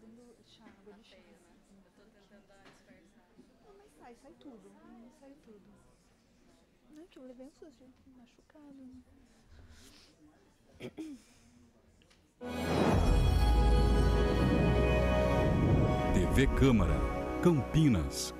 fazendo chá, água de chá. Eu tô tentando dispersar. Não, mas sai, sai tudo. Não hum, sai tudo. Não, que eu levei um susto machucado. TV Câmara, Campinas.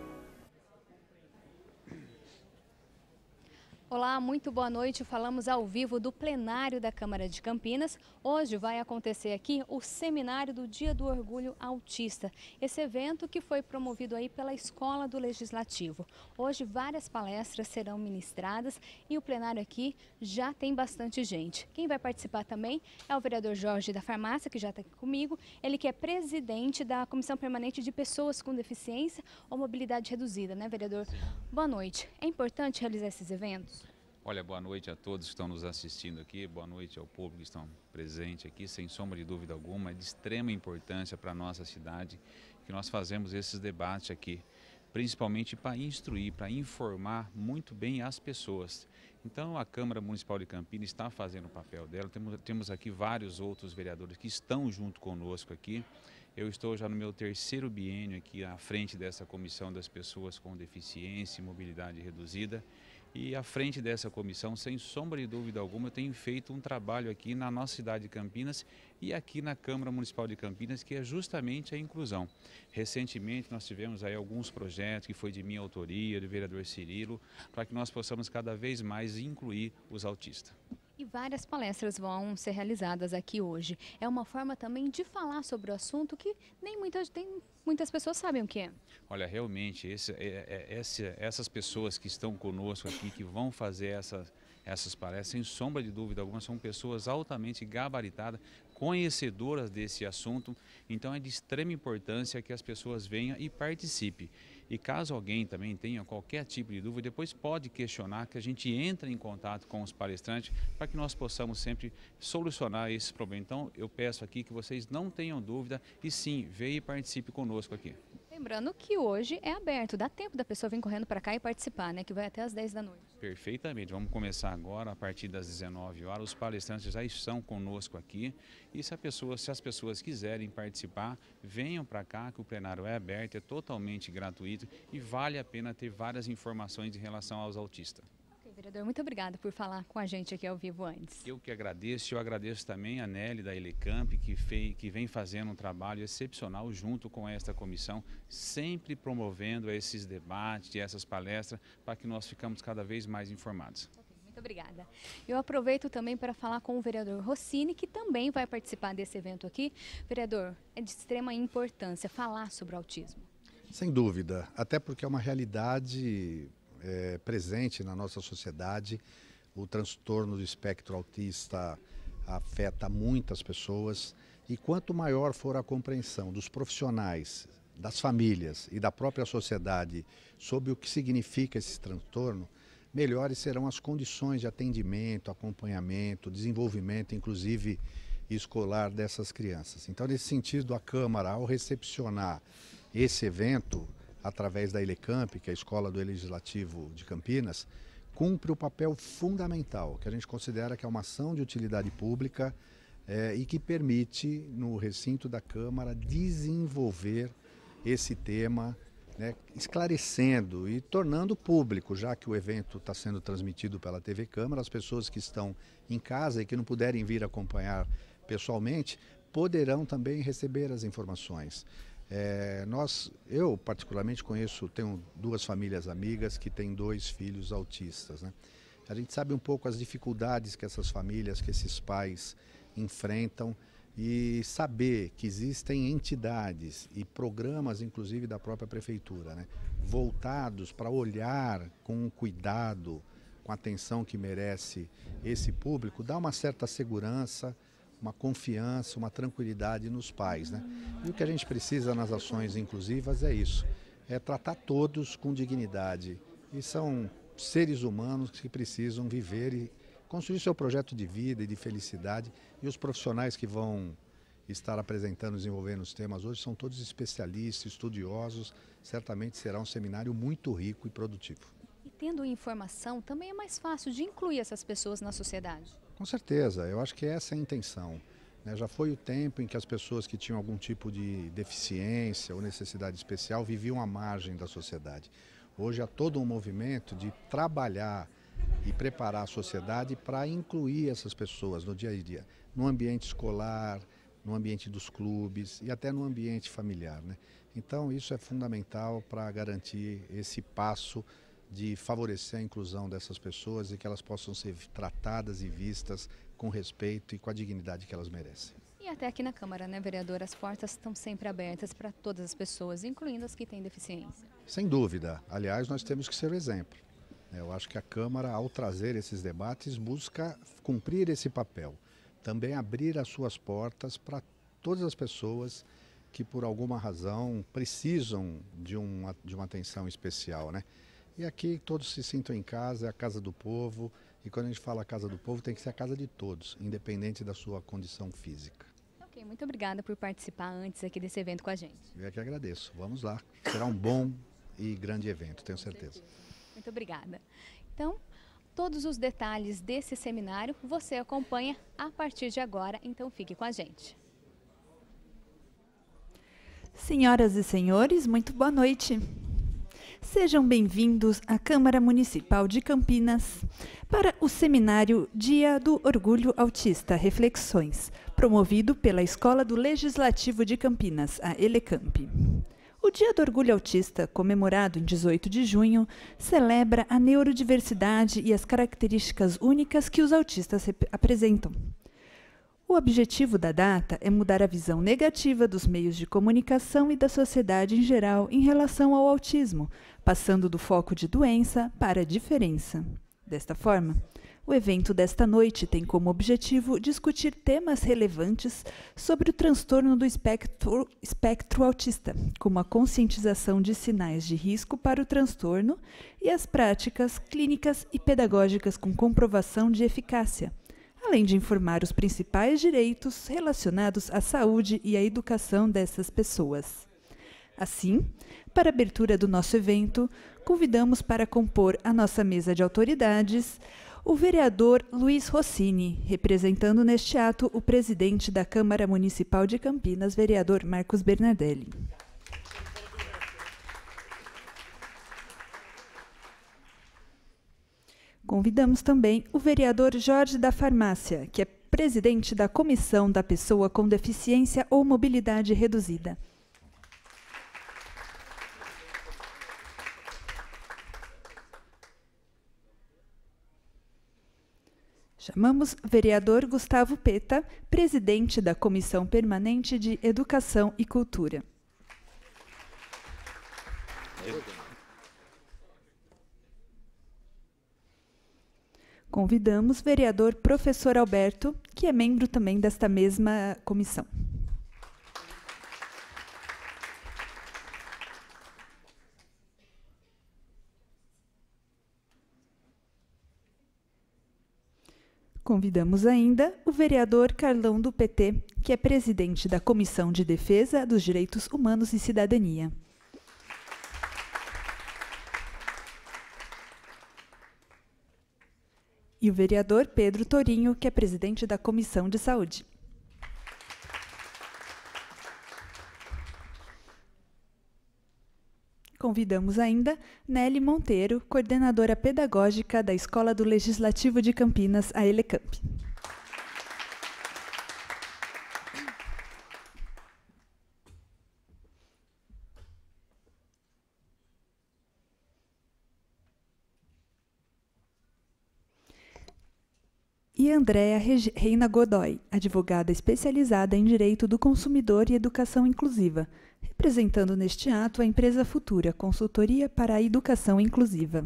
Olá, muito boa noite. Falamos ao vivo do plenário da Câmara de Campinas. Hoje vai acontecer aqui o seminário do Dia do Orgulho Autista. Esse evento que foi promovido aí pela Escola do Legislativo. Hoje várias palestras serão ministradas e o plenário aqui já tem bastante gente. Quem vai participar também é o vereador Jorge da Farmácia, que já está aqui comigo. Ele que é presidente da Comissão Permanente de Pessoas com Deficiência ou Mobilidade Reduzida, né, vereador? Boa noite. É importante realizar esses eventos? Olha, boa noite a todos que estão nos assistindo aqui, boa noite ao público que estão presente aqui. Sem sombra de dúvida alguma, é de extrema importância para a nossa cidade que nós fazemos esses debates aqui, principalmente para instruir, para informar muito bem as pessoas. Então, a Câmara Municipal de Campinas está fazendo o papel dela. Temos, temos aqui vários outros vereadores que estão junto conosco aqui. Eu estou já no meu terceiro biênio aqui à frente dessa comissão das pessoas com deficiência e mobilidade reduzida. E à frente dessa comissão, sem sombra de dúvida alguma, eu tenho feito um trabalho aqui na nossa cidade de Campinas e aqui na Câmara Municipal de Campinas, que é justamente a inclusão. Recentemente nós tivemos aí alguns projetos que foi de minha autoria, do vereador Cirilo, para que nós possamos cada vez mais incluir os autistas. E várias palestras vão ser realizadas aqui hoje. É uma forma também de falar sobre o assunto que nem muita gente tem muitas pessoas sabem o que é. Olha, realmente, esse, é, é, é, esse, essas pessoas que estão conosco aqui, que vão fazer essas, essas palestras, sem sombra de dúvida alguma, são pessoas altamente gabaritadas, conhecedoras desse assunto. Então é de extrema importância que as pessoas venham e participem. E caso alguém também tenha qualquer tipo de dúvida, depois pode questionar que a gente entra em contato com os palestrantes para que nós possamos sempre solucionar esse problema. Então, eu peço aqui que vocês não tenham dúvida e sim, veja e participe conosco aqui. Lembrando que hoje é aberto, dá tempo da pessoa vir correndo para cá e participar, né? Que vai até as 10 da noite. Perfeitamente. Vamos começar agora, a partir das 19 horas. Os palestrantes já estão conosco aqui. E se, pessoa, se as pessoas quiserem participar, venham para cá, que o plenário é aberto, é totalmente gratuito e vale a pena ter várias informações em relação aos autistas. Vereador, muito obrigada por falar com a gente aqui ao vivo antes. Eu que agradeço, eu agradeço também a Nelly da Elecamp, que, fez, que vem fazendo um trabalho excepcional junto com esta comissão, sempre promovendo esses debates, essas palestras, para que nós ficamos cada vez mais informados. Muito obrigada. Eu aproveito também para falar com o vereador Rossini, que também vai participar desse evento aqui. Vereador, é de extrema importância falar sobre autismo. Sem dúvida, até porque é uma realidade é, presente na nossa sociedade. O transtorno do espectro autista afeta muitas pessoas e quanto maior for a compreensão dos profissionais, das famílias e da própria sociedade sobre o que significa esse transtorno, melhores serão as condições de atendimento, acompanhamento, desenvolvimento, inclusive escolar dessas crianças. Então, nesse sentido, a Câmara, ao recepcionar esse evento, através da Elecamp, que é a escola do Legislativo de Campinas, cumpre o papel fundamental, que a gente considera que é uma ação de utilidade pública é, e que permite, no recinto da Câmara, desenvolver esse tema, né, esclarecendo e tornando público, já que o evento está sendo transmitido pela TV Câmara, as pessoas que estão em casa e que não puderem vir acompanhar pessoalmente poderão também receber as informações. É, nós, eu particularmente conheço, tenho duas famílias amigas que têm dois filhos autistas. Né? A gente sabe um pouco as dificuldades que essas famílias, que esses pais enfrentam e saber que existem entidades e programas, inclusive da própria prefeitura, né? voltados para olhar com cuidado, com atenção que merece esse público, dá uma certa segurança uma confiança, uma tranquilidade nos pais. Né? E o que a gente precisa nas ações inclusivas é isso, é tratar todos com dignidade. E são seres humanos que precisam viver e construir seu projeto de vida e de felicidade. E os profissionais que vão estar apresentando, desenvolvendo os temas hoje são todos especialistas, estudiosos. Certamente será um seminário muito rico e produtivo. E tendo informação, também é mais fácil de incluir essas pessoas na sociedade. Com certeza, eu acho que essa é a intenção. Né? Já foi o tempo em que as pessoas que tinham algum tipo de deficiência ou necessidade especial viviam à margem da sociedade. Hoje há todo um movimento de trabalhar e preparar a sociedade para incluir essas pessoas no dia a dia, no ambiente escolar, no ambiente dos clubes e até no ambiente familiar. Né? Então, isso é fundamental para garantir esse passo de favorecer a inclusão dessas pessoas e que elas possam ser tratadas e vistas com respeito e com a dignidade que elas merecem. E até aqui na Câmara, né, vereador? As portas estão sempre abertas para todas as pessoas, incluindo as que têm deficiência. Sem dúvida. Aliás, nós temos que ser o exemplo. Né? Eu acho que a Câmara, ao trazer esses debates, busca cumprir esse papel. Também abrir as suas portas para todas as pessoas que, por alguma razão, precisam de uma, de uma atenção especial, né? E aqui todos se sintam em casa, é a casa do povo. E quando a gente fala casa do povo, tem que ser a casa de todos, independente da sua condição física. Ok, muito obrigada por participar antes aqui desse evento com a gente. Eu é que agradeço. Vamos lá. Será um bom e grande evento, tenho certeza. Muito obrigada. Então, todos os detalhes desse seminário você acompanha a partir de agora, então fique com a gente. Senhoras e senhores, muito boa noite. Sejam bem-vindos à Câmara Municipal de Campinas para o seminário Dia do Orgulho Autista Reflexões, promovido pela Escola do Legislativo de Campinas, a Elecamp. O Dia do Orgulho Autista, comemorado em 18 de junho, celebra a neurodiversidade e as características únicas que os autistas apresentam. O objetivo da data é mudar a visão negativa dos meios de comunicação e da sociedade em geral em relação ao autismo, passando do foco de doença para diferença. Desta forma, o evento desta noite tem como objetivo discutir temas relevantes sobre o transtorno do espectro, espectro autista, como a conscientização de sinais de risco para o transtorno e as práticas clínicas e pedagógicas com comprovação de eficácia além de informar os principais direitos relacionados à saúde e à educação dessas pessoas. Assim, para a abertura do nosso evento, convidamos para compor a nossa mesa de autoridades o vereador Luiz Rossini, representando neste ato o presidente da Câmara Municipal de Campinas, vereador Marcos Bernardelli. Convidamos também o vereador Jorge da Farmácia, que é presidente da Comissão da Pessoa com Deficiência ou Mobilidade Reduzida. Chamamos vereador Gustavo Peta, presidente da Comissão Permanente de Educação e Cultura. Eu. Convidamos o vereador professor Alberto, que é membro também desta mesma comissão. Convidamos ainda o vereador Carlão do PT, que é presidente da Comissão de Defesa dos Direitos Humanos e Cidadania. e o vereador Pedro Torinho, que é presidente da Comissão de Saúde. Convidamos ainda Nelly Monteiro, coordenadora pedagógica da Escola do Legislativo de Campinas, a Elecamp. Andréa Reina Godoy, advogada especializada em Direito do Consumidor e Educação Inclusiva, representando neste ato a empresa Futura Consultoria para a Educação Inclusiva.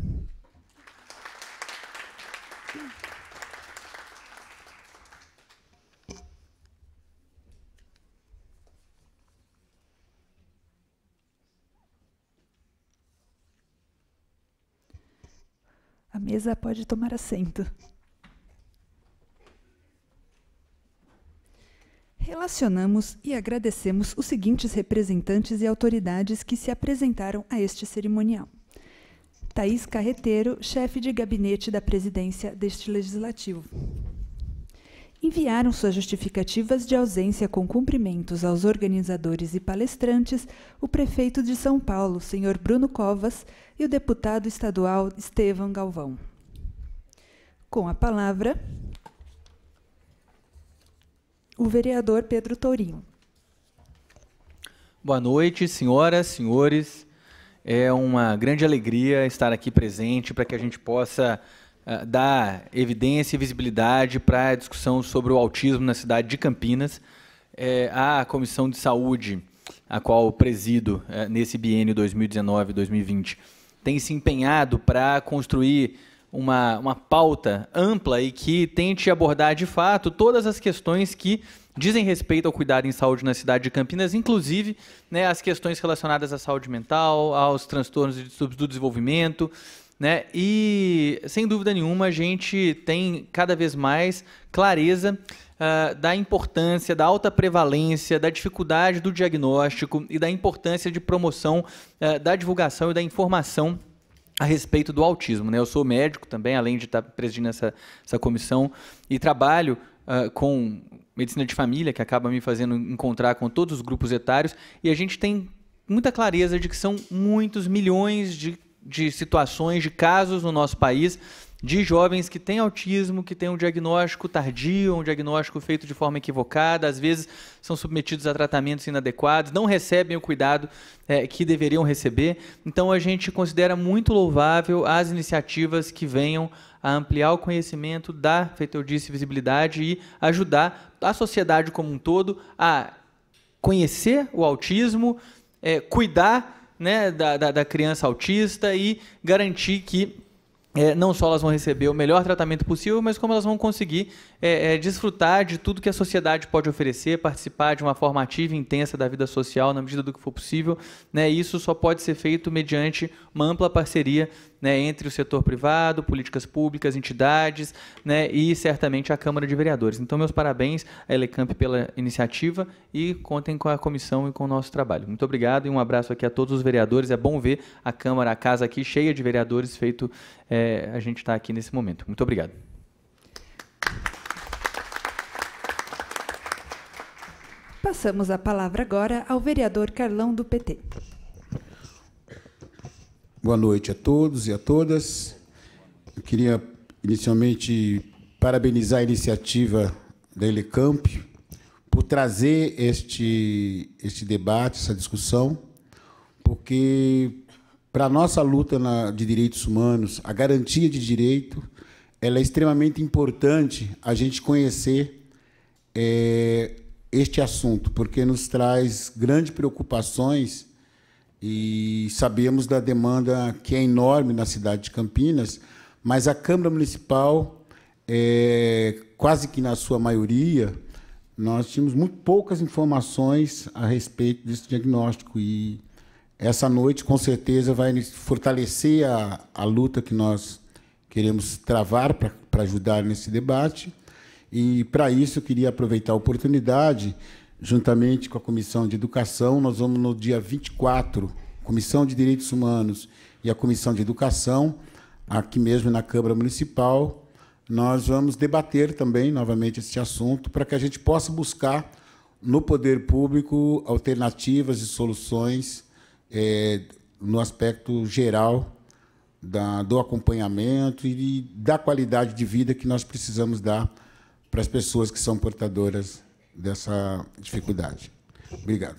A mesa pode tomar assento. Relacionamos e agradecemos os seguintes representantes e autoridades que se apresentaram a este cerimonial. Thaís Carreteiro, chefe de gabinete da presidência deste legislativo. Enviaram suas justificativas de ausência com cumprimentos aos organizadores e palestrantes o prefeito de São Paulo, senhor Bruno Covas, e o deputado estadual Estevam Galvão. Com a palavra, o vereador Pedro Tourinho. Boa noite, senhoras, senhores. É uma grande alegria estar aqui presente para que a gente possa uh, dar evidência e visibilidade para a discussão sobre o autismo na cidade de Campinas. É, a Comissão de Saúde, a qual presido é, nesse biênio 2019-2020, tem se empenhado para construir uma, uma pauta ampla e que tente abordar de fato todas as questões que dizem respeito ao cuidado em saúde na cidade de Campinas, inclusive né, as questões relacionadas à saúde mental, aos transtornos e distúrbios do desenvolvimento. Né? E, sem dúvida nenhuma, a gente tem cada vez mais clareza uh, da importância, da alta prevalência, da dificuldade do diagnóstico e da importância de promoção uh, da divulgação e da informação a respeito do autismo. Né? Eu sou médico também, além de estar presidindo essa, essa comissão, e trabalho uh, com medicina de família, que acaba me fazendo encontrar com todos os grupos etários, e a gente tem muita clareza de que são muitos milhões de, de situações, de casos no nosso país de jovens que têm autismo, que têm um diagnóstico tardio, um diagnóstico feito de forma equivocada, às vezes são submetidos a tratamentos inadequados, não recebem o cuidado é, que deveriam receber. Então a gente considera muito louvável as iniciativas que venham a ampliar o conhecimento, dar, feito eu disse, visibilidade e ajudar a sociedade como um todo a conhecer o autismo, é, cuidar né, da, da, da criança autista e garantir que é, não só elas vão receber o melhor tratamento possível, mas como elas vão conseguir é, é, desfrutar de tudo que a sociedade pode oferecer, participar de uma forma ativa e intensa da vida social na medida do que for possível. Né? Isso só pode ser feito mediante uma ampla parceria né, entre o setor privado, políticas públicas, entidades né, e certamente a Câmara de Vereadores. Então, meus parabéns à Elecamp pela iniciativa e contem com a comissão e com o nosso trabalho. Muito obrigado e um abraço aqui a todos os vereadores. É bom ver a Câmara, a casa aqui cheia de vereadores, feito é, a gente está aqui nesse momento. Muito obrigado. Passamos a palavra agora ao vereador Carlão do PT. Boa noite a todos e a todas. Eu queria inicialmente parabenizar a iniciativa da Elecamp por trazer este, este debate, essa discussão, porque para a nossa luta na, de direitos humanos, a garantia de direito, ela é extremamente importante a gente conhecer é, este assunto, porque nos traz grandes preocupações e sabemos da demanda que é enorme na cidade de Campinas, mas a Câmara Municipal, é, quase que na sua maioria, nós tínhamos muito poucas informações a respeito desse diagnóstico e essa noite com certeza vai fortalecer a, a luta que nós queremos travar para ajudar nesse debate e, para isso, eu queria aproveitar a oportunidade, juntamente com a Comissão de Educação, nós vamos, no dia 24, Comissão de Direitos Humanos e a Comissão de Educação, aqui mesmo na Câmara Municipal, nós vamos debater também, novamente, este assunto, para que a gente possa buscar, no poder público, alternativas e soluções é, no aspecto geral da, do acompanhamento e da qualidade de vida que nós precisamos dar para as pessoas que são portadoras dessa dificuldade. Obrigado.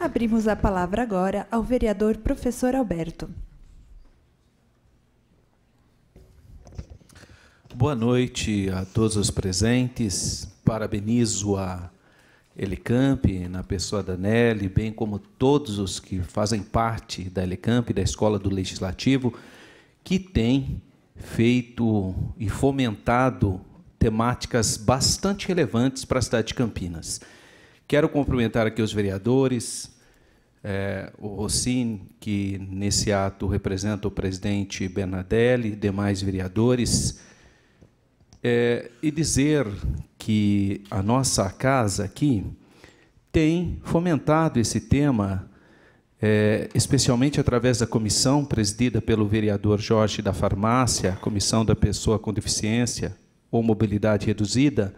Abrimos a palavra agora ao vereador professor Alberto. Boa noite a todos os presentes. Parabenizo a Elecamp, na pessoa da Nelly, bem como todos os que fazem parte da Elecamp, da Escola do Legislativo, que tem feito e fomentado temáticas bastante relevantes para a cidade de Campinas. Quero cumprimentar aqui os vereadores, é, o Rossin, que nesse ato representa o presidente Bernadelli, demais vereadores, é, e dizer que a nossa casa aqui tem fomentado esse tema, é, especialmente através da comissão presidida pelo vereador Jorge da Farmácia, Comissão da Pessoa com Deficiência ou Mobilidade Reduzida,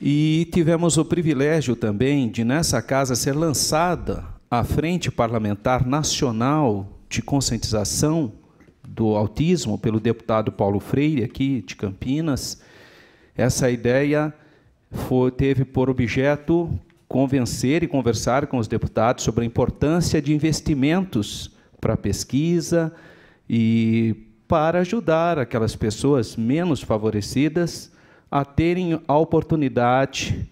e tivemos o privilégio também de, nessa casa, ser lançada a Frente Parlamentar Nacional de Conscientização do autismo pelo deputado Paulo Freire, aqui de Campinas, essa ideia foi, teve por objeto convencer e conversar com os deputados sobre a importância de investimentos para a pesquisa e para ajudar aquelas pessoas menos favorecidas a terem a oportunidade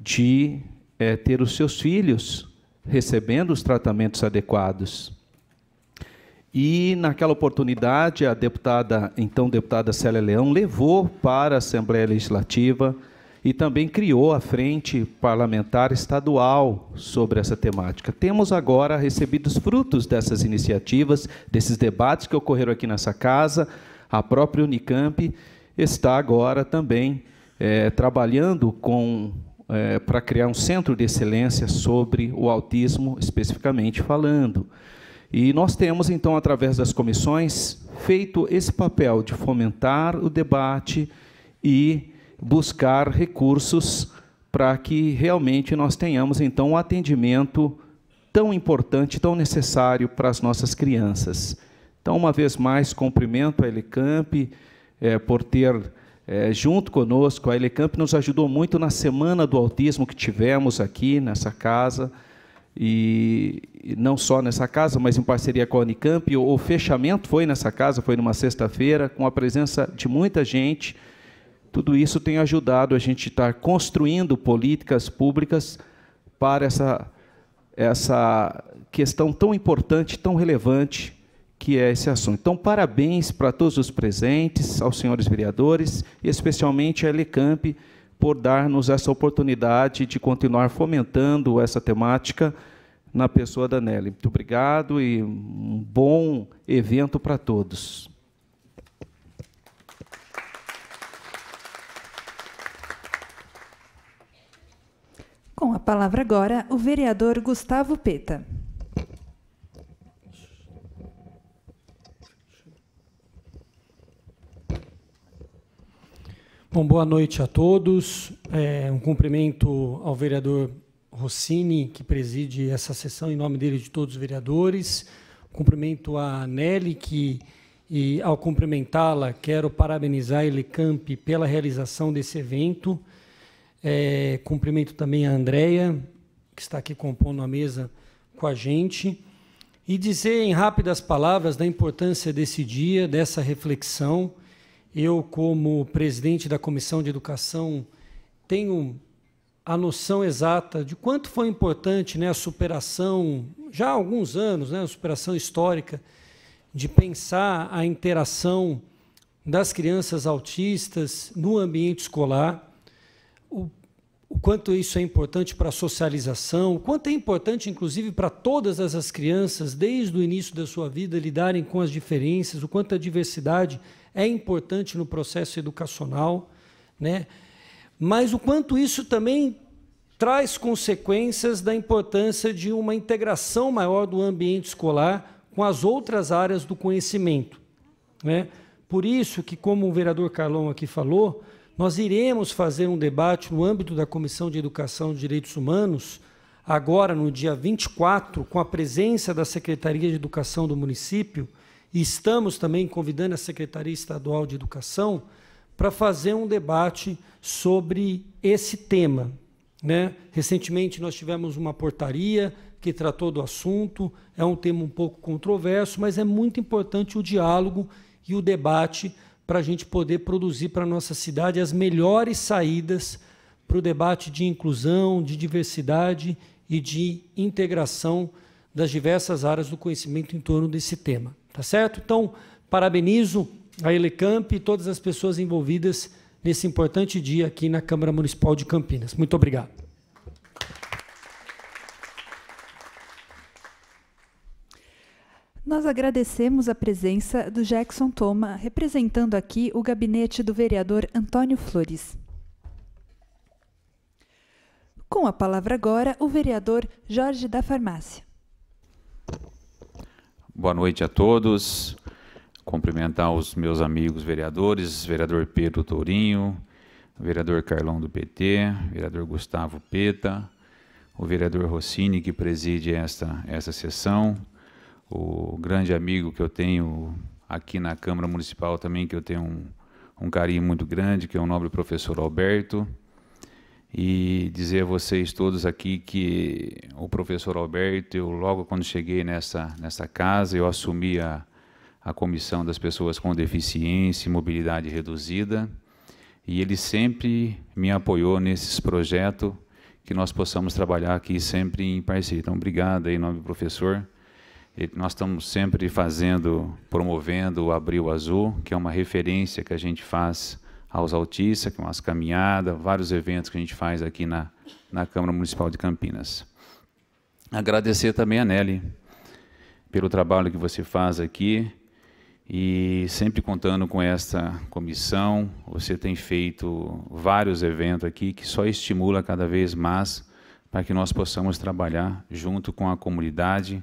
de é, ter os seus filhos recebendo os tratamentos adequados. E naquela oportunidade, a deputada, então deputada Célia Leão, levou para a Assembleia Legislativa e também criou a Frente Parlamentar Estadual sobre essa temática. Temos agora recebido os frutos dessas iniciativas, desses debates que ocorreram aqui nessa casa. A própria Unicamp está agora também é, trabalhando com é, para criar um centro de excelência sobre o autismo, especificamente falando. E nós temos, então, através das comissões, feito esse papel de fomentar o debate e buscar recursos para que realmente nós tenhamos, então, o um atendimento tão importante, tão necessário para as nossas crianças. Então, uma vez mais, cumprimento a Elecamp é, eh, por ter, é, junto conosco, a Elecamp nos ajudou muito na Semana do Autismo que tivemos aqui nessa casa e não só nessa casa, mas em parceria com a Unicamp. O, fechamento foi nessa casa, foi numa sexta-feira, com a presença de muita gente. Tudo isso tem ajudado a gente estar construindo políticas públicas para essa, essa questão tão importante, tão relevante, que é esse assunto. Então, parabéns para todos os presentes, aos senhores vereadores, e especialmente à Elecamp, por dar-nos essa oportunidade de continuar fomentando essa temática na pessoa da Nelly. Muito obrigado e um bom evento para todos. Com a palavra agora, o vereador Gustavo Peta. Bom, boa noite a todos. É, um cumprimento ao vereador Rossini, que preside essa sessão, em nome dele e de todos os vereadores. Cumprimento a Nelly, que, e ao cumprimentá-la, quero parabenizar a Elecamp pela realização desse evento. É, cumprimento também a Andrea, que está aqui compondo a mesa com a gente. E dizer em rápidas palavras da importância desse dia, dessa reflexão eu, como presidente da Comissão de Educação, tenho a noção exata de quanto foi importante né, a superação, já há alguns anos, né, a superação histórica, de pensar a interação das crianças autistas no ambiente escolar, o, o quanto isso é importante para a socialização, o quanto é importante, inclusive, para todas essas crianças, desde o início da sua vida, lidarem com as diferenças, o quanto a diversidade é é importante no processo educacional, né? mas o quanto isso também traz consequências da importância de uma integração maior do ambiente escolar com as outras áreas do conhecimento. Né? Por isso que, como o vereador Carlão aqui falou, nós iremos fazer um debate no âmbito da Comissão de Educação e Direitos Humanos, agora no dia 24, com a presença da Secretaria de Educação do município, e estamos também convidando a Secretaria Estadual de Educação para fazer um debate sobre esse tema. Né? Recentemente nós tivemos uma portaria que tratou do assunto, é um tema um pouco controverso, mas é muito importante o diálogo e o debate para a gente poder produzir para a nossa cidade as melhores saídas para o debate de inclusão, de diversidade e de integração das diversas áreas do conhecimento em torno desse tema. Tá certo? Então, parabenizo a Elecamp e todas as pessoas envolvidas nesse importante dia aqui na Câmara Municipal de Campinas. Muito obrigado. Nós agradecemos a presença do Jackson Toma, representando aqui o gabinete do vereador Antônio Flores. Com a palavra agora, o vereador Jorge da Farmácia. Boa noite a todos. Cumprimentar os meus amigos vereadores, vereador Pedro Tourinho, vereador Carlão do PT, vereador Gustavo Peta, o vereador Rossini, que preside esta, esta sessão, o grande amigo que eu tenho aqui na Câmara Municipal também, que eu tenho um, um carinho muito grande, que é o nobre professor Alberto, e dizer a vocês todos aqui que o professor Alberto, eu logo quando cheguei nessa, nessa casa, eu assumi a, a comissão das pessoas com deficiência e mobilidade reduzida, e ele sempre me apoiou nesses projetos que nós possamos trabalhar aqui sempre em parceria. Então, obrigado aí, em nome do professor. Ele, nós estamos sempre fazendo, promovendo o Abril Azul, que é uma referência que a gente faz aos autistas, que é umas caminhadas, vários eventos que a gente faz aqui na, na Câmara Municipal de Campinas. Agradecer também a Nelly pelo trabalho que você faz aqui e sempre contando com esta comissão, você tem feito vários eventos aqui que só estimula cada vez mais para que nós possamos trabalhar junto com a comunidade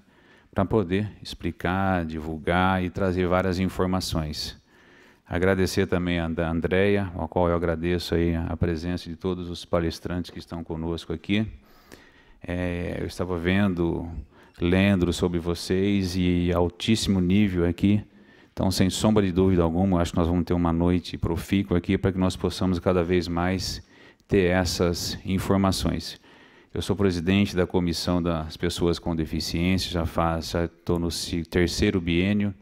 para poder explicar, divulgar e trazer várias informações. Agradecer também a Andréia, ao qual eu agradeço aí a presença de todos os palestrantes que estão conosco aqui. É, eu estava vendo, lendo sobre vocês e altíssimo nível aqui. Então, sem sombra de dúvida alguma, acho que nós vamos ter uma noite profícua aqui para que nós possamos cada vez mais ter essas informações. Eu sou presidente da Comissão das Pessoas com Deficiência, já estou no terceiro biênio.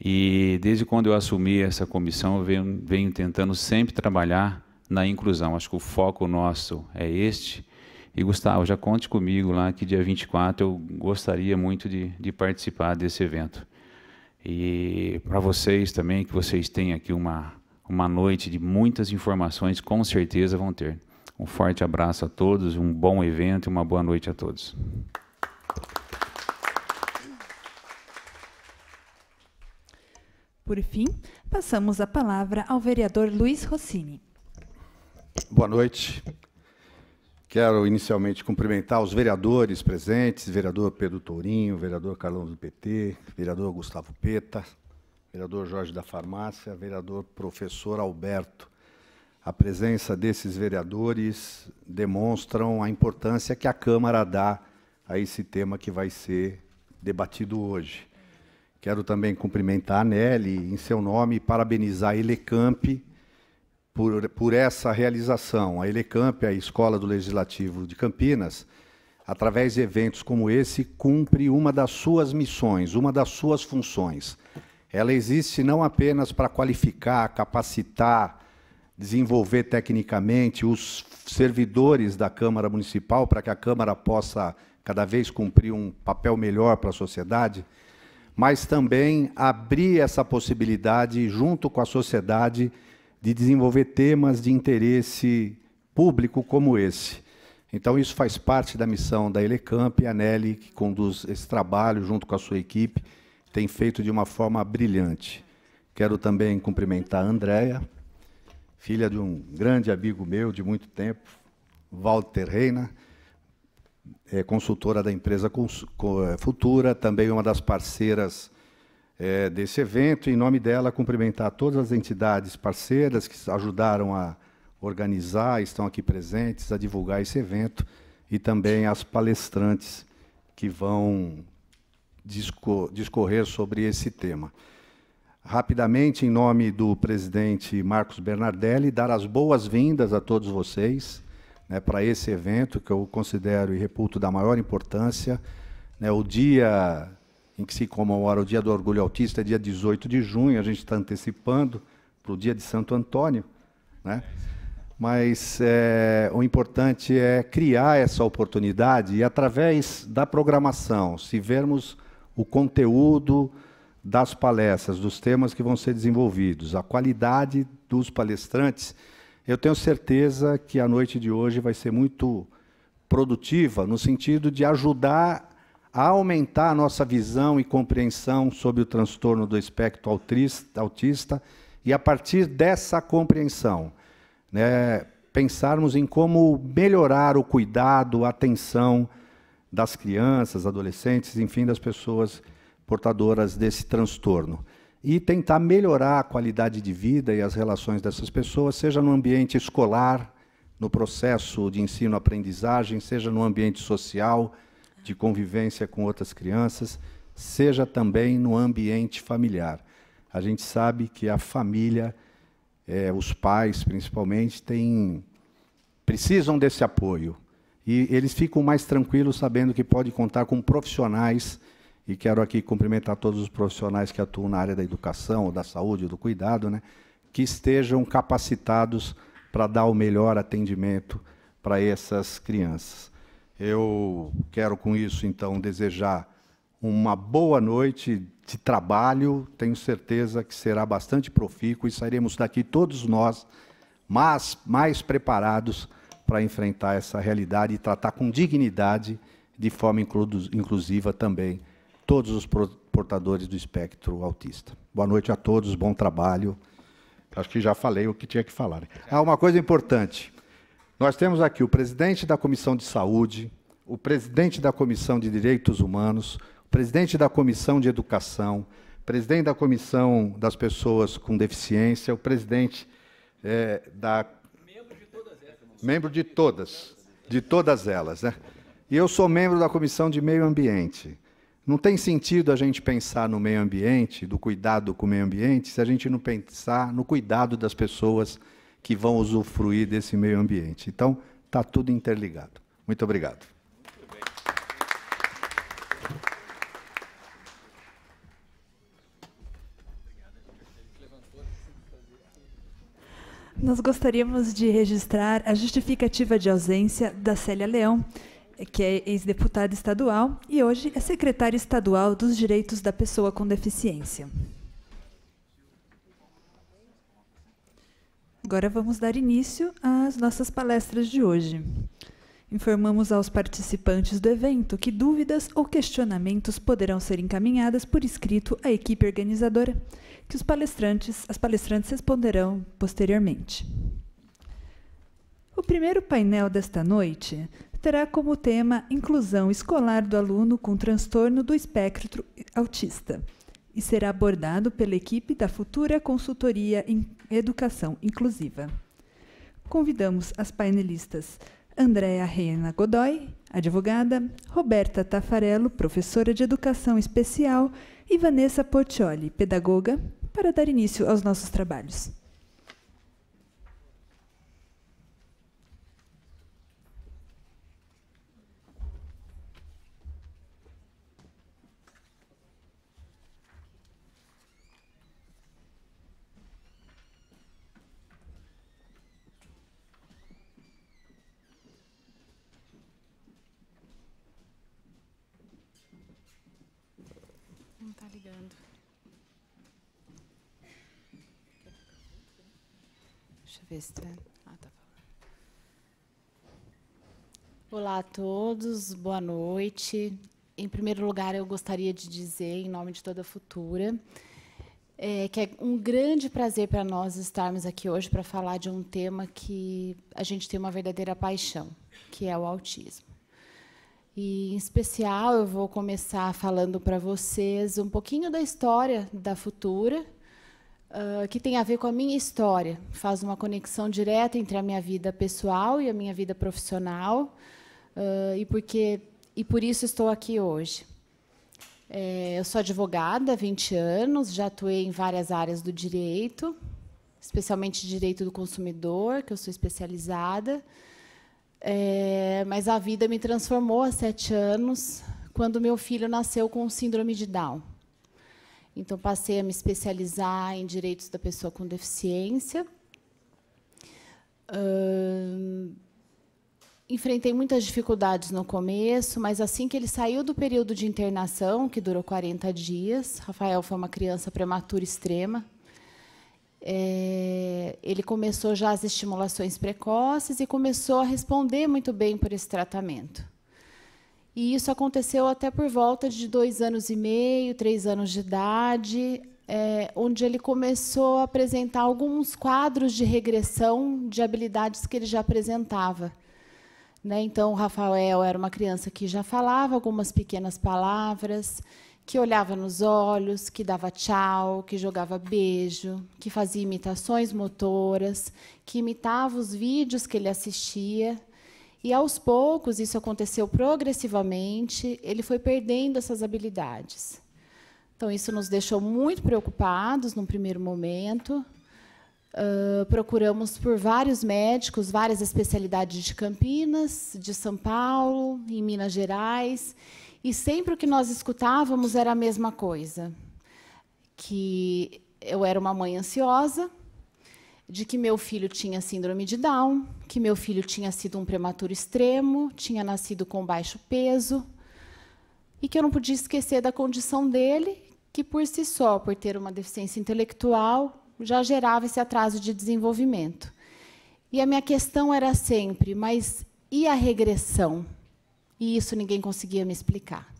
E desde quando eu assumi essa comissão, eu venho, venho tentando sempre trabalhar na inclusão. Acho que o foco nosso é este. E Gustavo, já conte comigo lá que dia 24 eu gostaria muito de, de participar desse evento. E para vocês também, que vocês têm aqui uma, uma noite de muitas informações, com certeza vão ter. Um forte abraço a todos, um bom evento e uma boa noite a todos. Por fim, passamos a palavra ao vereador Luiz Rossini. Boa noite. Quero inicialmente cumprimentar os vereadores presentes, vereador Pedro Tourinho, vereador Carlão do PT, vereador Gustavo Peta, vereador Jorge da Farmácia, vereador professor Alberto. A presença desses vereadores demonstram a importância que a Câmara dá a esse tema que vai ser debatido hoje. Quero também cumprimentar a Nelly em seu nome e parabenizar a Elecamp por, por essa realização. A Elecamp, a Escola do Legislativo de Campinas, através de eventos como esse, cumpre uma das suas missões, uma das suas funções. Ela existe não apenas para qualificar, capacitar, desenvolver tecnicamente os servidores da Câmara Municipal, para que a Câmara possa cada vez cumprir um papel melhor para a sociedade, mas também abrir essa possibilidade, junto com a sociedade, de desenvolver temas de interesse público como esse. Então, isso faz parte da missão da Elecamp e a Nelly, que conduz esse trabalho junto com a sua equipe, tem feito de uma forma brilhante. Quero também cumprimentar a Andrea, filha de um grande amigo meu de muito tempo, Walter Reina, é consultora da empresa é, Futura, também uma das parceiras é, desse evento. Em nome dela, cumprimentar todas as entidades parceiras que ajudaram a organizar, estão aqui presentes, a divulgar esse evento, e também as palestrantes que vão discorrer sobre esse tema. Rapidamente, em nome do presidente Marcos Bernardelli, dar as boas-vindas a todos vocês né, para esse evento, que eu considero e reputo da maior importância. Né, o dia em que se comemora o Dia do Orgulho Autista é dia 18 de junho, a gente está antecipando para o dia de Santo Antônio. Né? Mas é, o importante é criar essa oportunidade e, através da programação, se vermos o conteúdo das palestras, dos temas que vão ser desenvolvidos, a qualidade dos palestrantes eu tenho certeza que a noite de hoje vai ser muito produtiva no sentido de ajudar a aumentar a nossa visão e compreensão sobre o transtorno do espectro autista, e a partir dessa compreensão, né, pensarmos em como melhorar o cuidado, a atenção das crianças, adolescentes, enfim, das pessoas portadoras desse transtorno e tentar melhorar a qualidade de vida e as relações dessas pessoas, seja no ambiente escolar, no processo de ensino-aprendizagem, seja no ambiente social, de convivência com outras crianças, seja também no ambiente familiar. A gente sabe que a família, é, os pais principalmente, precisam desse apoio. E eles ficam mais tranquilos sabendo que pode contar com profissionais e quero aqui cumprimentar todos os profissionais que atuam na área da educação, da saúde, do cuidado, né, que estejam capacitados para dar o melhor atendimento para essas crianças. Eu quero com isso então desejar uma boa noite de trabalho, tenho certeza que será bastante profícuo e sairemos daqui todos nós mais mais preparados para enfrentar essa realidade e tratar com dignidade, de forma inclusiva também, todos os portadores do espectro autista. Boa noite a todos, bom trabalho. Acho que já falei o que tinha que falar. Há né? Ah, uma coisa importante. Nós temos aqui o presidente da Comissão de Saúde, o presidente da Comissão de Direitos Humanos, o presidente da Comissão de Educação, o presidente da Comissão das Pessoas com Deficiência, o presidente é, da. Membro de todas Membro de todas. De todas elas, né? E eu sou membro da Comissão de Meio Ambiente. Não tem sentido a gente pensar no meio ambiente, do cuidado com o meio ambiente, se a gente não pensar no cuidado das pessoas que vão usufruir desse meio ambiente. Então, está tudo interligado. Muito obrigado. Nós gostaríamos de registrar a justificativa de ausência da Célia Leão, que é ex-deputada estadual e hoje é secretária estadual dos Direitos da Pessoa com Deficiência. Agora vamos dar início às nossas palestras de hoje. Informamos aos participantes do evento que dúvidas ou questionamentos poderão ser encaminhadas por escrito à equipe organizadora, que os palestrantes, as palestrantes responderão posteriormente. O primeiro painel desta noite terá como tema Inclusão Escolar do Aluno com Transtorno do Espectro Autista e será abordado pela equipe da futura Consultoria em Educação Inclusiva. Convidamos as painelistas Andréa Reina Godoy, advogada, Roberta Tafarello, professora de Educação Especial, e Vanessa Porcioli, pedagoga, para dar início aos nossos trabalhos. Ah, tá Olá a todos, boa noite. Em primeiro lugar, eu gostaria de dizer, em nome de toda a Futura, é, que é um grande prazer para nós estarmos aqui hoje para falar de um tema que a gente tem uma verdadeira paixão, que é o autismo. E, em especial, eu vou começar falando para vocês um pouquinho da história da Futura Uh, que tem a ver com a minha história, faz uma conexão direta entre a minha vida pessoal e a minha vida profissional, uh, e, porque, e por isso estou aqui hoje. É, eu sou advogada há 20 anos, já atuei em várias áreas do direito, especialmente direito do consumidor, que eu sou especializada, é, mas a vida me transformou há sete anos, quando meu filho nasceu com síndrome de Down. Então, passei a me especializar em direitos da pessoa com deficiência. enfrentei muitas dificuldades no começo, mas assim que ele saiu do período de internação, que durou 40 dias, Rafael foi uma criança prematura extrema. É, ele começou já as estimulações precoces e começou a responder muito bem por esse tratamento. E isso aconteceu até por volta de dois anos e meio, três anos de idade, é, onde ele começou a apresentar alguns quadros de regressão de habilidades que ele já apresentava. Né? Então, o Rafael era uma criança que já falava algumas pequenas palavras, que olhava nos olhos, que dava tchau, que jogava beijo, que fazia imitações motoras, que imitava os vídeos que ele assistia, e aos poucos, isso aconteceu progressivamente, ele foi perdendo essas habilidades. Então, isso nos deixou muito preocupados num primeiro momento. Uh, procuramos por vários médicos, várias especialidades de Campinas, de São Paulo, em Minas Gerais, e sempre o que nós escutávamos era a mesma coisa: que eu era uma mãe ansiosa, de que meu filho tinha síndrome de Down, que meu filho tinha sido um prematuro extremo, tinha nascido com baixo peso, e que eu não podia esquecer da condição dele, que por si só, por ter uma deficiência intelectual, já gerava esse atraso de desenvolvimento. E a minha questão era sempre, mas e a regressão? E isso ninguém conseguia me explicar.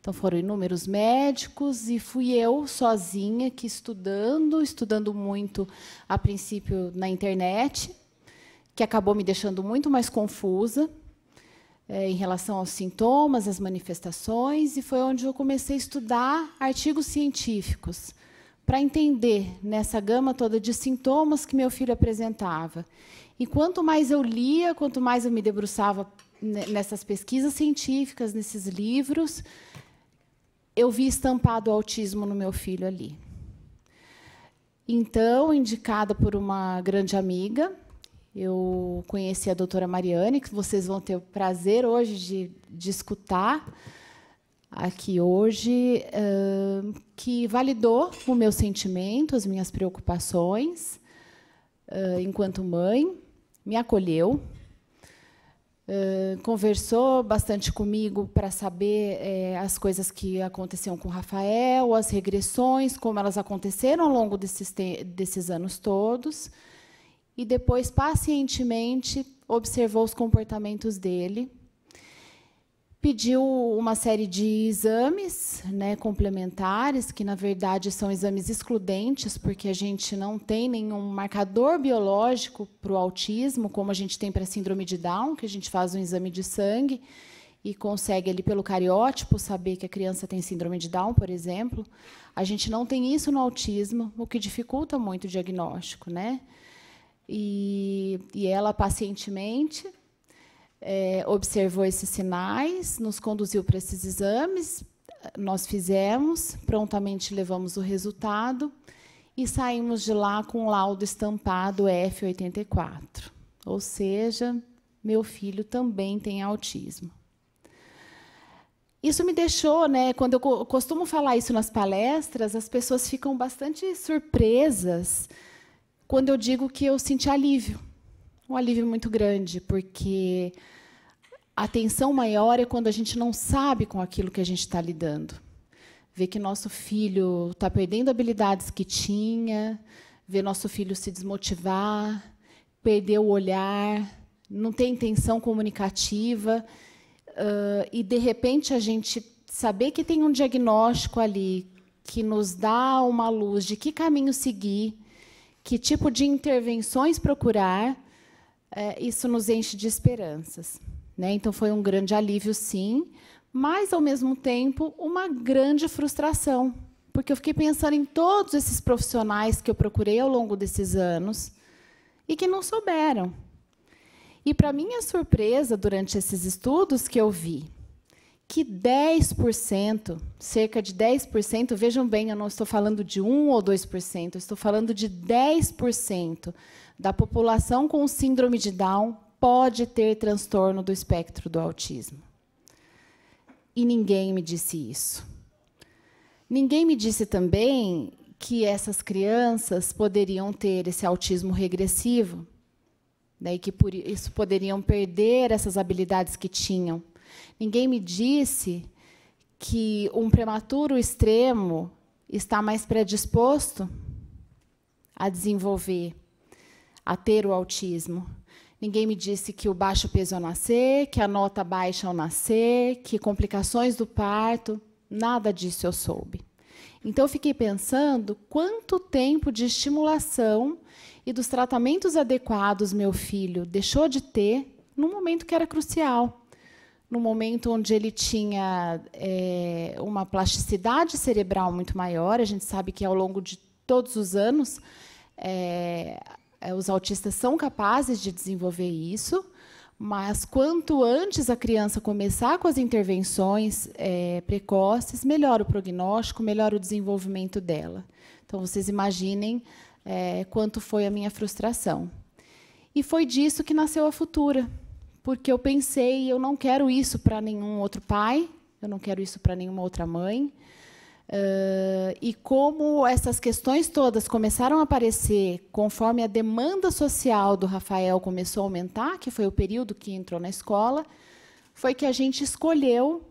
Então foram inúmeros médicos e fui eu sozinha que estudando, estudando muito a princípio na internet, que acabou me deixando muito mais confusa é, em relação aos sintomas, às manifestações, e foi onde eu comecei a estudar artigos científicos para entender nessa gama toda de sintomas que meu filho apresentava. E quanto mais eu lia, quanto mais eu me debruçava nessas pesquisas científicas, nesses livros, eu vi estampado o autismo no meu filho ali. Então, indicada por uma grande amiga, eu conheci a doutora Mariane, que vocês vão ter o prazer hoje de, de escutar aqui hoje, que validou o meu sentimento, as minhas preocupações enquanto mãe, me acolheu, conversou bastante comigo para saber é, as coisas que aconteciam com o Rafael, as regressões, como elas aconteceram ao longo desses, desses anos todos. E depois, pacientemente, observou os comportamentos dele pediu uma série de exames né, complementares, que na verdade são exames excludentes, porque a gente não tem nenhum marcador biológico para o autismo, como a gente tem para a síndrome de Down, que a gente faz um exame de sangue e consegue ali pelo cariótipo saber que a criança tem síndrome de Down, por exemplo. A gente não tem isso no autismo, o que dificulta muito o diagnóstico, né? E, e ela pacientemente é, observou esses sinais, nos conduziu para esses exames, nós fizemos, prontamente levamos o resultado e saímos de lá com o laudo estampado F84. Ou seja, meu filho também tem autismo. Isso me deixou, né? Quando eu costumo falar isso nas palestras, as pessoas ficam bastante surpresas quando eu digo que eu senti alívio um alívio muito grande, porque a tensão maior é quando a gente não sabe com aquilo que a gente está lidando. Ver que nosso filho está perdendo habilidades que tinha, ver nosso filho se desmotivar, perder o olhar, não ter intenção comunicativa, uh, e de repente a gente saber que tem um diagnóstico ali que nos dá uma luz de que caminho seguir, que tipo de intervenções procurar é, isso nos enche de esperanças. Né? Então, foi um grande alívio, sim, mas, ao mesmo tempo, uma grande frustração, porque eu fiquei pensando em todos esses profissionais que eu procurei ao longo desses anos e que não souberam. E, para minha surpresa, durante esses estudos que eu vi, que 10%, cerca de 10%, vejam bem, eu não estou falando de 1 ou 2%, eu estou falando de 10% da população com síndrome de Down pode ter transtorno do espectro do autismo. E ninguém me disse isso. Ninguém me disse também que essas crianças poderiam ter esse autismo regressivo, né, e que por isso poderiam perder essas habilidades que tinham. Ninguém me disse que um prematuro extremo está mais predisposto a desenvolver a ter o autismo. Ninguém me disse que o baixo peso ao nascer, que a nota baixa ao nascer, que complicações do parto, nada disso eu soube. Então eu fiquei pensando quanto tempo de estimulação e dos tratamentos adequados meu filho deixou de ter num momento que era crucial, num momento onde ele tinha é, uma plasticidade cerebral muito maior. A gente sabe que ao longo de todos os anos é, é, os autistas são capazes de desenvolver isso, mas quanto antes a criança começar com as intervenções é, precoces, melhor o prognóstico, melhor o desenvolvimento dela. Então, vocês imaginem é, quanto foi a minha frustração. E foi disso que nasceu a Futura, porque eu pensei, eu não quero isso para nenhum outro pai, eu não quero isso para nenhuma outra mãe, Uh, e como essas questões todas começaram a aparecer conforme a demanda social do Rafael começou a aumentar, que foi o período que entrou na escola, foi que a gente escolheu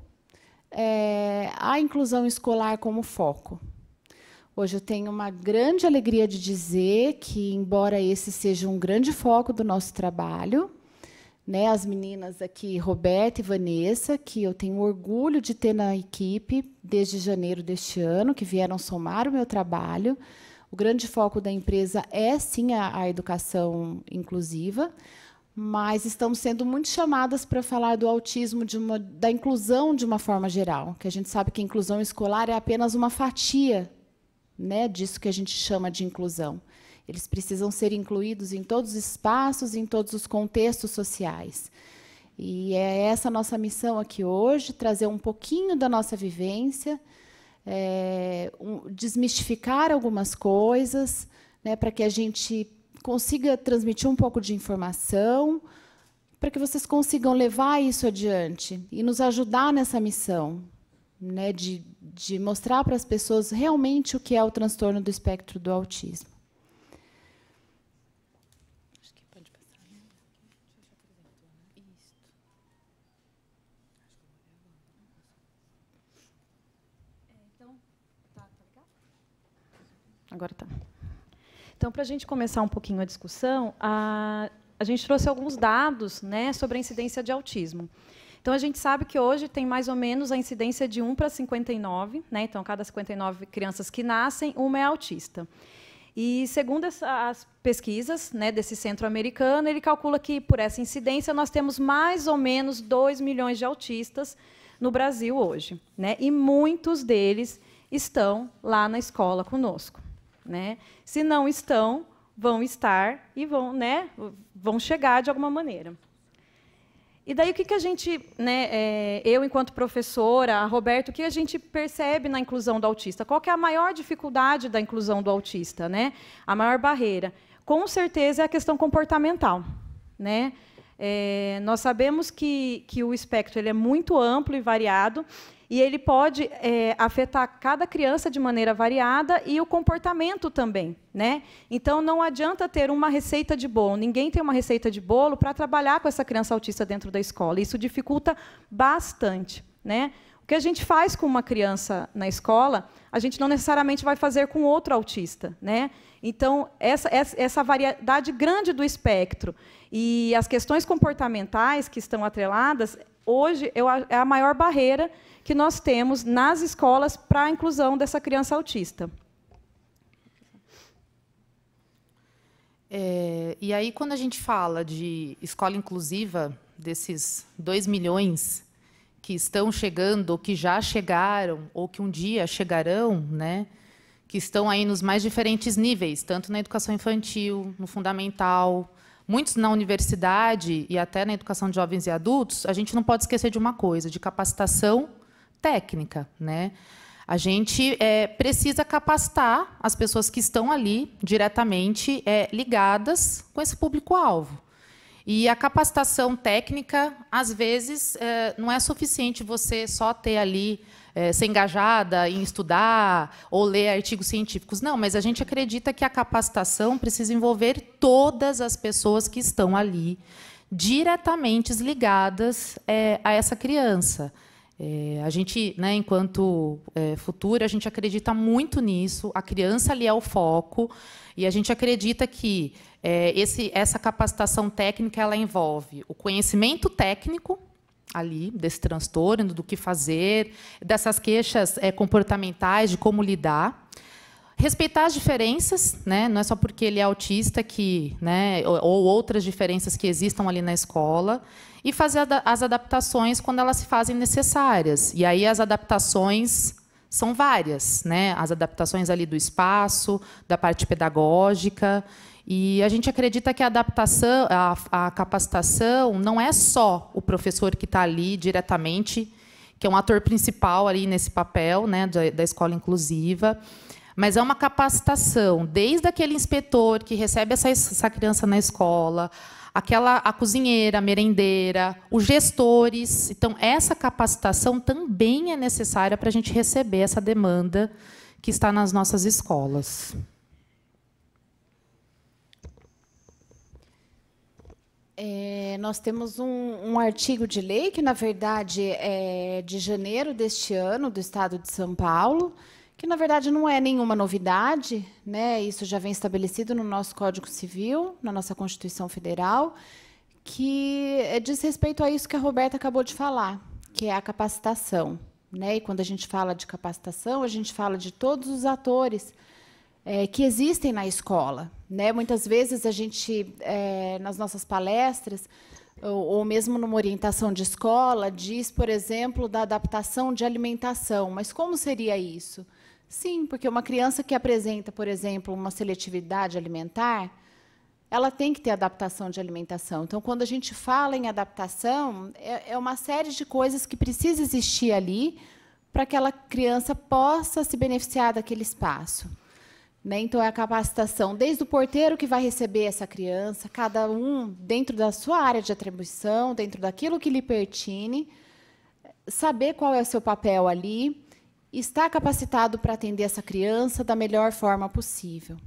é, a inclusão escolar como foco. Hoje eu tenho uma grande alegria de dizer que, embora esse seja um grande foco do nosso trabalho, né, as meninas aqui, Roberta e Vanessa, que eu tenho orgulho de ter na equipe desde janeiro deste ano, que vieram somar o meu trabalho. O grande foco da empresa é sim a, a educação inclusiva, mas estamos sendo muito chamadas para falar do autismo, uma, da inclusão de uma forma geral, que a gente sabe que a inclusão escolar é apenas uma fatia né, disso que a gente chama de inclusão. Eles precisam ser incluídos em todos os espaços, em todos os contextos sociais. E é essa nossa missão aqui hoje, trazer um pouquinho da nossa vivência, é, um, desmistificar algumas coisas, né, para que a gente consiga transmitir um pouco de informação, para que vocês consigam levar isso adiante e nos ajudar nessa missão, né, de, de mostrar para as pessoas realmente o que é o transtorno do espectro do autismo. Agora tá. Então, para a gente começar um pouquinho a discussão, a, a gente trouxe alguns dados né, sobre a incidência de autismo. Então, a gente sabe que hoje tem mais ou menos a incidência de 1 para 59. Né? Então, cada 59 crianças que nascem, uma é autista. E, segundo essa, as pesquisas né, desse centro americano, ele calcula que, por essa incidência, nós temos mais ou menos 2 milhões de autistas no Brasil hoje. Né? E muitos deles estão lá na escola conosco né? Se não estão, vão estar e vão, né, vão chegar de alguma maneira. E daí o que, que a gente, né, é, eu enquanto professora, a Roberto, o que a gente percebe na inclusão do autista? Qual que é a maior dificuldade da inclusão do autista, né? A maior barreira, com certeza, é a questão comportamental, né? É, nós sabemos que, que o espectro ele é muito amplo e variado e ele pode é, afetar cada criança de maneira variada e o comportamento também. Né? Então, não adianta ter uma receita de bolo. Ninguém tem uma receita de bolo para trabalhar com essa criança autista dentro da escola. Isso dificulta bastante. Né? O que a gente faz com uma criança na escola, a gente não necessariamente vai fazer com outro autista. Né? Então, essa, essa, variedade grande do espectro e as questões comportamentais que estão atreladas, hoje é a maior barreira que nós temos nas escolas para a inclusão dessa criança autista. É, e aí, quando a gente fala de escola inclusiva, desses 2 milhões que estão chegando, ou que já chegaram, ou que um dia chegarão, né, que estão aí nos mais diferentes níveis, tanto na educação infantil, no fundamental, Muitos na universidade e até na educação de jovens e adultos, a gente não pode esquecer de uma coisa, de capacitação técnica, né? A gente é, precisa capacitar as pessoas que estão ali diretamente é, ligadas com esse público-alvo. E a capacitação técnica, às vezes, é, não é suficiente você só ter ali é, ser engajada em estudar ou ler artigos científicos. Não, mas a gente acredita que a capacitação precisa envolver todas as pessoas que estão ali diretamente ligadas é, a essa criança. É, a gente, né, enquanto é, futuro, a gente acredita muito nisso. A criança ali é o foco e a gente acredita que é, esse, essa capacitação técnica ela envolve o conhecimento técnico ali desse transtorno, do que fazer, dessas queixas é, comportamentais, de como lidar. Respeitar as diferenças, né? não é só porque ele é autista que, né, ou, ou outras diferenças que existam ali na escola, e fazer as adaptações quando elas se fazem necessárias. E aí as adaptações são várias, né? As adaptações ali do espaço, da parte pedagógica. E a gente acredita que a adaptação, a, a capacitação, não é só o professor que está ali diretamente, que é um ator principal ali nesse papel né, da, da escola inclusiva, mas é uma capacitação, desde aquele inspetor que recebe essa, essa criança na escola, aquela a cozinheira, a merendeira, os gestores. Então, essa capacitação também é necessária para a gente receber essa demanda que está nas nossas escolas. É, nós temos um, um, artigo de lei que, na verdade, é de janeiro deste ano, do Estado de São Paulo, que, na verdade, não é nenhuma novidade, né? isso já vem estabelecido no nosso Código Civil, na nossa Constituição Federal, que diz respeito a isso que a Roberta acabou de falar, que é a capacitação. Né? E quando a gente fala de capacitação, a gente fala de todos os atores é, que existem na escola, né? Muitas vezes a gente, é, nas nossas palestras, ou, ou, mesmo numa orientação de escola, diz, por exemplo, da adaptação de alimentação. Mas como seria isso? Sim, porque uma criança que apresenta, por exemplo, uma seletividade alimentar, ela tem que ter adaptação de alimentação. Então, quando a gente fala em adaptação, é, é uma série de coisas que precisa existir ali para que aquela criança possa se beneficiar daquele espaço. Né? Então, é a capacitação desde o porteiro que vai receber essa criança, cada um dentro da sua área de atribuição, dentro daquilo que lhe pertine, saber qual é o seu papel ali, estar capacitado para atender essa criança da melhor forma possível.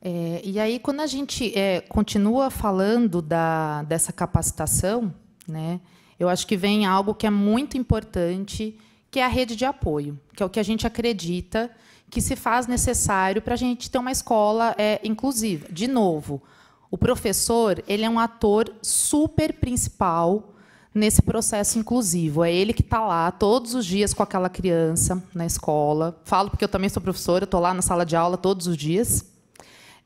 É, e aí, quando a gente é, continua falando da, dessa capacitação, né? eu acho que vem algo que é muito importante, que é a rede de apoio, que é o que a gente acredita que se faz necessário para a gente ter uma escola é, inclusiva. De novo, o professor ele é um ator super principal nesse processo inclusivo. É ele que está lá todos os dias com aquela criança na escola. Falo porque eu também sou professora, estou lá na sala de aula todos os dias.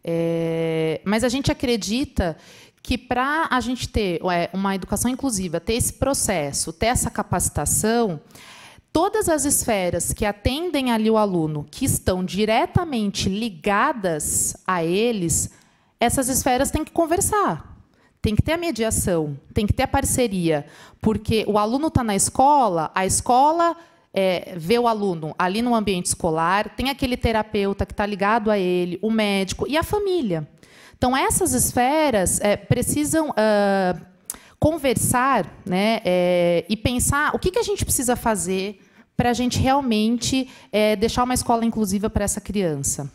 É, mas a gente acredita que para a gente ter uma educação inclusiva, ter esse processo, ter essa capacitação, todas as esferas que atendem ali o aluno, que estão diretamente ligadas a eles, essas esferas têm que conversar. Tem que ter a mediação, tem que ter a parceria, porque o aluno está na escola, a escola é, vê o aluno ali no ambiente escolar, tem aquele terapeuta que está ligado a ele, o médico e a família. Então, essas esferas é, precisam uh, conversar né, é, e pensar o que, que a gente precisa fazer para a gente realmente é, deixar uma escola inclusiva para essa criança.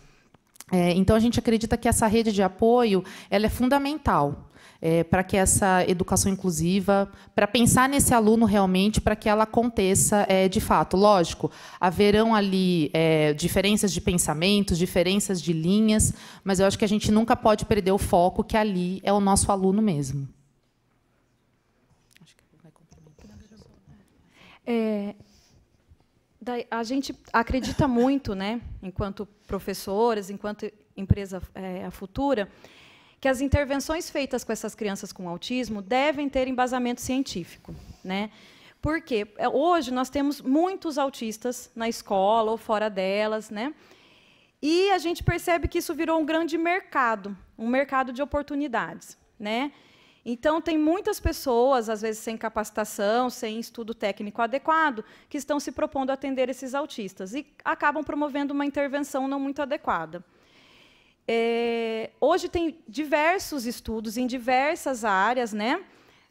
então, a gente acredita que essa rede de apoio ela é fundamental é, para que essa educação inclusiva, para pensar nesse aluno realmente, para que ela aconteça é, de fato. Lógico, haverão ali é, diferenças de pensamentos, diferenças de linhas, mas eu acho que a gente nunca pode perder o foco que ali é o nosso aluno mesmo. É, a gente acredita muito, né, enquanto professores, enquanto empresa é, a futura, que as intervenções feitas com essas crianças com autismo devem ter embasamento científico. Né? Porque é, hoje nós temos muitos autistas na escola ou fora delas, né? E a gente percebe que isso virou um grande mercado, um mercado de oportunidades, né? Então tem muitas pessoas, às vezes sem capacitação, sem estudo técnico adequado, que estão se propondo a atender esses autistas e acabam promovendo uma intervenção não muito adequada. É, hoje tem diversos estudos em diversas áreas, né?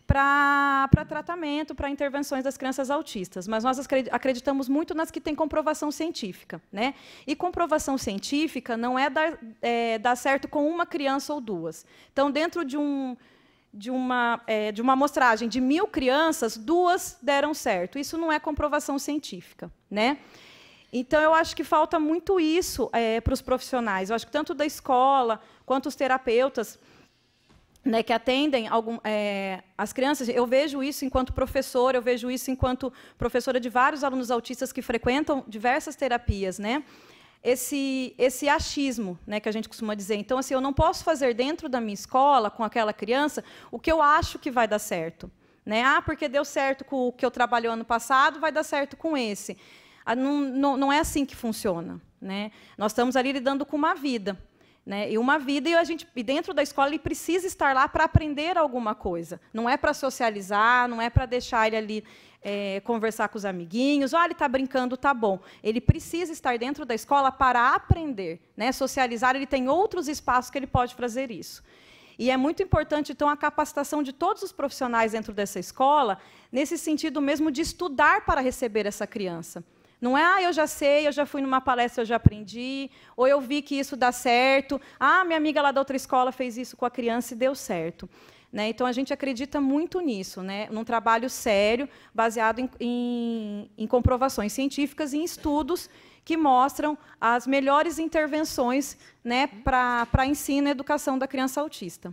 para tratamento, para intervenções das crianças autistas. Mas nós acreditamos muito nas que têm comprovação científica. Né? E comprovação científica não é dar, é, dar certo com uma criança ou duas. Então, dentro de, um, de, uma, é, de uma amostragem de mil crianças, duas deram certo. Isso não é comprovação científica. Né? Então, eu acho que falta muito isso é, para os profissionais. Eu acho que tanto da escola quanto os terapeutas né, que atendem algum, é, as crianças, eu vejo isso enquanto professora, eu vejo isso enquanto professora de vários alunos autistas que frequentam diversas terapias, né? Esse, esse achismo, né, que a gente costuma dizer. Então, assim, eu não posso fazer dentro da minha escola, com aquela criança, o que eu acho que vai dar certo. Né? Ah, porque deu certo com o que eu trabalhei ano passado, vai dar certo com esse. Ah, não, não, não é assim que funciona. Né? Nós estamos ali lidando com uma vida. Né? E uma vida e a gente e dentro da escola ele precisa estar lá para aprender alguma coisa. Não é para socializar, não é para deixar ele ali é, conversar com os amiguinhos. Olha, ah, ele está brincando, tá bom. Ele precisa estar dentro da escola para aprender, né? Socializar. Ele tem outros espaços que ele pode fazer isso. E é muito importante, então, a capacitação de todos os profissionais dentro dessa escola, nesse sentido mesmo de estudar para receber essa criança. Não é, ah, eu já sei, eu já fui numa palestra, eu já aprendi, ou eu vi que isso dá certo, ah, minha amiga lá da outra escola fez isso com a criança e deu certo. Né? Então, a gente acredita muito nisso, né? num trabalho sério, baseado em, em, em comprovações científicas e em estudos que mostram as melhores intervenções né, para ensino e educação da criança autista.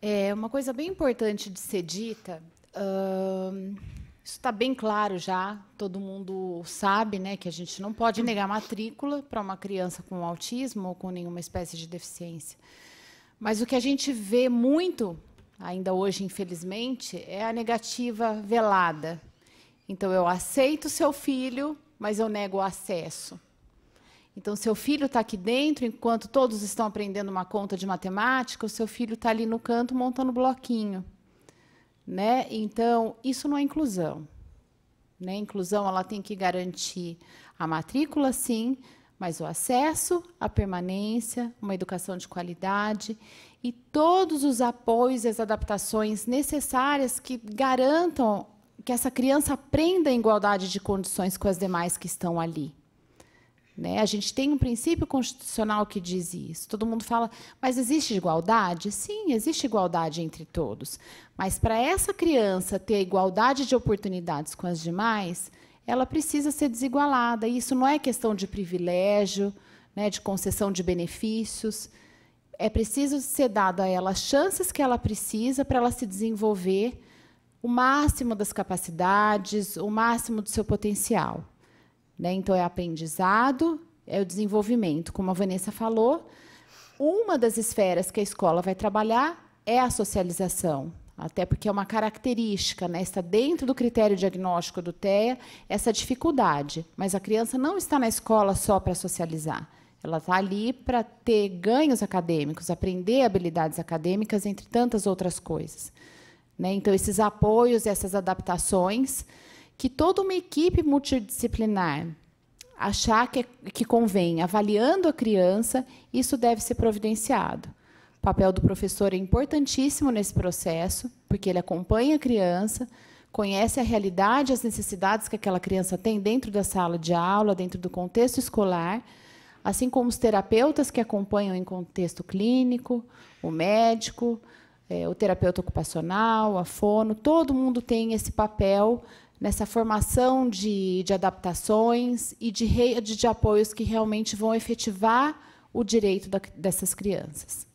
É uma coisa bem importante de ser dita Uh, isso está bem claro já, todo mundo sabe né, que a gente não pode negar matrícula para uma criança com autismo ou com nenhuma espécie de deficiência. Mas o que a gente vê muito, ainda hoje, infelizmente, é a negativa velada. Então, eu aceito seu filho, mas eu nego o acesso. Então, seu filho está aqui dentro, enquanto todos estão aprendendo uma conta de matemática, o seu filho está ali no canto montando bloquinho né? Então, isso não é inclusão. Né? A inclusão ela tem que garantir a matrícula, sim, mas o acesso, a permanência, uma educação de qualidade e todos os apoios e as adaptações necessárias que garantam que essa criança aprenda em igualdade de condições com as demais que estão ali. Né? A gente tem um princípio constitucional que diz isso. Todo mundo fala, mas existe igualdade? Sim, existe igualdade entre todos. Mas para essa criança ter igualdade de oportunidades com as demais, ela precisa ser desigualada. E isso não é questão de privilégio, né, de concessão de benefícios. É preciso ser dado a ela as chances que ela precisa para ela se desenvolver o máximo das capacidades, o máximo do seu potencial. Né? Então, é aprendizado, é o desenvolvimento. Como a Vanessa falou, uma das esferas que a escola vai trabalhar é a socialização. Até porque é uma característica, né? está dentro do critério diagnóstico do TEA, essa dificuldade. Mas a criança não está na escola só para socializar. Ela está ali para ter ganhos acadêmicos, aprender habilidades acadêmicas, entre tantas outras coisas. Né? Então, esses apoios, essas adaptações que toda uma equipe multidisciplinar achar que, é, que convém, avaliando a criança, isso deve ser providenciado. O papel do professor é importantíssimo nesse processo, porque ele acompanha a criança, conhece a realidade, as necessidades que aquela criança tem dentro da sala de aula, dentro do contexto escolar, assim como os terapeutas que acompanham em contexto clínico, o médico, é, o terapeuta ocupacional, a fono, todo mundo tem esse papel nessa formação de, de adaptações e de rede de apoios que realmente vão efetivar o direito da, dessas crianças.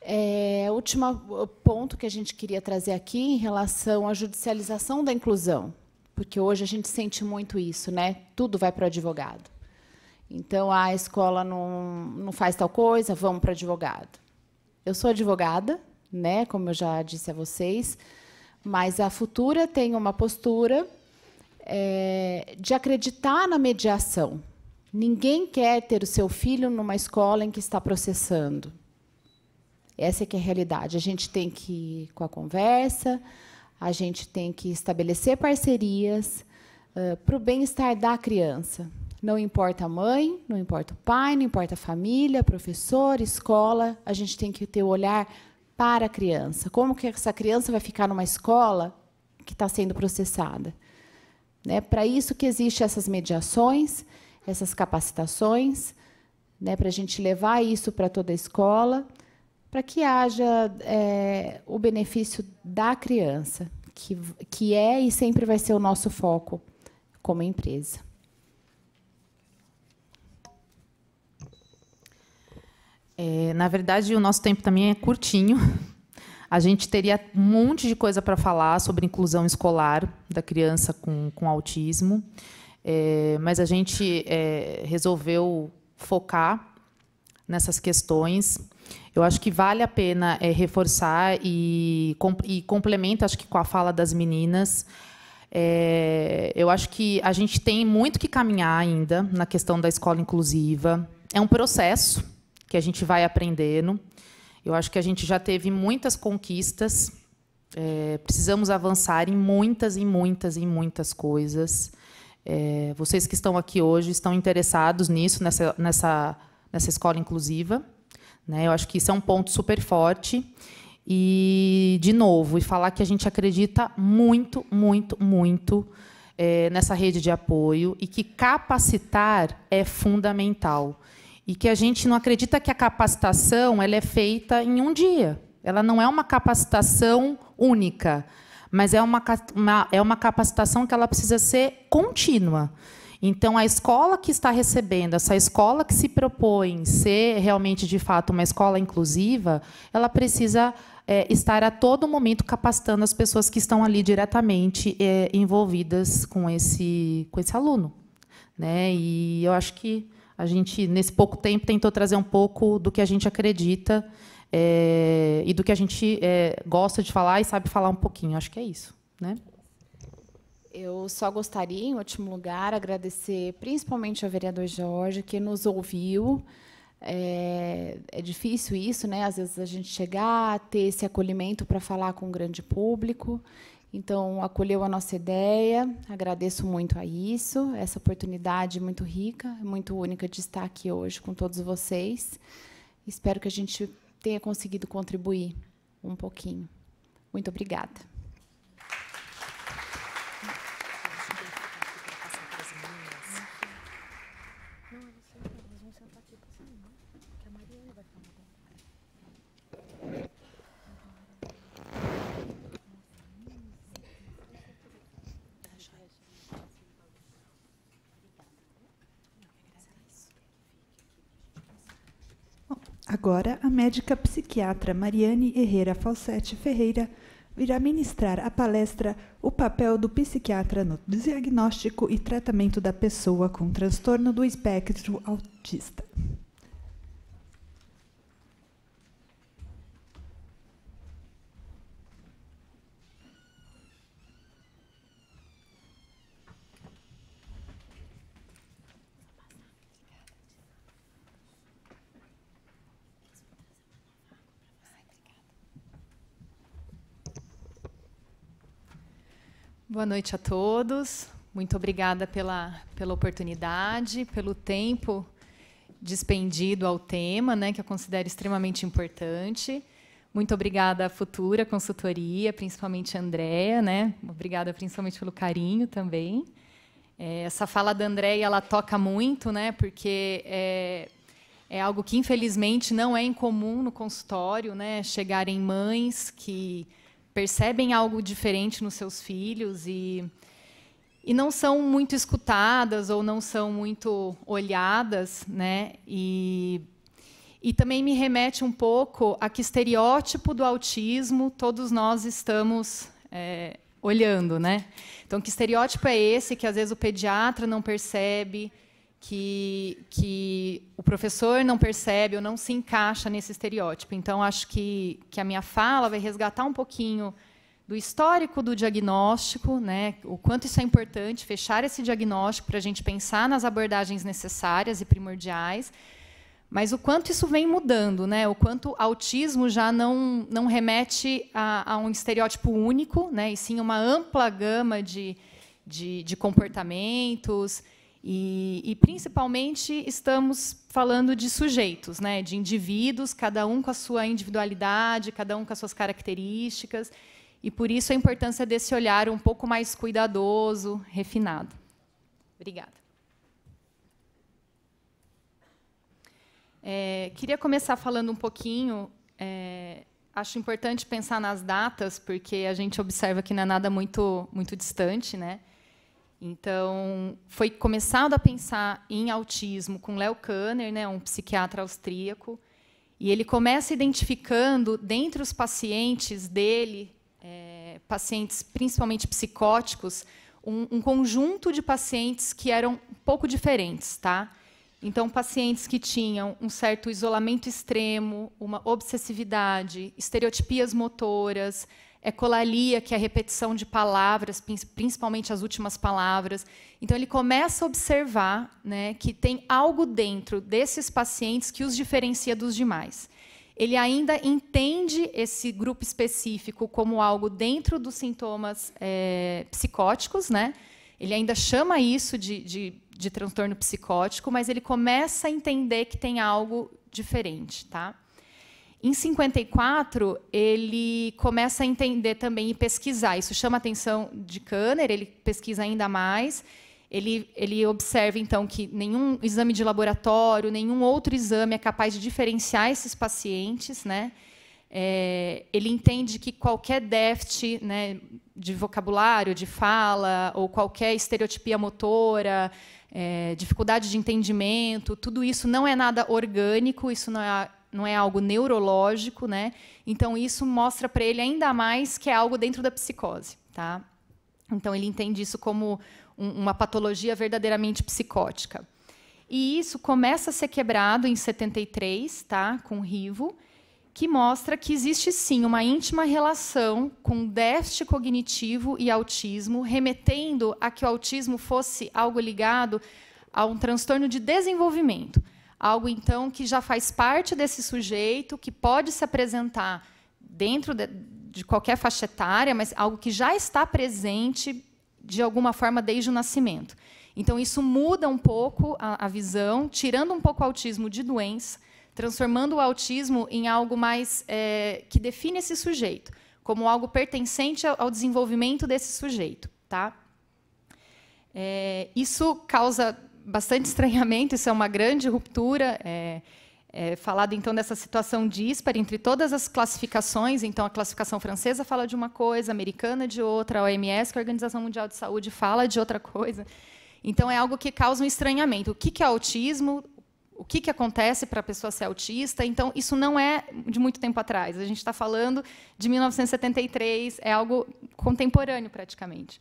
É, último ponto que a gente queria trazer aqui em relação à judicialização da inclusão, porque hoje a gente sente muito isso, né? Tudo vai para o advogado. Então, ah, a escola não, não faz tal coisa, vamos para o advogado. Eu sou advogada, né? Como eu já disse a vocês. Mas a futura tem uma postura é, de acreditar na mediação. Ninguém quer ter o seu filho numa escola em que está processando. Essa é que é a realidade. A gente tem que ir com a conversa, a gente tem que estabelecer parcerias uh, para o bem-estar da criança. Não importa a mãe, não importa o pai, não importa a família, professor, escola, a gente tem que ter o olhar para a criança? Como que essa criança vai ficar numa escola que está sendo processada? Né? Para isso que existem essas mediações, essas capacitações, né? para a gente levar isso para toda a escola, para que haja é, o benefício da criança, que, que é e sempre vai ser o nosso foco como empresa. É, na verdade, o nosso tempo também é curtinho. A gente teria um monte de coisa para falar sobre inclusão escolar da criança com, com autismo, é, mas a gente é, resolveu focar nessas questões. Eu acho que vale a pena é, reforçar e, com, e complementa, acho que com a fala das meninas. É, eu acho que a gente tem muito que caminhar ainda na questão da escola inclusiva. É um processo, que a gente vai aprendendo. Eu acho que a gente já teve muitas conquistas. É, precisamos avançar em muitas e muitas e muitas coisas. É, vocês que estão aqui hoje estão interessados nisso, nessa, nessa, nessa escola inclusiva. Né? Eu acho que isso é um ponto super forte. E, de novo, e falar que a gente acredita muito, muito, muito é, nessa rede de apoio e que capacitar é fundamental e que a gente não acredita que a capacitação ela é feita em um dia. Ela não é uma capacitação única, mas é uma, uma é uma capacitação que ela precisa ser contínua. Então, a escola que está recebendo, essa escola que se propõe ser realmente, de fato, uma escola inclusiva, ela precisa é, estar a todo momento capacitando as pessoas que estão ali diretamente é, envolvidas com esse, com esse aluno. Né? E eu acho que a gente, nesse pouco tempo, tentou trazer um pouco do que a gente acredita é, e do que a gente é, gosta de falar e sabe falar um pouquinho. Acho que é isso. Né? Eu só gostaria, em último lugar, agradecer principalmente ao vereador Jorge, que nos ouviu. É, é difícil isso, né? Às vezes a gente chegar, ter esse acolhimento para falar com um grande público. Então, acolheu a nossa ideia, agradeço muito a isso, essa oportunidade muito rica, muito única de estar aqui hoje com todos vocês. Espero que a gente tenha conseguido contribuir um pouquinho. Muito obrigada. Agora, a médica psiquiatra Mariane Herrera Falsetti Ferreira virá ministrar a palestra O papel do psiquiatra no diagnóstico e tratamento da pessoa com transtorno do espectro autista. Boa noite a todos. Muito obrigada pela, pela oportunidade, pelo tempo dispendido ao tema, né, que eu considero extremamente importante. Muito obrigada à Futura Consultoria, principalmente a Andrea, né? Obrigada principalmente pelo carinho também. É, essa fala da Andrea, ela toca muito, né? Porque é, é algo que infelizmente não é incomum no consultório, né? Chegarem mães que percebem algo diferente nos seus filhos e, e não são muito escutadas ou não são muito olhadas, né? E, e também me remete um pouco a que estereótipo do autismo todos nós estamos é, olhando, né? Então, que estereótipo é esse que às vezes o pediatra não percebe, que, que o professor não percebe ou não se encaixa nesse estereótipo. Então, acho que, que a minha fala vai resgatar um pouquinho do histórico do diagnóstico, né, o quanto isso é importante, fechar esse diagnóstico para a gente pensar nas abordagens necessárias e primordiais, mas o quanto isso vem mudando, né, o quanto autismo já não, não remete a, a um estereótipo único, né, e sim uma ampla gama de, de, de comportamentos, e, e, principalmente estamos falando de sujeitos, né, de indivíduos, cada um com a sua individualidade, cada um com as suas características, e por isso a importância desse olhar um pouco mais cuidadoso, refinado. Obrigada. É, queria começar falando um pouquinho. É, acho importante pensar nas datas, porque a gente observa que não é nada muito, muito distante, né? Então, foi começado a pensar em autismo com Léo Kanner, né, um psiquiatra austríaco, e ele começa identificando, dentre os pacientes dele, é, pacientes principalmente psicóticos, um, um, conjunto de pacientes que eram um pouco diferentes. Tá? Então, pacientes que tinham um certo isolamento extremo, uma obsessividade, estereotipias motoras, ecolalia, é que é a repetição de palavras, principalmente as últimas palavras. Então, ele começa a observar né, que tem algo dentro desses pacientes que os diferencia dos demais. Ele ainda entende esse grupo específico como algo dentro dos sintomas é, psicóticos, né? Ele ainda chama isso de, de, de transtorno psicótico, mas ele começa a entender que tem algo diferente, tá? Em 54, ele começa a entender também e pesquisar. Isso chama a atenção de Kanner, ele pesquisa ainda mais. Ele, ele observa, então, que nenhum exame de laboratório, nenhum outro exame é capaz de diferenciar esses pacientes. Né? É, ele entende que qualquer déficit né, de vocabulário, de fala, ou qualquer estereotipia motora, é, dificuldade de entendimento, tudo isso não é nada orgânico, isso não é não é algo neurológico, né? Então isso mostra para ele ainda mais que é algo dentro da psicose, tá? Então ele entende isso como um, uma patologia verdadeiramente psicótica. E isso começa a ser quebrado em 73, tá? Com Rivo, que mostra que existe sim uma íntima relação com déficit cognitivo e autismo, remetendo a que o autismo fosse algo ligado a um transtorno de desenvolvimento algo então que já faz parte desse sujeito, que pode se apresentar dentro de, de qualquer faixa etária, mas algo que já está presente de alguma forma desde o nascimento. Então, isso muda um pouco a, a, visão, tirando um pouco o autismo de doença, transformando o autismo em algo mais é, que define esse sujeito, como algo pertencente ao, ao desenvolvimento desse sujeito. Tá? É, isso causa bastante estranhamento, isso é uma grande ruptura. É, é, falado então dessa situação díspara entre todas as classificações. Então, a classificação francesa fala de uma coisa, americana de outra, a OMS, que é a Organização Mundial de Saúde, fala de outra coisa. Então, é algo que causa um estranhamento. O que é autismo? O que, que acontece para a pessoa ser autista? Então, isso não é de muito tempo atrás. A gente está falando de 1973, é algo contemporâneo praticamente.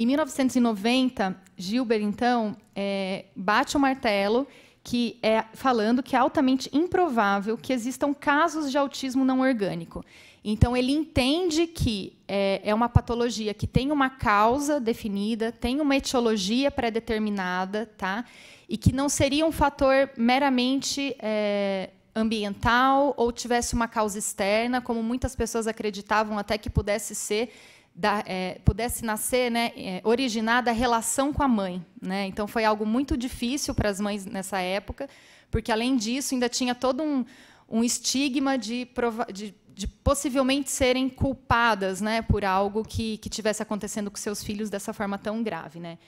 Em 1990, Gilbert, então, é, bate o martelo que é falando que é altamente improvável que existam casos de autismo não orgânico. Então, ele entende que é, é uma patologia que tem uma causa definida, tem uma etiologia pré-determinada, tá? e que não seria um fator meramente é, ambiental ou tivesse uma causa externa, como muitas pessoas acreditavam até que pudesse ser da, é, pudesse nascer, né, é, originar da relação com a mãe. Né? Então, foi algo muito difícil para as mães nessa época, porque, além disso, ainda tinha todo um, um estigma de, de, de, possivelmente serem culpadas né, por algo que, que tivesse acontecendo com seus filhos dessa forma tão grave. Né?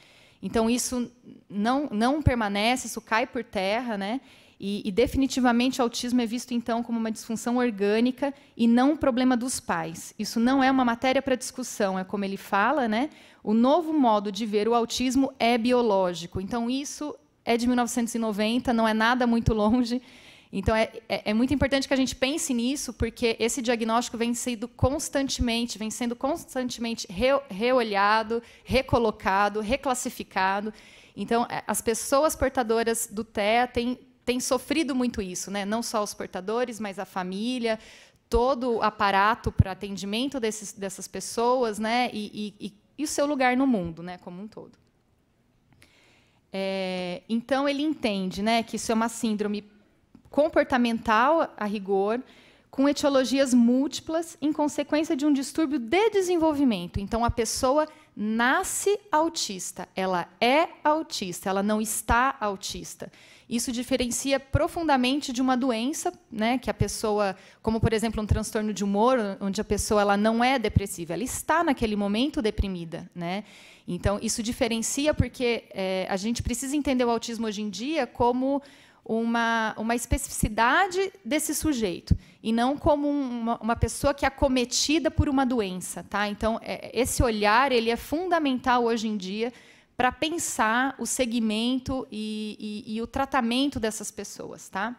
Então, isso não, não permanece, isso cai por terra, né? E, e, definitivamente, o autismo é visto, então, como uma disfunção orgânica e não um problema dos pais. Isso não é uma matéria para discussão, é como ele fala, né? O novo modo de ver o autismo é biológico. Então, isso é de 1990, não é nada muito longe. Então, é, é, é muito importante que a gente pense nisso, porque esse diagnóstico vem sendo constantemente, vem sendo constantemente re, reolhado, recolocado, reclassificado. Então, as pessoas portadoras do TEA têm tem sofrido muito isso, né? não só os portadores, mas a família, todo o aparato para atendimento desses, dessas pessoas né? E, e, e, o seu lugar no mundo né? como um todo. É, então, ele entende né, que isso é uma síndrome comportamental, a rigor, com etiologias múltiplas em consequência de um distúrbio de desenvolvimento. Então, a pessoa nasce autista, ela é autista, ela não está autista. Isso diferencia profundamente de uma doença, né, que a pessoa, como por exemplo um transtorno de humor, onde a pessoa ela não é depressiva, ela está naquele momento deprimida, né? Então isso diferencia porque é, a gente precisa entender o autismo hoje em dia como uma, uma especificidade desse sujeito e não como uma, uma, pessoa que é acometida por uma doença, tá? Então é, esse olhar ele é fundamental hoje em dia para pensar o segmento e, e, e, o tratamento dessas pessoas, tá?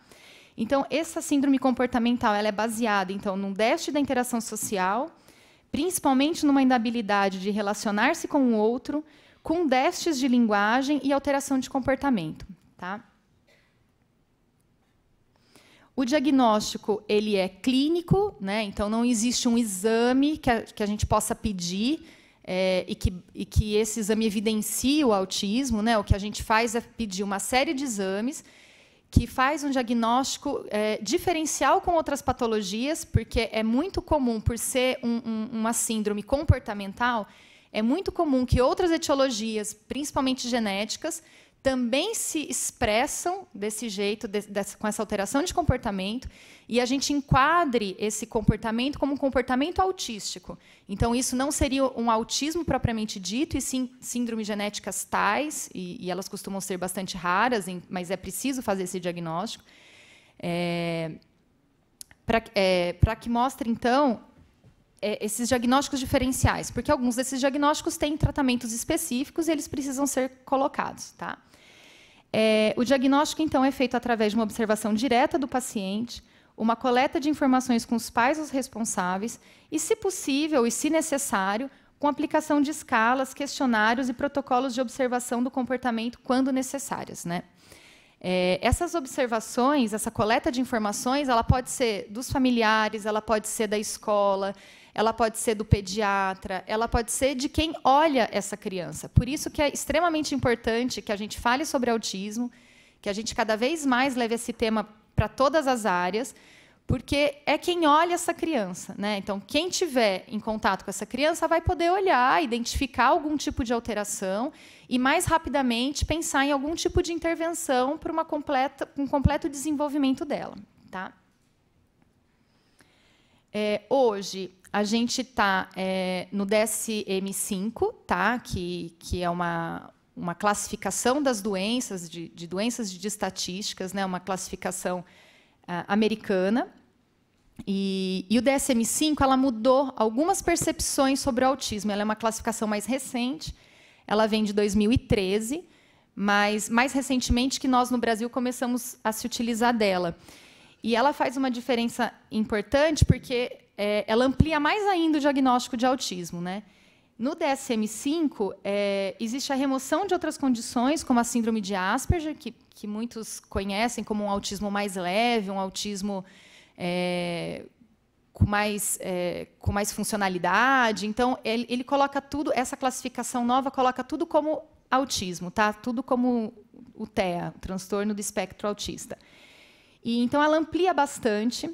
Então, essa síndrome comportamental ela é baseada então num déficit da interação social, principalmente numa inabilidade de relacionar-se com o outro, com déficits de linguagem e alteração de comportamento, tá? O diagnóstico ele é clínico, né? Então não existe um exame que a, que a gente possa pedir é, e, que, e que esse exame evidencia o autismo, né, o que a gente faz é pedir uma série de exames que faz um diagnóstico é, diferencial com outras patologias, porque é muito comum, por ser um, um, uma síndrome comportamental, é muito comum que outras etiologias, principalmente genéticas, também se expressam desse jeito, de, dessa, com essa alteração de comportamento, e a gente enquadre esse comportamento como um comportamento autístico. Então, isso não seria um autismo propriamente dito, e sim síndromes genéticas tais, e, e elas costumam ser bastante raras, em, mas é preciso fazer esse diagnóstico, é, para é, que mostre, então, é, esses diagnósticos diferenciais, porque alguns desses diagnósticos têm tratamentos específicos e eles precisam ser colocados. Tá? É, o diagnóstico, então, é feito através de uma observação direta do paciente, uma coleta de informações com os pais os responsáveis e, se possível e se necessário, com aplicação de escalas, questionários e protocolos de observação do comportamento quando necessárias, né? É, essas observações, essa coleta de informações, ela pode ser dos familiares, ela pode ser da escola, ela pode ser do pediatra, ela pode ser de quem olha essa criança. Por isso que é extremamente importante que a gente fale sobre autismo, que a gente cada vez mais leve esse tema para todas as áreas, porque é quem olha essa criança, né? Então, quem tiver em contato com essa criança vai poder olhar, identificar algum tipo de alteração e mais rapidamente pensar em algum tipo de intervenção para uma completa, um completo desenvolvimento dela, tá? É, hoje a gente está é, no DSM-5, tá? Que, que é uma, uma classificação das doenças, de, de doenças de estatísticas, né, uma classificação ah, americana. E, e o DSM-5 ela mudou algumas percepções sobre o autismo. Ela é uma classificação mais recente, ela vem de 2013, mas mais recentemente que nós no Brasil começamos a se utilizar dela. E ela faz uma diferença importante porque é, ela amplia mais ainda o diagnóstico de autismo, né? No DSM-5, é, existe a remoção de outras condições, como a síndrome de Asperger, que, que muitos conhecem como um autismo mais leve, um autismo é, com, mais, é, com mais funcionalidade. Então, ele, ele, coloca tudo, essa classificação nova coloca tudo como autismo, tá? tudo como o TEA, transtorno do espectro autista. E, então, ela amplia bastante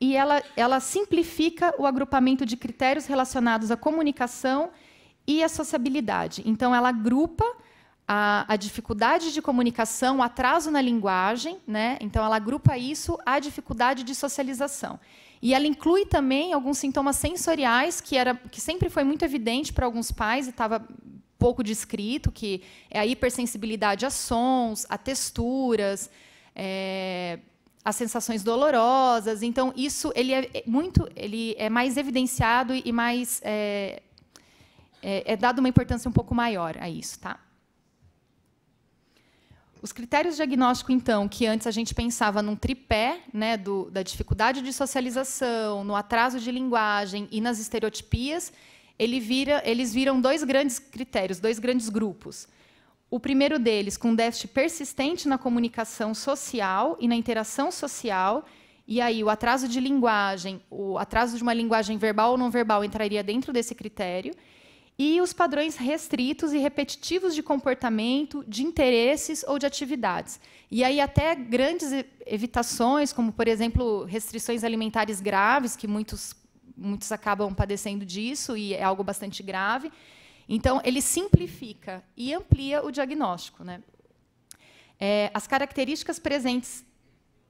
e ela, ela simplifica o agrupamento de critérios relacionados à comunicação e à sociabilidade. Então, ela agrupa a, a, dificuldade de comunicação, o atraso na linguagem, né? então ela agrupa isso à dificuldade de socialização. E ela inclui também alguns sintomas sensoriais que, era, que sempre foi muito evidente para alguns pais e estava pouco descrito, que é a hipersensibilidade a sons, a texturas, é, as sensações dolorosas. Então isso ele é, é muito, ele é mais evidenciado e mais é, é, é dado uma importância um pouco maior a isso, tá? Os critérios diagnóstico, então, que antes a gente pensava num tripé, né, do, da dificuldade de socialização, no atraso de linguagem e nas estereotipias, ele vira, eles viram dois grandes critérios, dois grandes grupos. O primeiro deles, com déficit persistente na comunicação social e na interação social. E aí, o atraso de linguagem, o atraso de uma linguagem verbal ou não verbal entraria dentro desse critério. E os padrões restritos e repetitivos de comportamento, de interesses ou de atividades. E aí, até grandes evitações, como, por exemplo, restrições alimentares graves, que muitos, muitos acabam padecendo disso, e é algo bastante grave então, ele simplifica e amplia o diagnóstico. Né? É, as características presentes,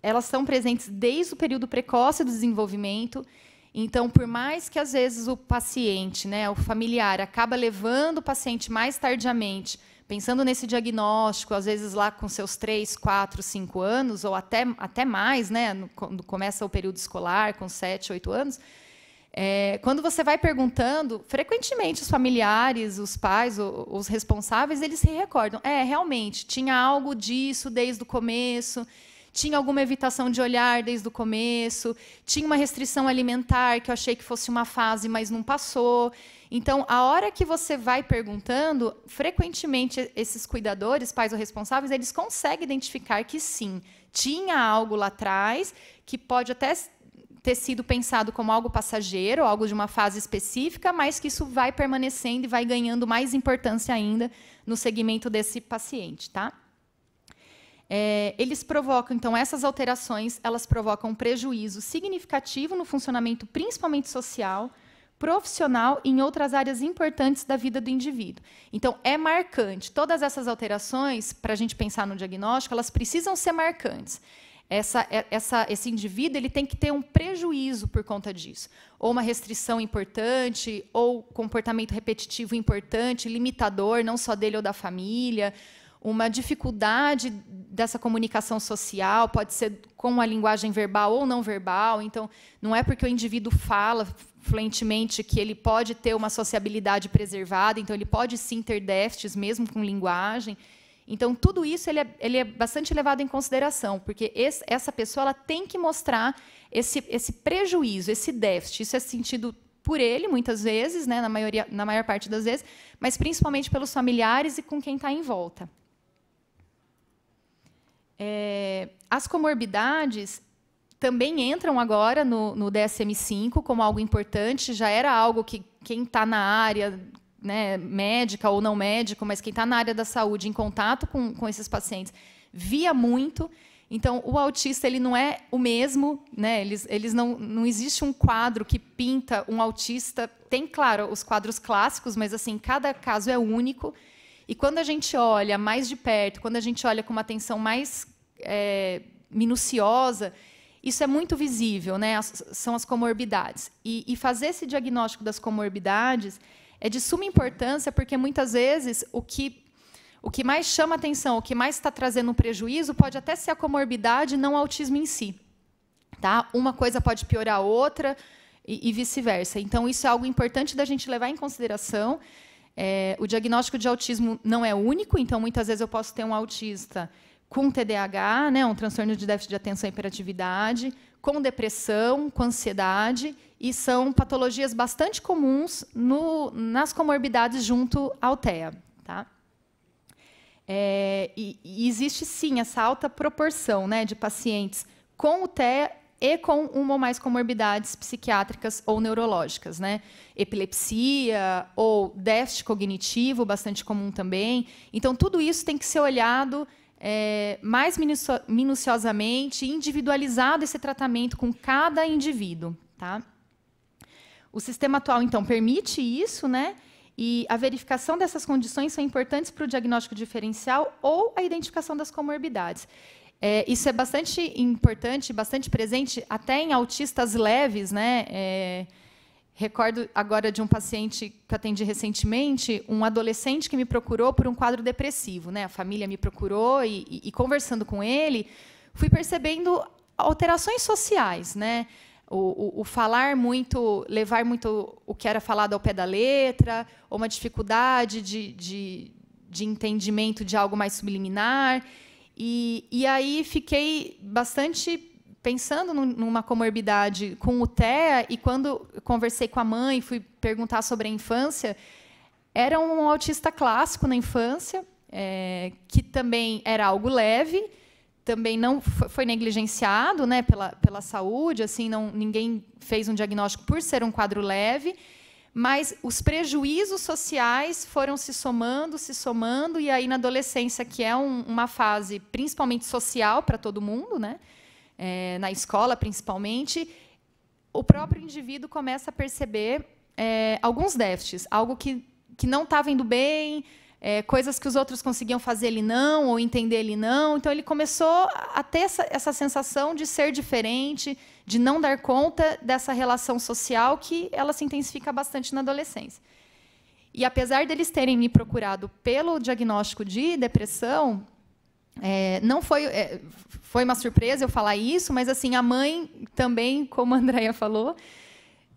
elas são presentes desde o período precoce do desenvolvimento. Então, por mais que às vezes o paciente, né, o familiar, acaba levando o paciente mais tardiamente, pensando nesse diagnóstico, às vezes lá com seus 3, 4, 5 anos, ou até, até mais, né, quando começa o período escolar, com 7, 8 anos, é, quando você vai perguntando, frequentemente os familiares, os pais, o, os responsáveis, eles se recordam. É, realmente, tinha algo disso desde o começo, tinha alguma evitação de olhar desde o começo, tinha uma restrição alimentar que eu achei que fosse uma fase, mas não passou. Então, a hora que você vai perguntando, frequentemente esses cuidadores, pais ou responsáveis, eles conseguem identificar que sim, tinha algo lá atrás, que pode até ter sido pensado como algo passageiro, algo de uma fase específica, mas que isso vai permanecendo e vai ganhando mais importância ainda no segmento desse paciente, tá? É, eles provocam, então, essas alterações, elas provocam um prejuízo significativo no funcionamento, principalmente social, profissional e em outras áreas importantes da vida do indivíduo. Então, é marcante. Todas essas alterações, para a gente pensar no diagnóstico, elas precisam ser marcantes. Essa, é, essa, esse indivíduo ele tem que ter um prejuízo por conta disso, ou uma restrição importante, ou comportamento repetitivo importante, limitador, não só dele ou da família, uma dificuldade dessa comunicação social, pode ser com a linguagem verbal ou não verbal. Então, não é porque o indivíduo fala fluentemente que ele pode ter uma sociabilidade preservada, então ele pode sim ter déficits mesmo com linguagem. Então, tudo isso ele é, ele é bastante levado em consideração, porque esse, essa pessoa ela tem que mostrar esse, esse prejuízo, esse déficit. Isso é sentido por ele, muitas vezes, né, na, maioria, na maior parte das vezes, mas principalmente pelos familiares e com quem está em volta. É, as comorbidades também entram agora no, no DSM-5 como algo importante, já era algo que quem está na área né, médica ou não médico, mas quem está na área da saúde, em contato com, com esses pacientes, via muito. Então, o autista ele não é o mesmo, né? Eles, eles não, não existe um quadro que pinta um autista. Tem, claro, os quadros clássicos, mas assim cada caso é único. E quando a gente olha mais de perto, quando a gente olha com uma atenção mais é, minuciosa, isso é muito visível, né? As, são as comorbidades. E, e fazer esse diagnóstico das comorbidades é de suma importância, porque muitas vezes o que, o que mais chama atenção, o que mais está trazendo um prejuízo, pode até ser a comorbidade, não o autismo em si. Tá? Uma coisa pode piorar a outra e, e vice-versa. Então, isso é algo importante da gente levar em consideração. É, o diagnóstico de autismo não é único, então, muitas vezes, eu posso ter um autista com TDAH, né, um transtorno de déficit de atenção e hiperatividade, com depressão, com ansiedade, e são patologias bastante comuns no, nas comorbidades junto ao TEA. Tá? É, e, e, existe sim essa alta proporção né, de pacientes com o TEA e com uma ou mais comorbidades psiquiátricas ou neurológicas, né? Epilepsia ou déficit cognitivo, bastante comum também. Então, tudo isso tem que ser olhado é, mais minuciosamente, individualizado esse tratamento com cada indivíduo. Tá? O sistema atual, então, permite isso, né? E a verificação dessas condições são importantes para o diagnóstico diferencial ou a identificação das comorbidades. É, isso é bastante importante, bastante presente, até em autistas leves, né? É, Recordo agora de um paciente que atendi recentemente, um adolescente que me procurou por um quadro depressivo. Né? A família me procurou e, e, e conversando com ele, fui percebendo alterações sociais. Né? O, o, o, falar muito, levar muito o que era falado ao pé da letra, ou uma dificuldade de, de, de entendimento de algo mais subliminar. E, e aí fiquei bastante pensando numa comorbidade com o TEA, e quando conversei com a mãe, fui perguntar sobre a infância, era um autista clássico na infância, é, que também era algo leve, também não foi negligenciado né, pela, pela saúde, assim não, ninguém fez um diagnóstico por ser um quadro leve, mas os prejuízos sociais foram se somando, se somando, e aí na adolescência, que é um, uma fase principalmente social para todo mundo, né? é, na escola principalmente, o próprio indivíduo começa a perceber é, alguns déficits, algo que, que não estava indo bem, é, coisas que os outros conseguiam fazer ele não, ou entender ele não. Então, ele começou a ter essa, essa sensação de ser diferente, de não dar conta dessa relação social que ela se intensifica bastante na adolescência. E apesar deles terem me procurado pelo diagnóstico de depressão, é, não foi, é, foi uma surpresa eu falar isso, mas assim, a mãe também, como a Andrea falou,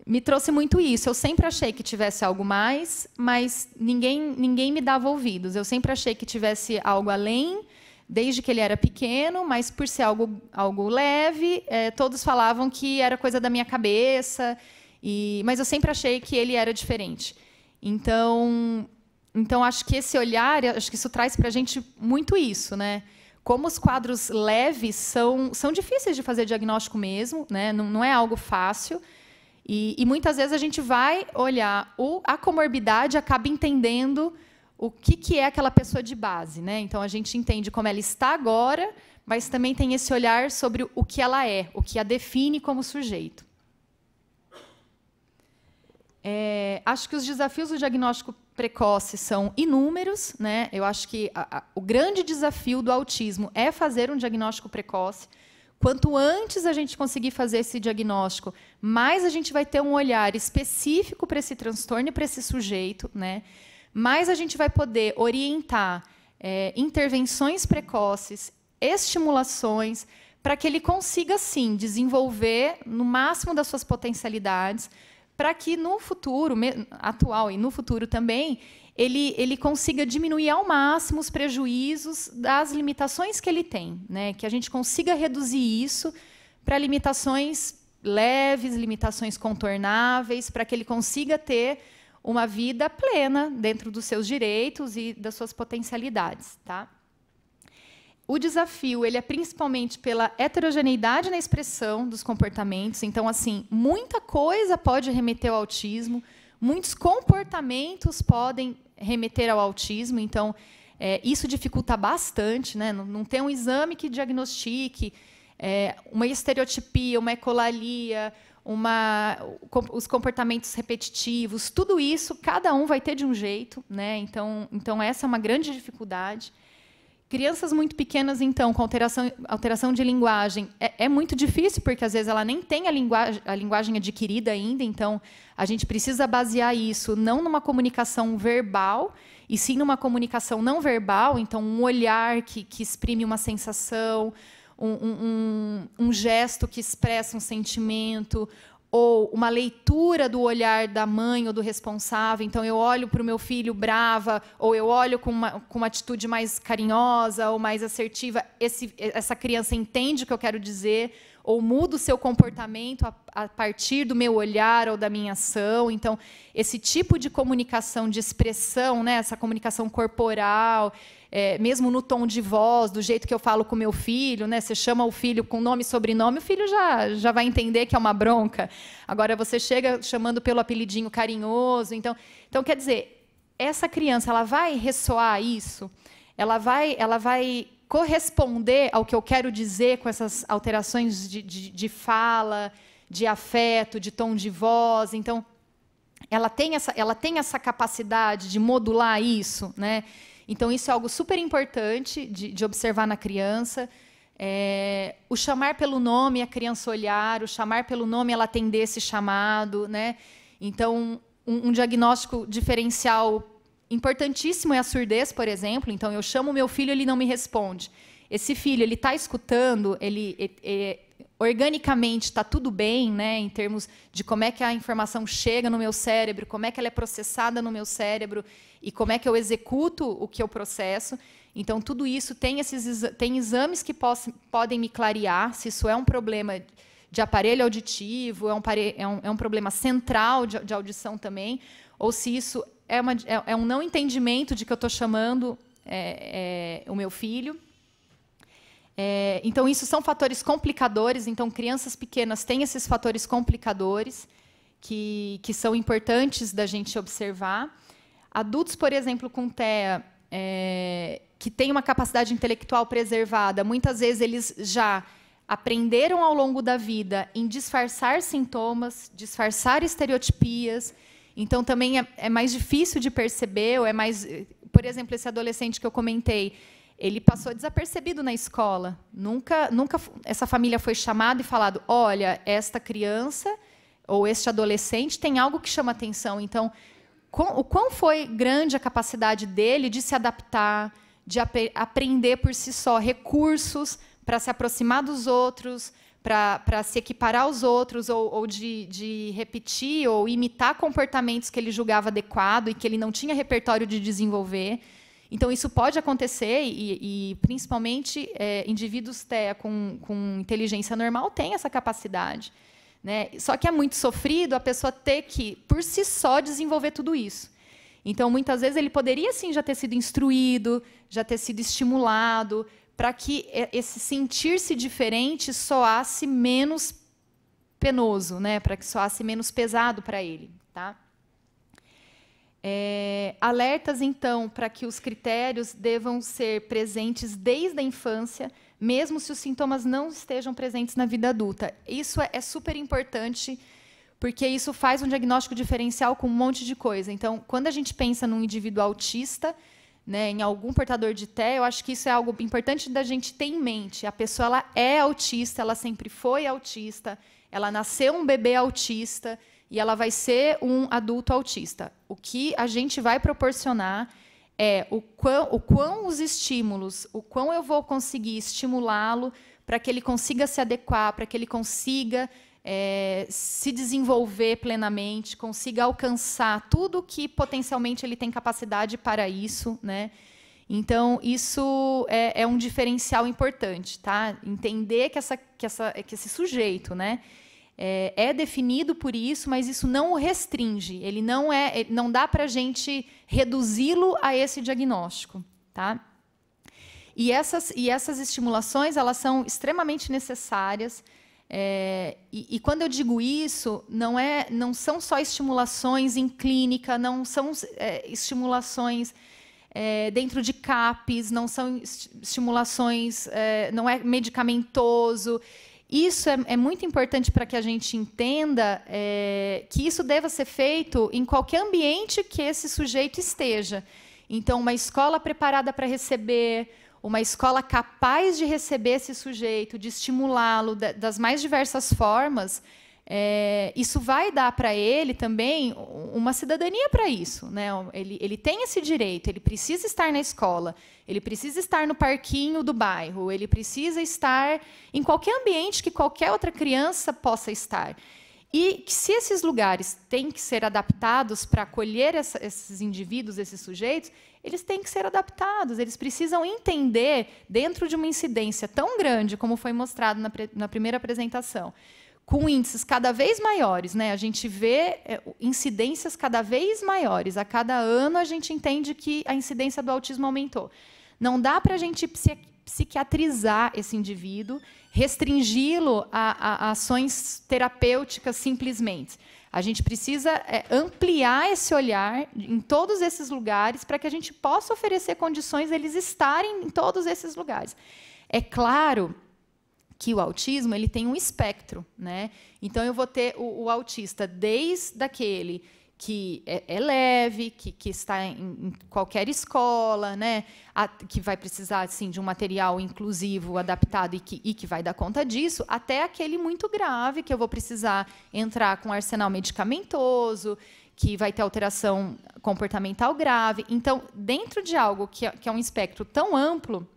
me trouxe muito isso. Eu sempre achei que tivesse algo mais, mas ninguém, ninguém me dava ouvidos. Eu sempre achei que tivesse algo além, desde que ele era pequeno, mas por ser algo, algo leve, é, todos falavam que era coisa da minha cabeça, e, mas eu sempre achei que ele era diferente. Então, então, acho que esse olhar, acho que isso traz para a gente muito isso, né? Como os quadros leves são, são difíceis de fazer diagnóstico mesmo, né? Não, não é algo fácil. E, e, muitas vezes a gente vai olhar o, a comorbidade, acaba entendendo o que, que é aquela pessoa de base, né? Então a gente entende como ela está agora, mas também tem esse olhar sobre o que ela é, o que a define como sujeito. É, acho que os desafios do diagnóstico precoces são inúmeros, né? Eu acho que a, a, o grande desafio do autismo é fazer um diagnóstico precoce. Quanto antes a gente conseguir fazer esse diagnóstico, mais a gente vai ter um olhar específico para esse transtorno e para esse sujeito, né? Mais a gente vai poder orientar é, intervenções precoces, estimulações, para que ele consiga, sim, desenvolver no máximo das suas potencialidades para que no futuro, atual e no futuro também, ele, ele consiga diminuir ao máximo os prejuízos das limitações que ele tem, né? que a gente consiga reduzir isso para limitações leves, limitações contornáveis, para que ele consiga ter uma vida plena dentro dos seus direitos e das suas potencialidades. Tá? o desafio ele é principalmente pela heterogeneidade na expressão dos comportamentos. Então, assim, muita coisa pode remeter ao autismo, muitos comportamentos podem remeter ao autismo. Então, é, isso dificulta bastante, né? Não, não ter um exame que diagnostique é, uma estereotipia, uma ecolalia, uma, os comportamentos repetitivos, tudo isso, cada um vai ter de um jeito, né? Então, então essa é uma grande dificuldade. Crianças muito pequenas, então, com alteração, alteração de linguagem, é, é muito difícil, porque às vezes ela nem tem a linguagem, a linguagem adquirida ainda, então a gente precisa basear isso não numa comunicação verbal, e sim numa comunicação não verbal, então um olhar que, que exprime uma sensação, um, um, um, um gesto que expressa um sentimento, ou uma leitura do olhar da mãe ou do responsável. Então, eu olho para o meu filho brava, ou eu olho com uma, com uma atitude mais carinhosa ou mais assertiva. Esse, essa criança entende o que eu quero dizer, ou muda o seu comportamento a, a partir do meu olhar ou da minha ação. Então, esse tipo de comunicação, de expressão, né, essa comunicação corporal, é, mesmo no tom de voz, do jeito que eu falo com meu filho, né? Você chama o filho com nome e sobrenome, o filho já, já vai entender que é uma bronca. Agora você chega chamando pelo apelidinho carinhoso. Então, então quer dizer, essa criança ela vai ressoar isso, ela vai, ela vai corresponder ao que eu quero dizer com essas alterações de, de, de fala, de afeto, de tom de voz. Então, ela tem essa, ela tem essa capacidade de modular isso, né? Então, isso é algo super importante de, de observar na criança. É, o chamar pelo nome, a criança olhar, o chamar pelo nome, ela atender esse chamado, né? Então, um, um diagnóstico diferencial importantíssimo é a surdez, por exemplo. Então, eu chamo meu filho, ele não me responde. Esse filho, ele está escutando, ele, ele, ele organicamente está tudo bem, né, em termos de como é que a informação chega no meu cérebro, como é que ela é processada no meu cérebro e como é que eu executo o que eu processo. Então, tudo isso tem, esses, tem exames que possam, podem me clarear se isso é um problema de aparelho auditivo, é um, é um, é um problema central de, de audição também, ou se isso é, uma, é, é um não entendimento de que eu estou chamando é, é, o meu filho. É, então, isso são fatores complicadores. Então, crianças pequenas têm esses fatores complicadores que, que são importantes da gente observar. Adultos, por exemplo, com TEA, é, que têm uma capacidade intelectual preservada, muitas vezes eles já aprenderam ao longo da vida em disfarçar sintomas, disfarçar estereotipias, então também é, é mais difícil de perceber, ou é mais. Por exemplo, esse adolescente que eu comentei, ele passou desapercebido na escola. Nunca, nunca essa família foi chamada e falado: olha, esta criança ou este adolescente tem algo que chama atenção. Então, o quão foi grande a capacidade dele de se adaptar, de ap aprender por si só recursos para se aproximar dos outros, para se equiparar aos outros ou, ou de, de, repetir ou imitar comportamentos que ele julgava adequado e que ele não tinha repertório de desenvolver. Então, isso pode acontecer e, e principalmente, é, indivíduos TEA com, com inteligência normal têm essa capacidade. Né? Só que é muito sofrido a pessoa ter que, por si só, desenvolver tudo isso. Então, muitas vezes, ele poderia sim já ter sido instruído, já ter sido estimulado, para que esse sentir-se diferente soasse menos penoso, né? Para que soasse menos pesado para ele, tá? É, alertas então para que os critérios devam ser presentes desde a infância, mesmo se os sintomas não estejam presentes na vida adulta. Isso é, é super importante porque isso faz um diagnóstico diferencial com um monte de coisa. Então, quando a gente pensa num indivíduo autista, né, em algum portador de té, eu acho que isso é algo importante da gente ter em mente. A pessoa ela é autista, ela sempre foi autista, ela nasceu um bebê autista e ela vai ser um adulto autista. O que a gente vai proporcionar é o quão, o quão os estímulos, o quão eu vou conseguir estimulá-lo para que ele consiga se adequar, para que ele consiga é, se desenvolver plenamente, consiga alcançar tudo que potencialmente ele tem capacidade para isso, né? Então, isso é, é um diferencial importante, tá? Entender que, essa, que, essa, que esse sujeito, né? É, é, definido por isso, mas isso não o restringe. Ele não é, é não dá para a gente reduzi-lo a esse diagnóstico, tá? E essas, e essas estimulações elas são extremamente necessárias é, e, e, quando eu digo isso, não, é, não são só estimulações em clínica, não são é, estimulações é, dentro de CAPs, não são estimulações, é, não é medicamentoso. Isso é, é, muito importante para que a gente entenda é, que isso deva ser feito em qualquer ambiente que esse sujeito esteja. Então, uma escola preparada para receber, uma escola capaz de receber esse sujeito, de estimulá-lo das mais diversas formas, é, isso vai dar para ele também uma cidadania para isso. Né? Ele, ele tem esse direito, ele precisa estar na escola, ele precisa estar no parquinho do bairro, ele precisa estar em qualquer ambiente que qualquer outra criança possa estar. E que se esses lugares têm que ser adaptados para acolher essa, esses indivíduos, esses sujeitos, eles têm que ser adaptados, eles precisam entender, dentro de uma incidência tão grande como foi mostrado na, na primeira apresentação, com índices cada vez maiores, né? A gente vê é, incidências cada vez maiores. A cada ano a gente entende que a incidência do autismo aumentou. Não dá para a gente psiquiatrizar esse indivíduo restringi-lo a, a, a, ações terapêuticas simplesmente. A gente precisa é, ampliar esse olhar em todos esses lugares para que a gente possa oferecer condições eles estarem em todos esses lugares. É claro que o autismo ele tem um espectro, né? Então eu vou ter o, o autista desde aquele que é, é leve, que, que está em, em, qualquer escola, né? A, que vai precisar assim, de um material inclusivo, adaptado e que, e que vai dar conta disso, até aquele muito grave, que eu vou precisar entrar com arsenal medicamentoso, que vai ter alteração comportamental grave. Então, dentro de algo que, é, que é um espectro tão amplo,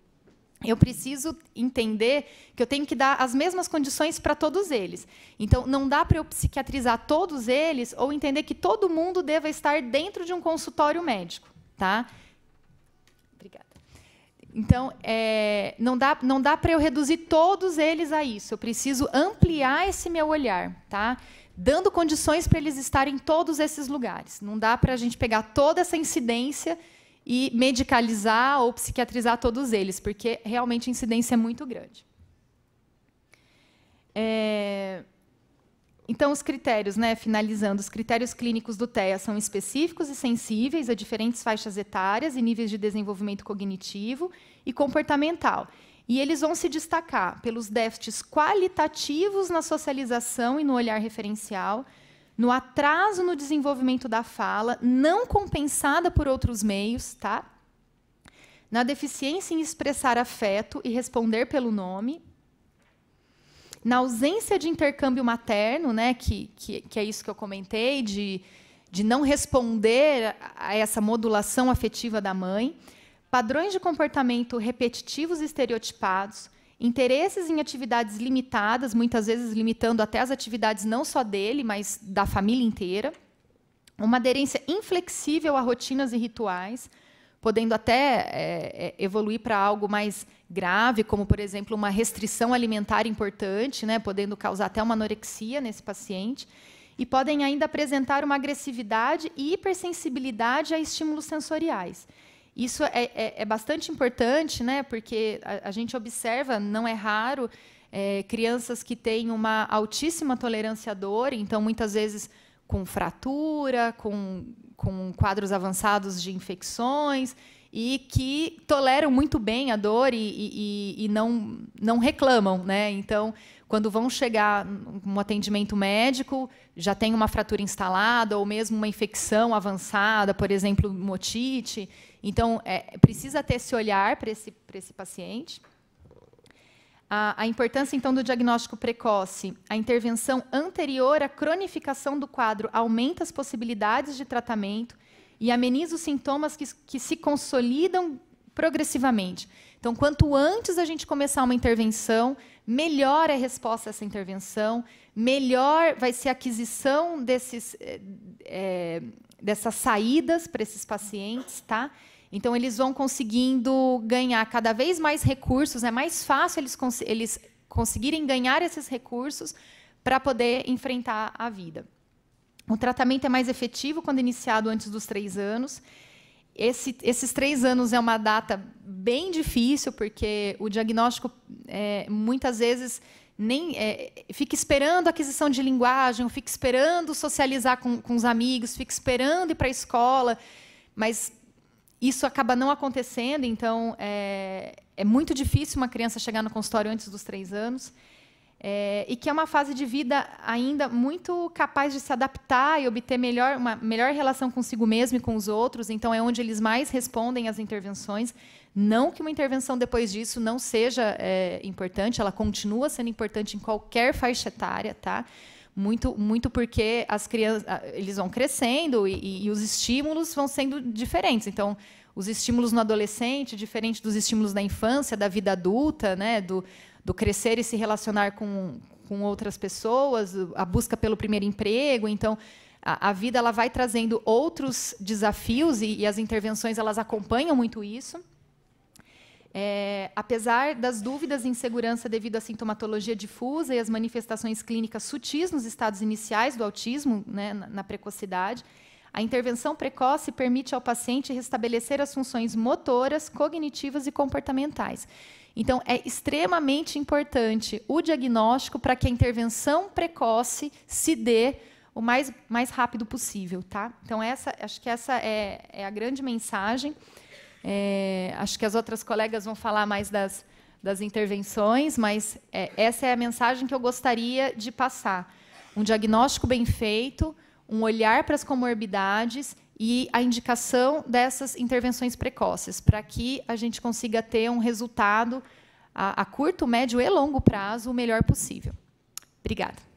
eu preciso entender que eu tenho que dar as mesmas condições para todos eles. Então, não dá para eu psiquiatrizar todos eles ou entender que todo mundo deva estar dentro de um consultório médico, tá? Obrigada. Então, é, não dá, não dá para eu reduzir todos eles a isso. Eu preciso ampliar esse meu olhar, tá? Dando condições para eles estarem em todos esses lugares. Não dá para a gente pegar toda essa incidência e medicalizar ou psiquiatrizar todos eles, porque realmente a incidência é muito grande. É... Então, os critérios, né, finalizando, os critérios clínicos do TEA são específicos e sensíveis a diferentes faixas etárias e níveis de desenvolvimento cognitivo e comportamental. E eles vão se destacar pelos déficits qualitativos na socialização e no olhar referencial, no atraso no desenvolvimento da fala, não compensada por outros meios, tá? Na deficiência em expressar afeto e responder pelo nome, na ausência de intercâmbio materno, né, que, que, que é isso que eu comentei, de, de não responder a essa modulação afetiva da mãe, padrões de comportamento repetitivos e estereotipados, Interesses em atividades limitadas, muitas vezes limitando até as atividades não só dele, mas da família inteira. Uma aderência inflexível a rotinas e rituais, podendo até é, é, evoluir para algo mais grave, como, por exemplo, uma restrição alimentar importante, né, podendo causar até uma anorexia nesse paciente. E podem ainda apresentar uma agressividade e hipersensibilidade a estímulos sensoriais. Isso é, é, é bastante importante, né? Porque a, a, gente observa, não é raro, é, crianças que têm uma altíssima tolerância à dor, então muitas vezes com fratura, com, com quadros avançados de infecções e que toleram muito bem a dor e, e, e, não, não reclamam, né? Então, quando vão chegar um atendimento médico, já tem uma fratura instalada ou mesmo uma infecção avançada, por exemplo, motite, então, é, precisa ter esse olhar para esse, para esse paciente. A, a importância, então, do diagnóstico precoce. A intervenção anterior à cronificação do quadro aumenta as possibilidades de tratamento e ameniza os sintomas que, que se consolidam progressivamente. Então, quanto antes a gente começar uma intervenção, melhor é a resposta a essa intervenção, melhor vai ser a aquisição desses, é, dessas saídas para esses pacientes, tá? Então, eles vão conseguindo ganhar cada vez mais recursos, é mais fácil eles, cons eles conseguirem ganhar esses recursos para poder enfrentar a vida. O tratamento é mais efetivo quando iniciado antes dos três anos. Esse, esses três anos é uma data bem difícil, porque o diagnóstico é, muitas vezes nem é, fica esperando a aquisição de linguagem, fica esperando socializar com, com os amigos, fica esperando ir para a escola, mas isso acaba não acontecendo, então é, é, muito difícil uma criança chegar no consultório antes dos três anos. É, e que é uma fase de vida ainda muito capaz de se adaptar e obter melhor, uma melhor relação consigo mesmo e com os outros, então é onde eles mais respondem às intervenções. Não que uma intervenção depois disso não seja é, importante, ela continua sendo importante em qualquer faixa etária, tá? Muito, muito porque as crianças, eles vão crescendo e, e os estímulos vão sendo diferentes. Então, os estímulos no adolescente, diferente dos estímulos da infância, da vida adulta, né? do, do crescer e se relacionar com, com outras pessoas, a busca pelo primeiro emprego. Então, a, a vida ela vai trazendo outros desafios e, e as intervenções elas acompanham muito isso. É, apesar das dúvidas e insegurança devido à sintomatologia difusa e às manifestações clínicas sutis nos estados iniciais do autismo, né, na, na precocidade, a intervenção precoce permite ao paciente restabelecer as funções motoras, cognitivas e comportamentais. Então, é extremamente importante o diagnóstico para que a intervenção precoce se dê o mais, mais rápido possível, tá? Então, essa, acho que essa é, é a grande mensagem. É, acho que as outras colegas vão falar mais das, das intervenções, mas é, essa é a mensagem que eu gostaria de passar. Um diagnóstico bem feito, um olhar para as comorbidades e a indicação dessas intervenções precoces, para que a gente consiga ter um resultado a, a curto, médio e longo prazo o melhor possível. Obrigada.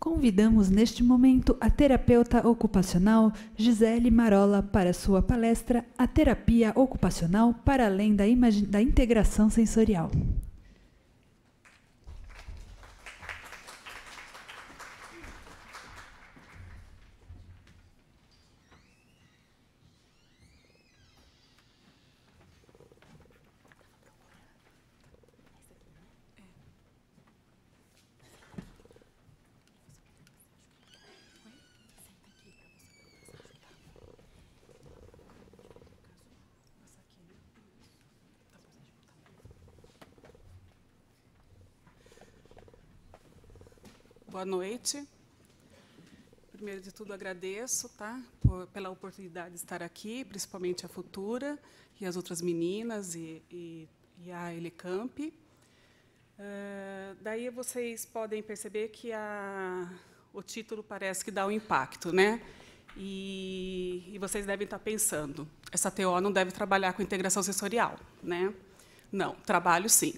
Convidamos neste momento a terapeuta ocupacional Gisele Marola para sua palestra A Terapia Ocupacional para Além da, da Integração Sensorial. Boa noite. Primeiro de tudo, agradeço tá, por, pela oportunidade de estar aqui, principalmente a Futura e as outras meninas e, e, e a Elecamp. Uh, eh, daí vocês podem perceber que a, o título parece que dá um impacto, né? E, e, vocês devem estar pensando, essa TO não deve trabalhar com integração sensorial, né? Não, trabalho sim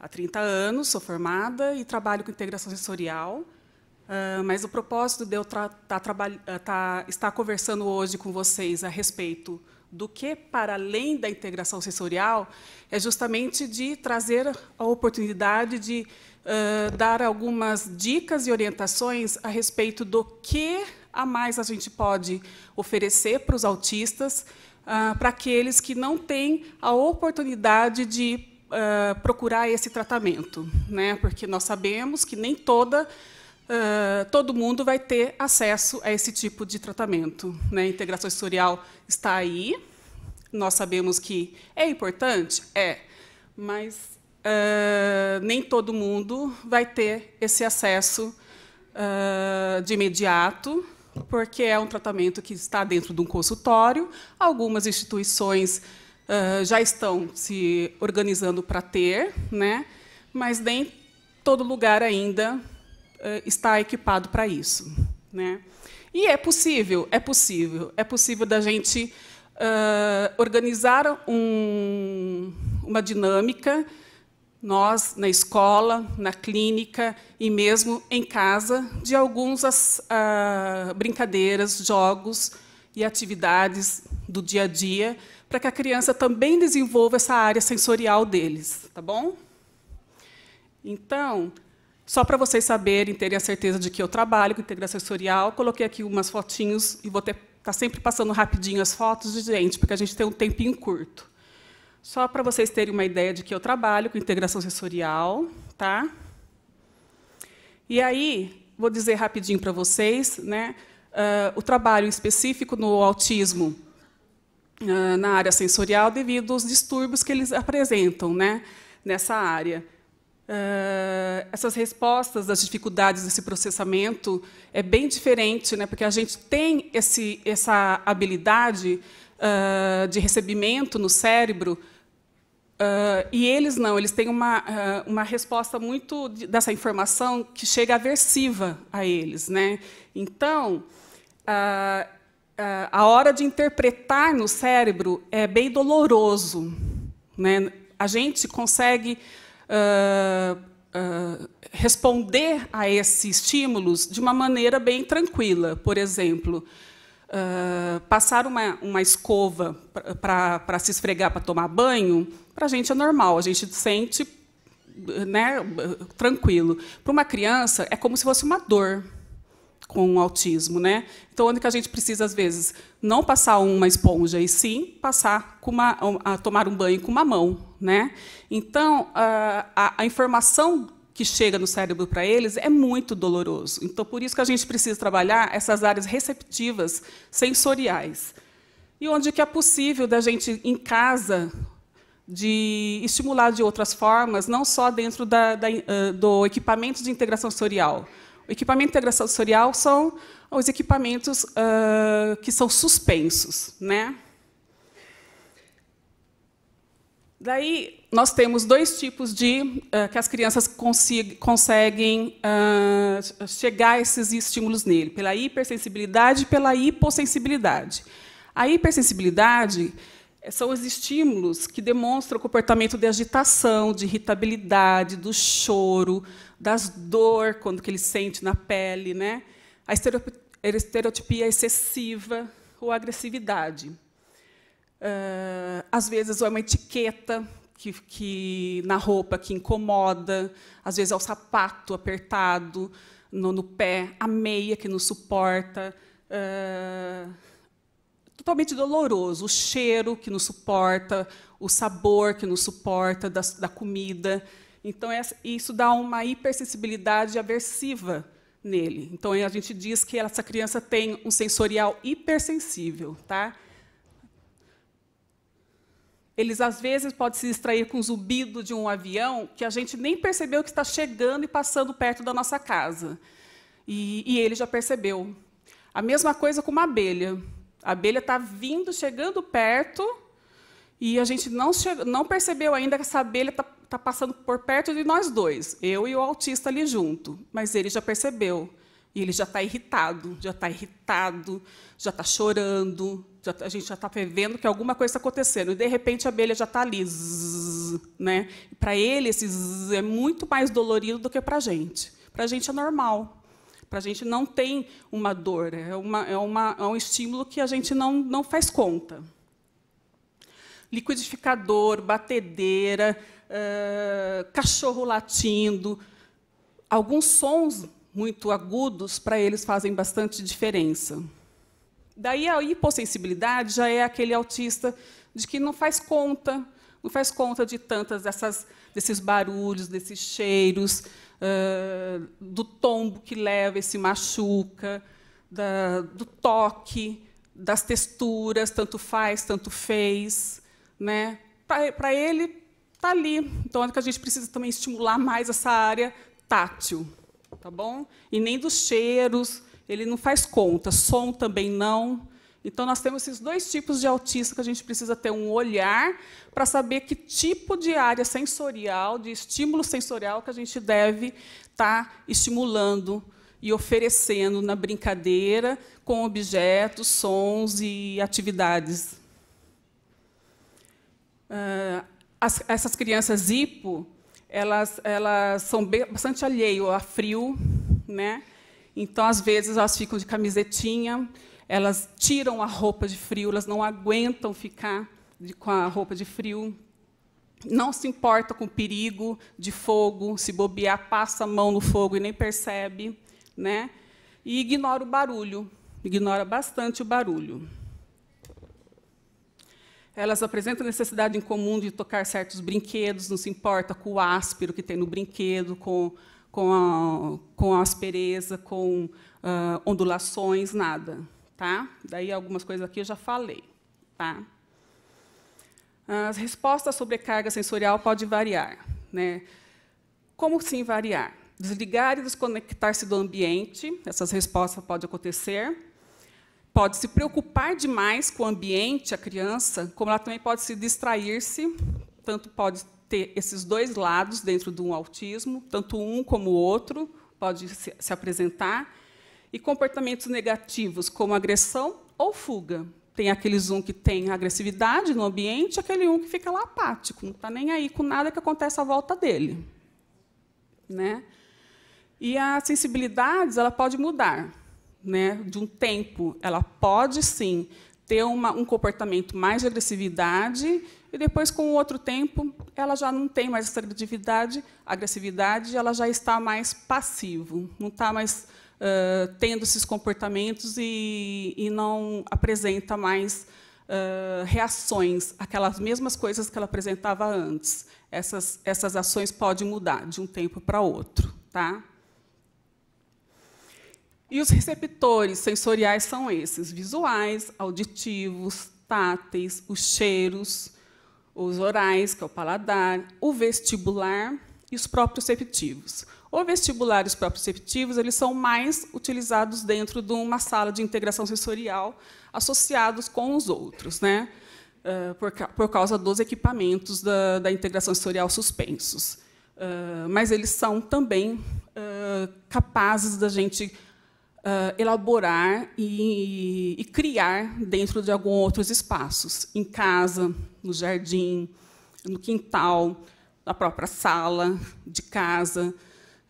há 30 anos, sou formada e trabalho com integração sensorial. Uh, mas o propósito de eu tá tá, estar tá, tá, conversando hoje com vocês a respeito do que para além da integração sensorial é justamente de trazer a oportunidade de uh, dar algumas dicas e orientações a respeito do que a mais a gente pode oferecer para os autistas, uh, para aqueles que não têm a oportunidade de uh, procurar esse tratamento, né? porque nós sabemos que nem toda, uh, todo mundo vai ter acesso a esse tipo de tratamento. Né? A integração historial está aí, nós sabemos que é importante, é, mas uh, nem todo mundo vai ter esse acesso de imediato, porque é um tratamento que está dentro de um consultório, algumas instituições já estão se organizando para ter, né? mas nem todo lugar ainda uh, está equipado para isso. Né? E é possível, é possível. É possível da gente uh, organizar um, uma dinâmica, nós, na escola, na clínica e mesmo em casa, de algumas uh, ah, brincadeiras, jogos e atividades do dia a dia para que a criança também desenvolva essa área sensorial deles, tá bom? Então, só para vocês saberem, terem a certeza de que eu trabalho com integração sensorial, coloquei aqui umas fotinhos e vou estar tá sempre passando rapidinho as fotos de gente, porque a gente tem um tempinho curto. Só para vocês terem uma ideia de que eu trabalho com integração sensorial, tá? E aí, vou dizer rapidinho para vocês, né? Uh, o trabalho específico no autismo na área sensorial devido aos distúrbios que eles apresentam né, nessa área. Uh, essas respostas das dificuldades desse processamento é bem diferente, né, porque a gente tem esse, essa habilidade uh, de recebimento no cérebro, uh, e eles não, eles têm uma, uma resposta muito dessa informação que chega aversiva a eles. Né? Então, ah, a hora de interpretar no cérebro é bem doloroso. Né? A gente consegue uh, uh, responder a esses estímulos de uma maneira bem tranquila. Por exemplo, uh, passar uma, uma escova para se esfregar, para tomar banho, para a gente é normal, a gente sente né, tranquilo. Para uma criança, é como se fosse uma dor com o autismo, né? Então, onde que a gente precisa às vezes não passar uma esponja e sim passar com uma, a tomar um banho com uma mão, né? Então, a, a informação que chega no cérebro para eles é muito doloroso. Então, por isso que a gente precisa trabalhar essas áreas receptivas sensoriais. E onde que é possível da gente em casa de estimular de outras formas, não só dentro da, da, do equipamento de integração sensorial, o equipamento de integração sensorial são os equipamentos uh, que são suspensos. Né? Daí, nós temos dois tipos de uh, que as crianças conseguem uh, chegar a esses estímulos nele, pela hipersensibilidade e pela hipossensibilidade. A hipersensibilidade eh, são os estímulos que demonstram o comportamento de agitação, de irritabilidade, do choro, das dor, quando que ele sente na pele, né? a estereotipia excessiva ou agressividade. Ah, às vezes, é uma etiqueta que, que, na roupa que incomoda, às vezes é o sapato apertado no, no pé, a meia que não suporta, ah, totalmente doloroso, o cheiro que não suporta, o sabor que não suporta da, da comida. Então, isso dá uma hipersensibilidade aversiva nele. Então, a gente diz que essa criança tem um sensorial hipersensível. Tá? Eles, às vezes, podem se distrair com o zumbido de um avião que a gente nem percebeu que está chegando e passando perto da nossa casa. E, e ele já percebeu. A mesma coisa com uma abelha. A abelha está vindo, chegando perto, e a gente não, não percebeu ainda que essa abelha está está passando por perto de nós dois, eu e o autista ali junto, mas ele já percebeu. E ele já está irritado, já está irritado, já está chorando, já, tá, a gente já está vendo que alguma coisa está acontecendo. E, de repente, a abelha já está ali. né? Para ele, esse zzz é muito mais dolorido do que para a gente. Para a gente é normal. Para a gente não tem uma dor. Né? É, uma, é, uma, é um estímulo que a gente não, não faz conta. Liquidificador, batedeira, uh, cachorro latindo, alguns sons muito agudos para eles fazem bastante diferença. Daí a hipossensibilidade já é aquele autista de que não faz conta, não faz conta de tantas dessas, desses barulhos, desses cheiros, uh, do tombo que leva e se machuca, da, do toque, das texturas, tanto faz, tanto fez. Né? Para ele, está ali. Então, é que a gente precisa também estimular mais essa área tátil, tá bom? E nem dos cheiros, ele não faz conta. Som também não. Então, nós temos esses dois tipos de autista que a gente precisa ter um olhar para saber que tipo de área sensorial, de estímulo sensorial que a gente deve estar tá estimulando e oferecendo na brincadeira com objetos, sons e atividades. Uh, as, essas crianças hipo, elas, elas são bastante alheio a frio, né? Então, às vezes, elas ficam de camisetinha, elas tiram a roupa de frio, elas não aguentam ficar de, com a roupa de frio, não se importa com o perigo de fogo, se bobear, passa a mão no fogo e nem percebe, né? e ignora o barulho, ignora bastante o barulho. Elas apresentam necessidade em comum de tocar certos brinquedos, não se importa com o áspero que tem no brinquedo, com, com, a, com a aspereza, com uh, ondulações, nada. Tá? Daí algumas coisas aqui eu já falei. Tá? As respostas sobre carga sensorial pode variar. Né? Como sim variar? Desligar e desconectar-se do ambiente, essas respostas podem acontecer pode se preocupar demais com o ambiente, a criança, como ela também pode se distrair-se, tanto pode ter esses dois lados dentro de um autismo, tanto um como o outro pode se, se apresentar, e comportamentos negativos, como agressão ou fuga. Tem aqueles um que tem agressividade no ambiente, aquele um que fica lá apático, não está nem aí com nada que acontece à volta dele. Né? E as sensibilidades ela pode mudar né, de um tempo, ela pode sim ter uma, um comportamento mais de agressividade e depois, com o outro tempo, ela já não tem mais essa agressividade, ela já está mais passivo, não está mais uh, tendo esses comportamentos e, e não apresenta mais uh, reações, aquelas mesmas coisas que ela apresentava antes. Essas, essas ações podem mudar de um tempo para outro. Tá? E os receptores sensoriais são esses: visuais, auditivos, táteis, os cheiros, os orais, que é o paladar, o vestibular e os próprios receptivos. O vestibular e os próprios receptivos eles são mais utilizados dentro de uma sala de integração sensorial, associados com os outros, né? Eh, por, por causa dos equipamentos da, da integração sensorial suspensos. Eh, mas eles são também eh, capazes da gente uh, elaborar e, e, criar dentro de alguns outros espaços, em casa, no jardim, no quintal, na própria sala de casa,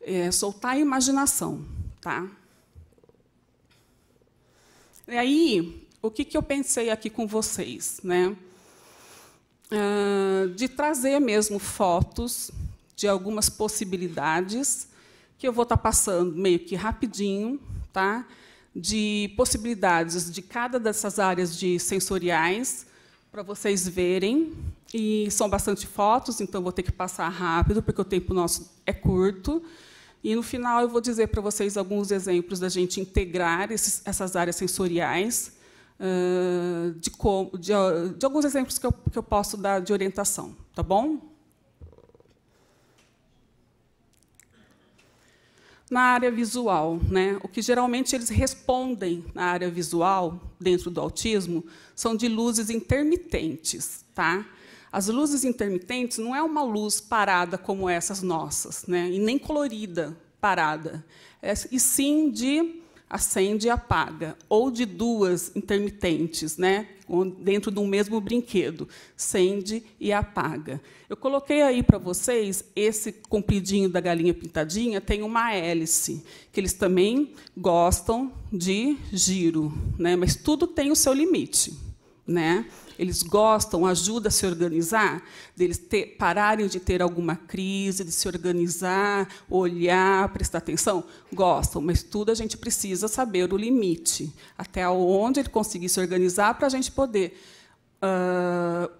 é, soltar a imaginação, tá? E aí, o que, que eu pensei aqui com vocês, né? Uh, de trazer mesmo fotos de algumas possibilidades que eu vou estar tá passando meio que rapidinho, tá? de possibilidades de cada dessas áreas de sensoriais para vocês verem. E são bastante fotos, então vou ter que passar rápido, porque o tempo nosso é curto. E no final eu vou dizer para vocês alguns exemplos da gente integrar esses, essas áreas sensoriais, de, de, de, alguns exemplos que eu, que eu posso dar de orientação, tá bom? na área visual. Né? O que geralmente eles respondem na área visual, dentro do autismo, são de luzes intermitentes. Tá? As luzes intermitentes não é uma luz parada como essas nossas, né? e nem colorida parada, é, e sim de acende e apaga, ou de duas intermitentes, né? dentro de um mesmo brinquedo, acende e apaga. Eu coloquei aí para vocês esse compridinho da galinha pintadinha, tem uma hélice, que eles também gostam de giro, né? mas tudo tem o seu limite. Né? eles gostam, ajuda a se organizar, deles ter, pararem de ter alguma crise, de se organizar, olhar, prestar atenção? Gostam, mas tudo a gente precisa saber o limite, até onde ele conseguir se organizar para a gente poder uh,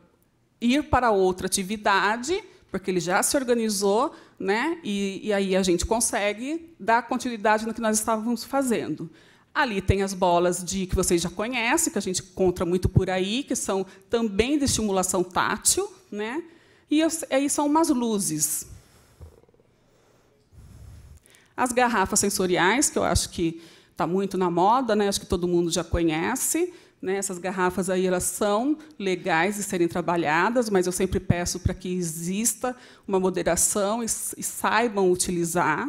ir para outra atividade, porque ele já se organizou, né? E, e aí a gente consegue dar continuidade no que nós estávamos fazendo. Ali tem as bolas de que vocês já conhecem, que a gente encontra muito por aí, que são também de estimulação tátil, né? E aí são umas luzes. As garrafas sensoriais, que eu acho que está muito na moda, né? Acho que todo mundo já conhece. Né? Essas garrafas aí elas são legais de serem trabalhadas, mas eu sempre peço para que exista uma moderação e, e saibam utilizar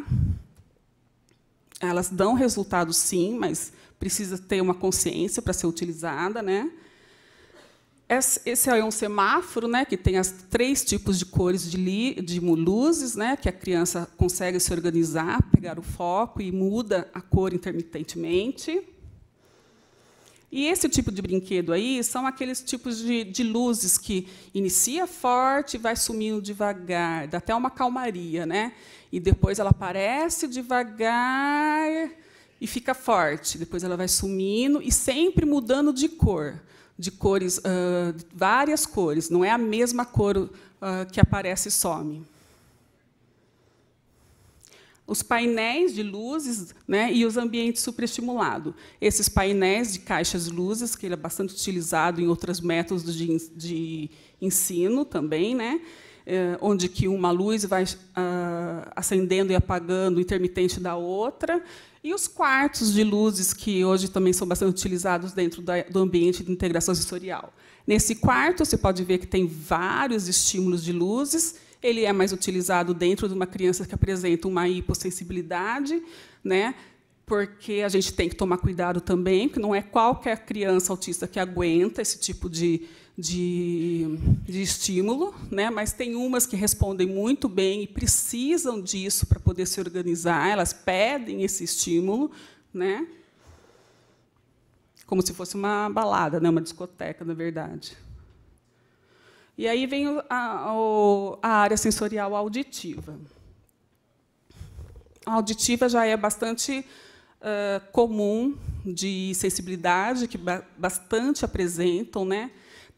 elas dão resultado sim, mas precisa ter uma consciência para ser utilizada, né? Esse é um semáforo, né, que tem as três tipos de cores de, li, de luzes, né, que a criança consegue se organizar, pegar o foco e muda a cor intermitentemente. E esse tipo de brinquedo aí são aqueles tipos de, de luzes que inicia forte e vai sumindo devagar, dá até uma calmaria, né? e depois ela aparece devagar e fica forte. Depois ela vai sumindo e sempre mudando de cor, de cores, uh, várias cores. Não é a mesma cor uh, que aparece e some. Os painéis de luzes né, e os ambientes superestimulados. Esses painéis de caixas de luzes, que ele é bastante utilizado em outros métodos de, de ensino também, né? É, onde que uma luz vai ah, acendendo e apagando intermitente da outra, e os quartos de luzes que hoje também são bastante utilizados dentro do ambiente de integração sensorial. Nesse quarto, você pode ver que tem vários estímulos de luzes. Ele é mais utilizado dentro de uma criança que apresenta uma hipossensibilidade, né? porque a gente tem que tomar cuidado também, que não é qualquer criança autista que aguenta esse tipo de de, de estímulo, né? mas tem umas que respondem muito bem e precisam disso para poder se organizar, elas pedem esse estímulo, né? como se fosse uma balada, né? uma discoteca, na verdade. E aí vem a, a área sensorial auditiva. A auditiva já é bastante uh, comum de sensibilidade, que ba bastante apresentam, né?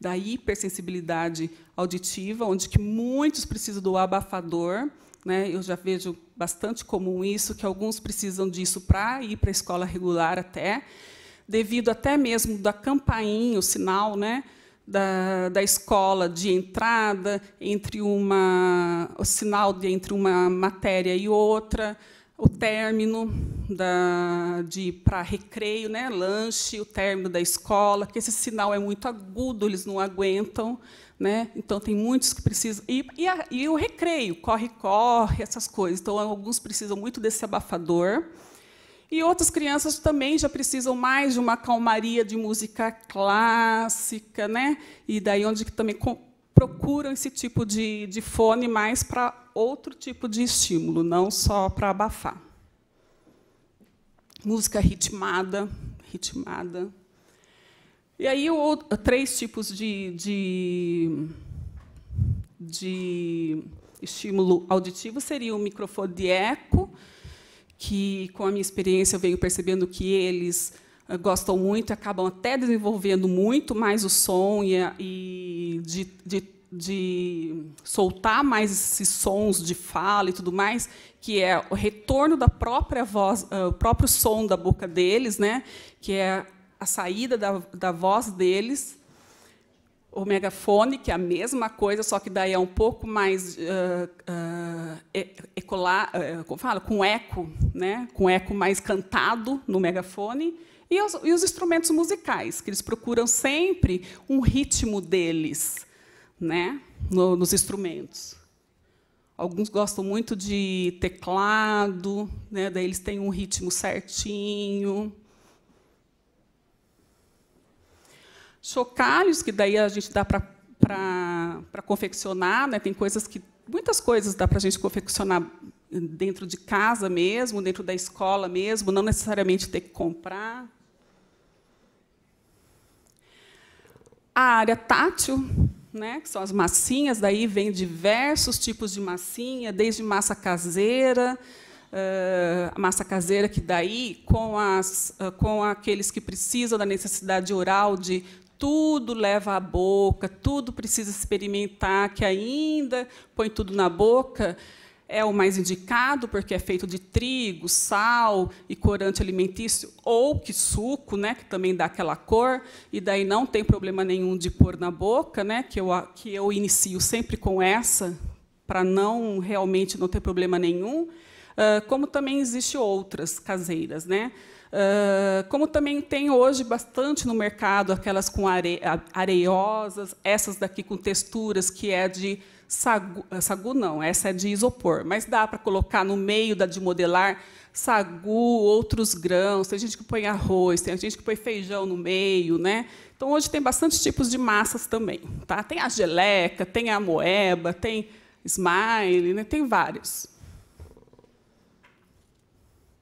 da hipersensibilidade auditiva, onde que muitos precisam do abafador. Né? Eu já vejo bastante comum isso, que alguns precisam disso para ir para a escola regular até, devido até mesmo da campainha, o sinal, né? Da, da, escola de entrada, entre uma, o sinal de entre uma matéria e outra, o término da, de para recreio, né, lanche, o término da escola, que esse sinal é muito agudo, eles não aguentam, né? Então tem muitos que precisam e, e, a, e o recreio, corre corre, essas coisas. Então alguns precisam muito desse abafador. E outras crianças também já precisam mais de uma calmaria de música clássica, né? E daí onde que também procuram esse tipo de, de fone mais para outro tipo de estímulo, não só para abafar. Música ritmada, ritmada. E aí outro, três tipos de, de, de estímulo auditivo seria o microfone de eco, que com a minha experiência eu venho percebendo que eles eh, gostam muito, acabam até desenvolvendo muito mais o som e, eh, e de, de, de, soltar mais esses sons de fala e tudo mais, que é o retorno da própria voz, eh, o próprio som da boca deles, né? que é a saída da, da voz deles. O megafone, que é a mesma coisa, só que daí é um pouco mais uh, uh, ecolar, uh, como fala? com eco, né? com eco mais cantado no megafone e os, e os instrumentos musicais, que eles procuram sempre um ritmo deles né, no, nos instrumentos. Alguns gostam muito de teclado, né, daí eles têm um ritmo certinho. Chocalhos, que daí a gente dá para confeccionar, né, tem coisas que. Muitas coisas dá para a gente confeccionar dentro de casa mesmo, dentro da escola mesmo, não necessariamente ter que comprar. A área tátil, né, que são as massinhas, daí vem diversos tipos de massinha, desde massa caseira, uh, massa caseira que daí com as uh, com aqueles que precisam da necessidade oral de tudo leva à boca, tudo precisa experimentar, que ainda põe tudo na boca é o mais indicado porque é feito de trigo, sal e corante alimentício ou que suco, né, que também dá aquela cor e daí não tem problema nenhum de pôr na boca, né, que eu que eu inicio sempre com essa para não realmente não ter problema nenhum. Uh, como também existe outras caseiras, né? Uh, como também tem hoje bastante no mercado aquelas com are, areiosas, essas daqui com texturas que é de sagu, eh, sagu não, essa é de isopor, mas dá para colocar no meio da de modelar sagu, outros grãos, tem gente que põe arroz, tem gente que põe feijão no meio, né? Então hoje tem bastante tipos de massas também, tá? Tem a geleca, tem a moeba, tem smile, né? Tem vários.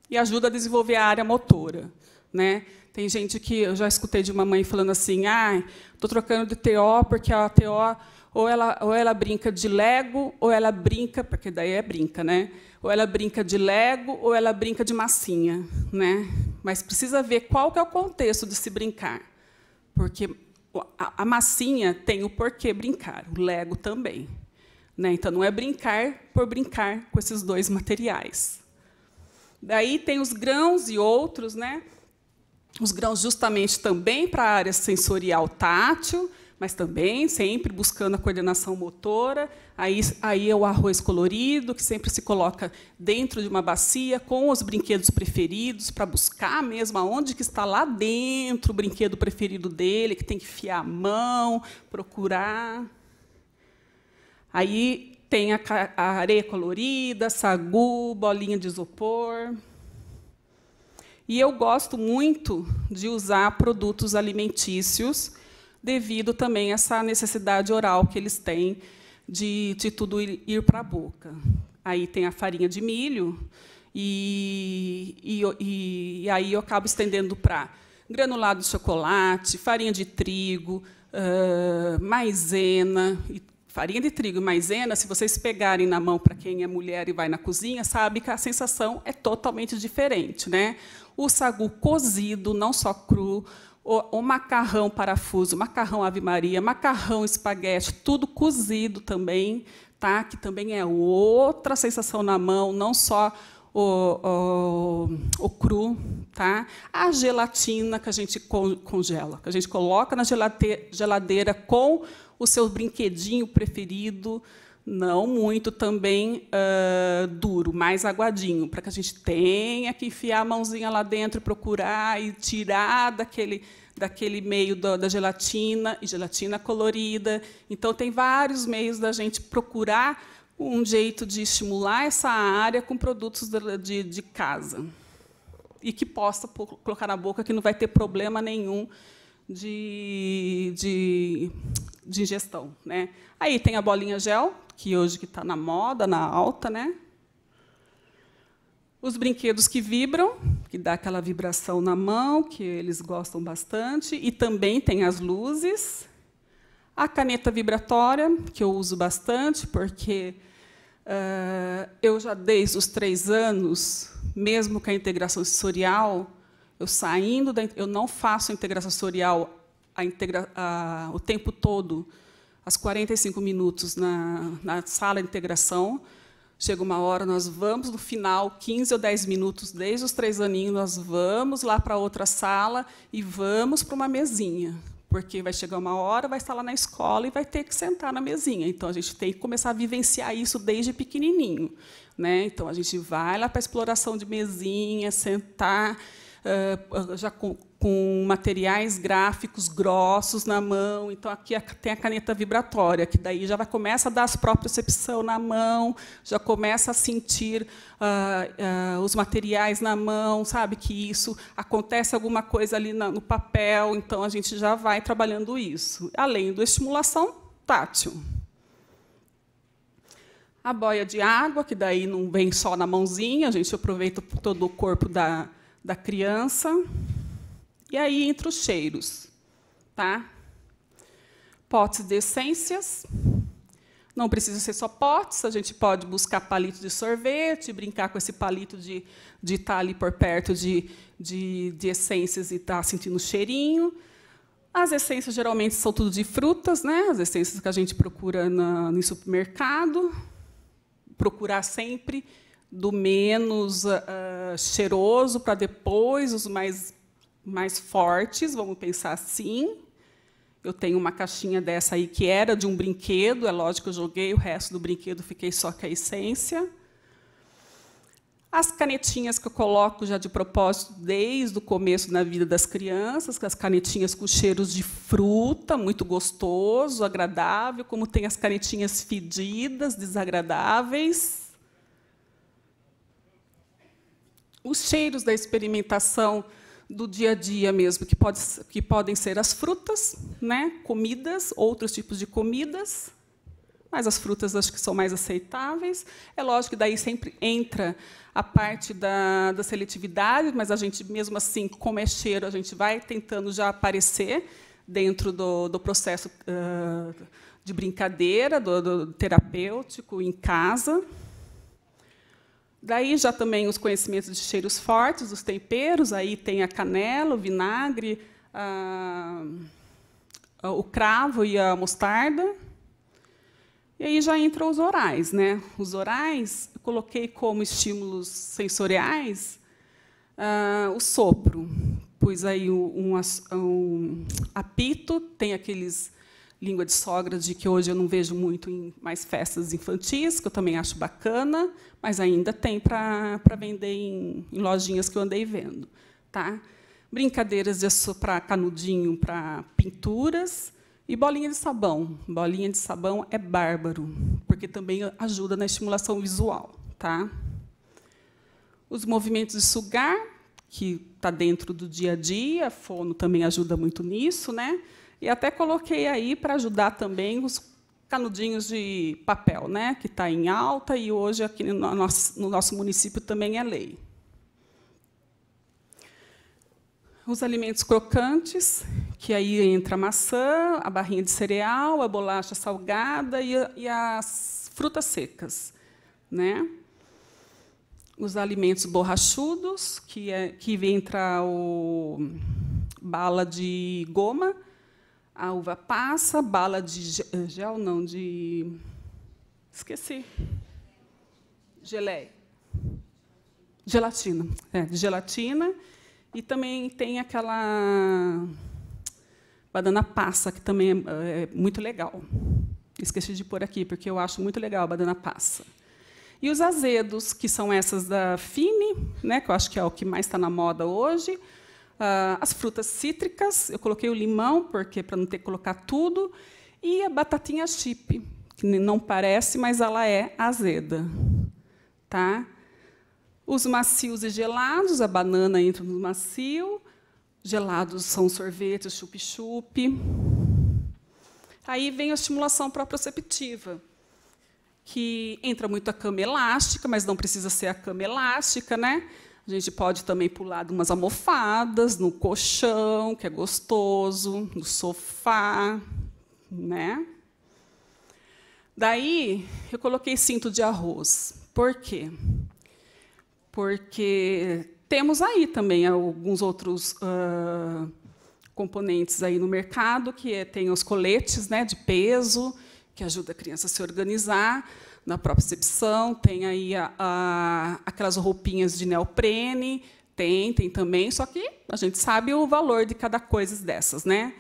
E ajuda a desenvolver a área motora, né? Tem gente que eu já escutei de uma mãe falando assim: "Ah, tô trocando de TO porque a TO ou ela, ou ela brinca de Lego, ou ela brinca, porque daí é brinca, né? Ou ela brinca de Lego, ou ela brinca de massinha, né? Mas precisa ver qual que é o contexto de se brincar, porque a, a massinha tem o porquê brincar, o Lego também, né? Então não é brincar por brincar com esses dois materiais. Daí tem os grãos e outros, né? Os grãos justamente também para a área sensorial tátil mas também sempre buscando a coordenação motora. Aí, aí é o arroz colorido, que sempre se coloca dentro de uma bacia, com os brinquedos preferidos, para buscar mesmo aonde que está lá dentro o brinquedo preferido dele, que tem que fiar a mão, procurar. Aí tem a, a areia colorida, sagu, bolinha de isopor. E eu gosto muito de usar produtos alimentícios devido também a essa necessidade oral que eles têm de, de tudo ir, ir para a boca. Aí tem a farinha de milho, e, e, e aí eu acabo estendendo para granulado de chocolate, farinha de trigo, uh, maisena. farinha de trigo e maisena, se vocês pegarem na mão para quem é mulher e vai na cozinha, sabe que a sensação é totalmente diferente. Né? O sagu cozido, não só cru, o, o, macarrão parafuso, macarrão Ave Maria, macarrão espaguete, tudo cozido também, tá? que também é outra sensação na mão, não só o, o, o cru, tá? a gelatina que a gente congela, que a gente coloca na geladeira com o seu brinquedinho preferido, não muito também uh, duro, mais aguadinho, para que a gente tenha que enfiar a mãozinha lá dentro, procurar e tirar daquele, daquele meio da, da gelatina, e gelatina colorida. Então, tem vários meios da gente procurar um jeito de estimular essa área com produtos de, de, de casa. E que possa colocar na boca que não vai ter problema nenhum de, de, de ingestão. Né? Aí tem a bolinha gel, que hoje que está na moda, na alta, né? Os brinquedos que vibram, que dá aquela vibração na mão, que eles gostam bastante, e também tem as luzes. A caneta vibratória, que eu uso bastante, porque uh, eu já desde os três anos, mesmo com a integração sensorial, eu saindo, da, eu não faço integração sensorial a integra, a, o tempo todo, às 45 minutos na, na sala de integração. Chega uma hora, nós vamos no final, 15 ou 10 minutos, desde os três aninhos, nós vamos lá para outra sala e vamos para uma mesinha. Porque vai chegar uma hora, vai estar lá na escola e vai ter que sentar na mesinha. Então, a gente tem que começar a vivenciar isso desde pequenininho. Né? Então, a gente vai lá para a exploração de mesinha, sentar ah, ah, já com, com materiais gráficos grossos na mão. Então, aqui tem a caneta vibratória, que daí já vai, começa a dar as propriocepção na mão, já começa a sentir uh, uh, os materiais na mão, sabe que isso acontece alguma coisa ali na, no papel. Então, a gente já vai trabalhando isso. Além do estimulação tátil a boia de água, que daí não vem só na mãozinha, a gente aproveita todo o corpo da, da criança. E aí entra os cheiros, tá? Potes de essências. Não precisa ser só potes, a gente pode buscar palito de sorvete, brincar com esse palito de, de estar tá ali por perto de, de, de essências e estar tá sentindo o cheirinho. As essências geralmente são tudo de frutas, né? as essências que a gente procura na, no supermercado. Procurar sempre do menos uh, cheiroso para depois os mais, mais fortes, vamos pensar assim. Eu tenho uma caixinha dessa aí que era de um brinquedo, é lógico que eu joguei o resto do brinquedo, fiquei só com a essência. As canetinhas que eu coloco já de propósito desde o começo na vida das crianças, as canetinhas com cheiros de fruta, muito gostoso, agradável, como tem as canetinhas fedidas, desagradáveis. os cheiros da experimentação do dia a dia mesmo, que, pode, que podem ser as frutas, né? comidas, outros tipos de comidas, mas as frutas acho que são mais aceitáveis. É lógico que daí sempre entra a parte da, da seletividade, mas a gente, mesmo assim, como é cheiro, a gente vai tentando já aparecer dentro do, do processo uh, de brincadeira, do, do terapêutico, em casa. Daí já também os conhecimentos de cheiros fortes, os temperos, aí tem a canela, o vinagre, a, ah, a, o cravo e a mostarda. E aí já entram os orais, né? Os orais eu coloquei como estímulos sensoriais ah, o sopro. pois aí um, um, um apito, tem aqueles língua de sogra, de que hoje eu não vejo muito em mais festas infantis, que eu também acho bacana, mas ainda tem para vender em, em, lojinhas que eu andei vendo. Tá? Brincadeiras de para canudinho, para pinturas, e bolinha de sabão. Bolinha de sabão é bárbaro, porque também ajuda na estimulação visual. Tá? Os movimentos de sugar, que está dentro do dia a dia, fono também ajuda muito nisso, né? E até coloquei aí para ajudar também os canudinhos de papel, né, que está em alta e hoje aqui no nosso, no nosso município também é lei. Os alimentos crocantes, que aí entra a maçã, a barrinha de cereal, a bolacha salgada e, e as frutas secas. Né? Os alimentos borrachudos, que, é, que entra o bala de goma, a uva passa, bala de eh, gel, não, de... Esqueci. Geleia. Gelatina. É, gelatina. E também tem aquela banana passa, que também é, é, é, muito legal. Esqueci de pôr aqui, porque eu acho muito legal a banana passa. E os azedos, que são essas da Fini, né, que eu acho que é o que mais está na moda hoje, ah, as frutas cítricas, eu coloquei o limão, porque para não ter que colocar tudo, e a batatinha chip, que não parece, mas ela é azeda. Tá? Os macios e gelados, a banana entra no macio, gelados são sorvetes, chup-chup. Aí vem a estimulação proprioceptiva, que entra muito a cama elástica, mas não precisa ser a cama elástica, né? A gente pode também pular de umas almofadas no colchão, que é gostoso, no sofá, né? Daí eu coloquei cinto de arroz. Por quê? Porque temos aí também alguns outros uh, componentes aí no mercado, que é, tem os coletes né, de peso, que ajuda a criança a se organizar na propriocepção, tem aí a, a, aquelas roupinhas de neoprene, tem, tem também, só que a gente sabe o valor de cada coisa dessas, né?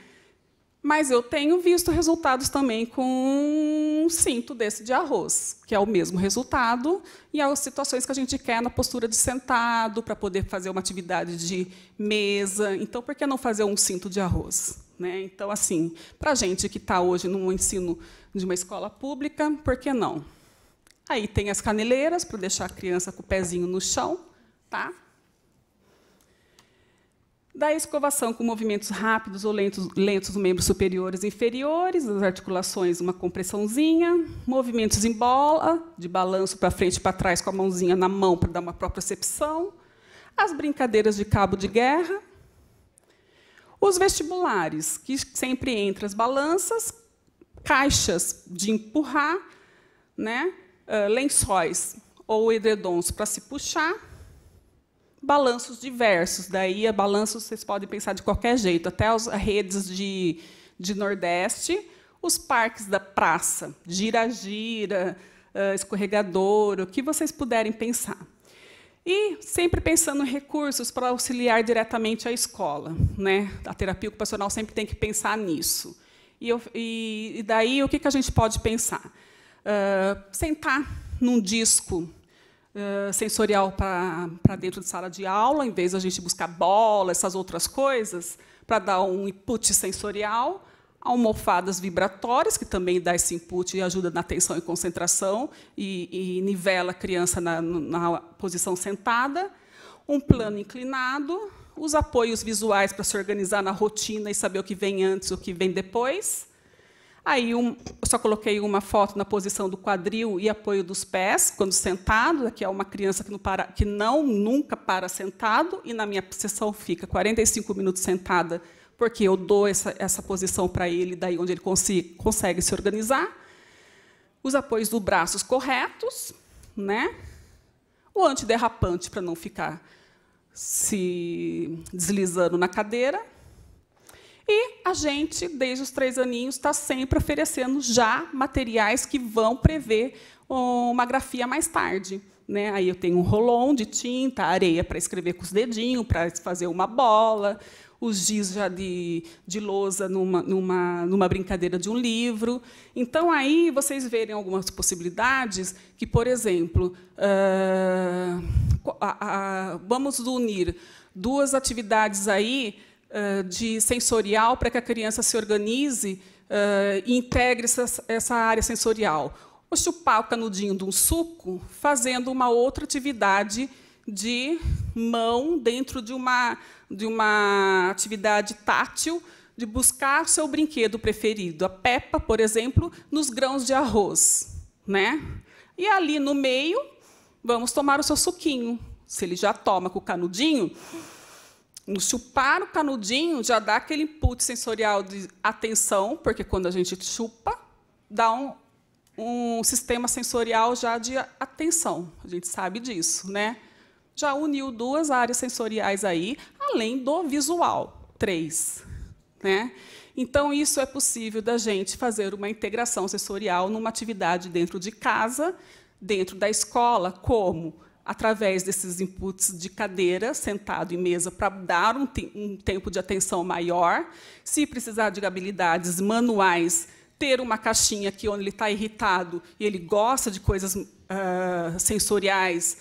Mas eu tenho visto resultados também com um cinto desse de arroz, que é o mesmo resultado, e as situações que a gente quer na postura de sentado, para poder fazer uma atividade de mesa. Então, por que não fazer um cinto de arroz? Né? Então, assim, para a gente que está hoje no ensino de uma escola pública, por que não? Aí tem as caneleiras para deixar a criança com o pezinho no chão, tá? Da escovação com movimentos rápidos ou lentos, lentos dos membros superiores e inferiores, das articulações, uma compressãozinha, movimentos em bola, de balanço para frente e para trás com a mãozinha na mão para dar uma propriocepção, as brincadeiras de cabo de guerra, os vestibulares, que sempre entra as balanças, caixas de empurrar, né? Eh, lençóis ou edredons para se puxar, balanços diversos. Daí, a balanços vocês podem pensar de qualquer jeito, até as redes de, de Nordeste, os parques da praça, gira-gira, eh, escorregador, o que vocês puderem pensar. E sempre pensando em recursos para auxiliar diretamente a escola. Né? A terapia ocupacional sempre tem que pensar nisso. E, eu, e, e daí, o que, que a gente pode pensar? Ah, sentar num disco ah, sensorial para dentro de sala de aula, em vez a gente buscar bola, essas outras coisas, para dar um input sensorial, almofadas vibratórias, que também dá esse input e ajuda na atenção e concentração, e, e nivela a criança na, na posição sentada, um plano inclinado, os apoios visuais para se organizar na rotina e saber o que vem antes e o que vem depois, Aí um, só coloquei uma foto na posição do quadril e apoio dos pés, quando sentado, aqui é uma criança que não, para, que não nunca para sentado, e na minha sessão fica 45 minutos sentada, porque eu dou essa, essa posição para ele, daí onde ele consi, consegue se organizar. Os apoios dos braços corretos, né? o antiderrapante para não ficar se deslizando na cadeira, e a gente, desde os três aninhos, está sempre oferecendo já materiais que vão prever uma grafia mais tarde. Né? Aí eu tenho um rolon de tinta, areia para escrever com os dedinhos, para fazer uma bola, os giz já de, de lousa numa, numa, numa brincadeira de um livro. Então, aí vocês verem algumas possibilidades que, por exemplo, uh, a, a, vamos unir duas atividades aí eh, de sensorial para que a criança se organize eh, e integre essa área sensorial. Ou chupar o canudinho de um suco fazendo uma outra atividade de mão dentro de uma, de uma atividade tátil de buscar seu brinquedo preferido, a Peppa, por exemplo, nos grãos de arroz, né? E ali no meio, vamos tomar o seu suquinho. Se ele já toma com o canudinho, no chupar o canudinho já dá aquele input sensorial de atenção, porque quando a gente chupa, dá um, um sistema sensorial já de atenção. A gente sabe disso, né? Já uniu duas áreas sensoriais aí, além do visual, três, né? Então isso é possível da gente fazer uma integração sensorial numa atividade dentro de casa, dentro da escola, como através desses inputs de cadeira, sentado e mesa, para dar um, te um tempo de atenção maior. Se precisar de habilidades manuais, ter uma caixinha aqui onde ele está irritado e ele gosta de coisas uh, sensoriais,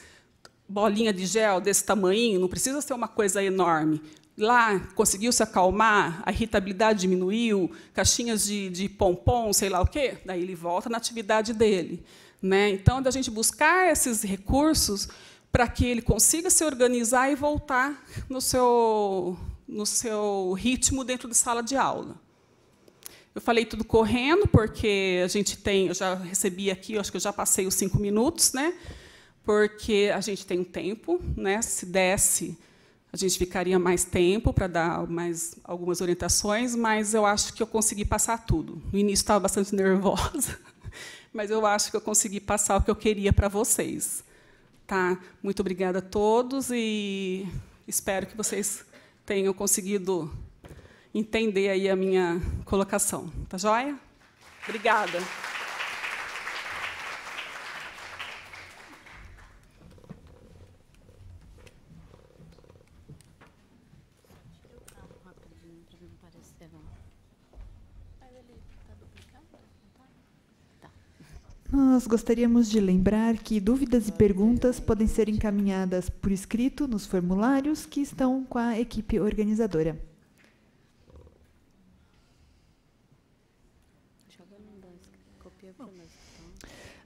bolinha de gel desse tamanho, não precisa ser uma coisa enorme. Lá, conseguiu se acalmar, a irritabilidade diminuiu, caixinhas de, de pompom, sei lá o quê, daí ele volta na atividade dele. Né? Então, da gente buscar esses recursos para que ele consiga se organizar e voltar no seu, no seu ritmo dentro de sala de aula. Eu falei tudo correndo, porque a gente tem, eu já recebi aqui, acho que eu já passei os cinco minutos, né? porque a gente tem um tempo, né? se desse, a gente ficaria mais tempo para dar mais algumas orientações, mas eu acho que eu consegui passar tudo. No início estava bastante nervosa mas eu acho que eu consegui passar o que eu queria para vocês. Tá? Muito obrigada a todos e espero que vocês tenham conseguido entender aí a minha colocação. Tá joia? Obrigada. Nós gostaríamos de lembrar que dúvidas e perguntas podem ser encaminhadas por escrito nos formulários que estão com a equipe organizadora.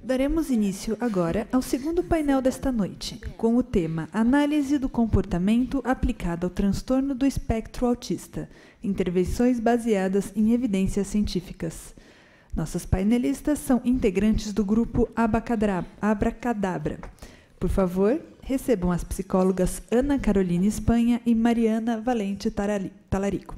Daremos início agora ao segundo painel desta noite, com o tema Análise do comportamento aplicado ao transtorno do espectro autista intervenções baseadas em evidências científicas. Nossas painelistas são integrantes do grupo Abacadabra. Abracadabra. Por favor, recebam as psicólogas Ana Carolina Espanha e Mariana Valente Talarico.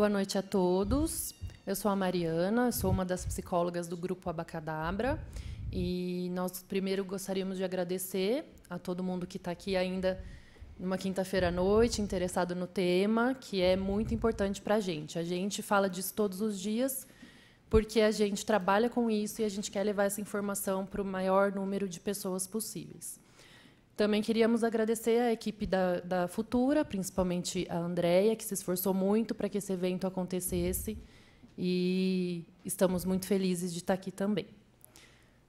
Boa noite a todos. Eu sou a Mariana, sou uma das psicólogas do grupo Abacadabra. E nós primeiro gostaríamos de agradecer a todo mundo que está aqui ainda numa quinta-feira à noite, interessado no tema, que é muito importante para a gente. A gente fala disso todos os dias, porque a gente trabalha com isso e a gente quer levar essa informação para o maior número de pessoas possíveis. Também queríamos agradecer à equipe da, da Futura, principalmente a Andrea, que se esforçou muito para que esse evento acontecesse. E estamos muito felizes de estar aqui também.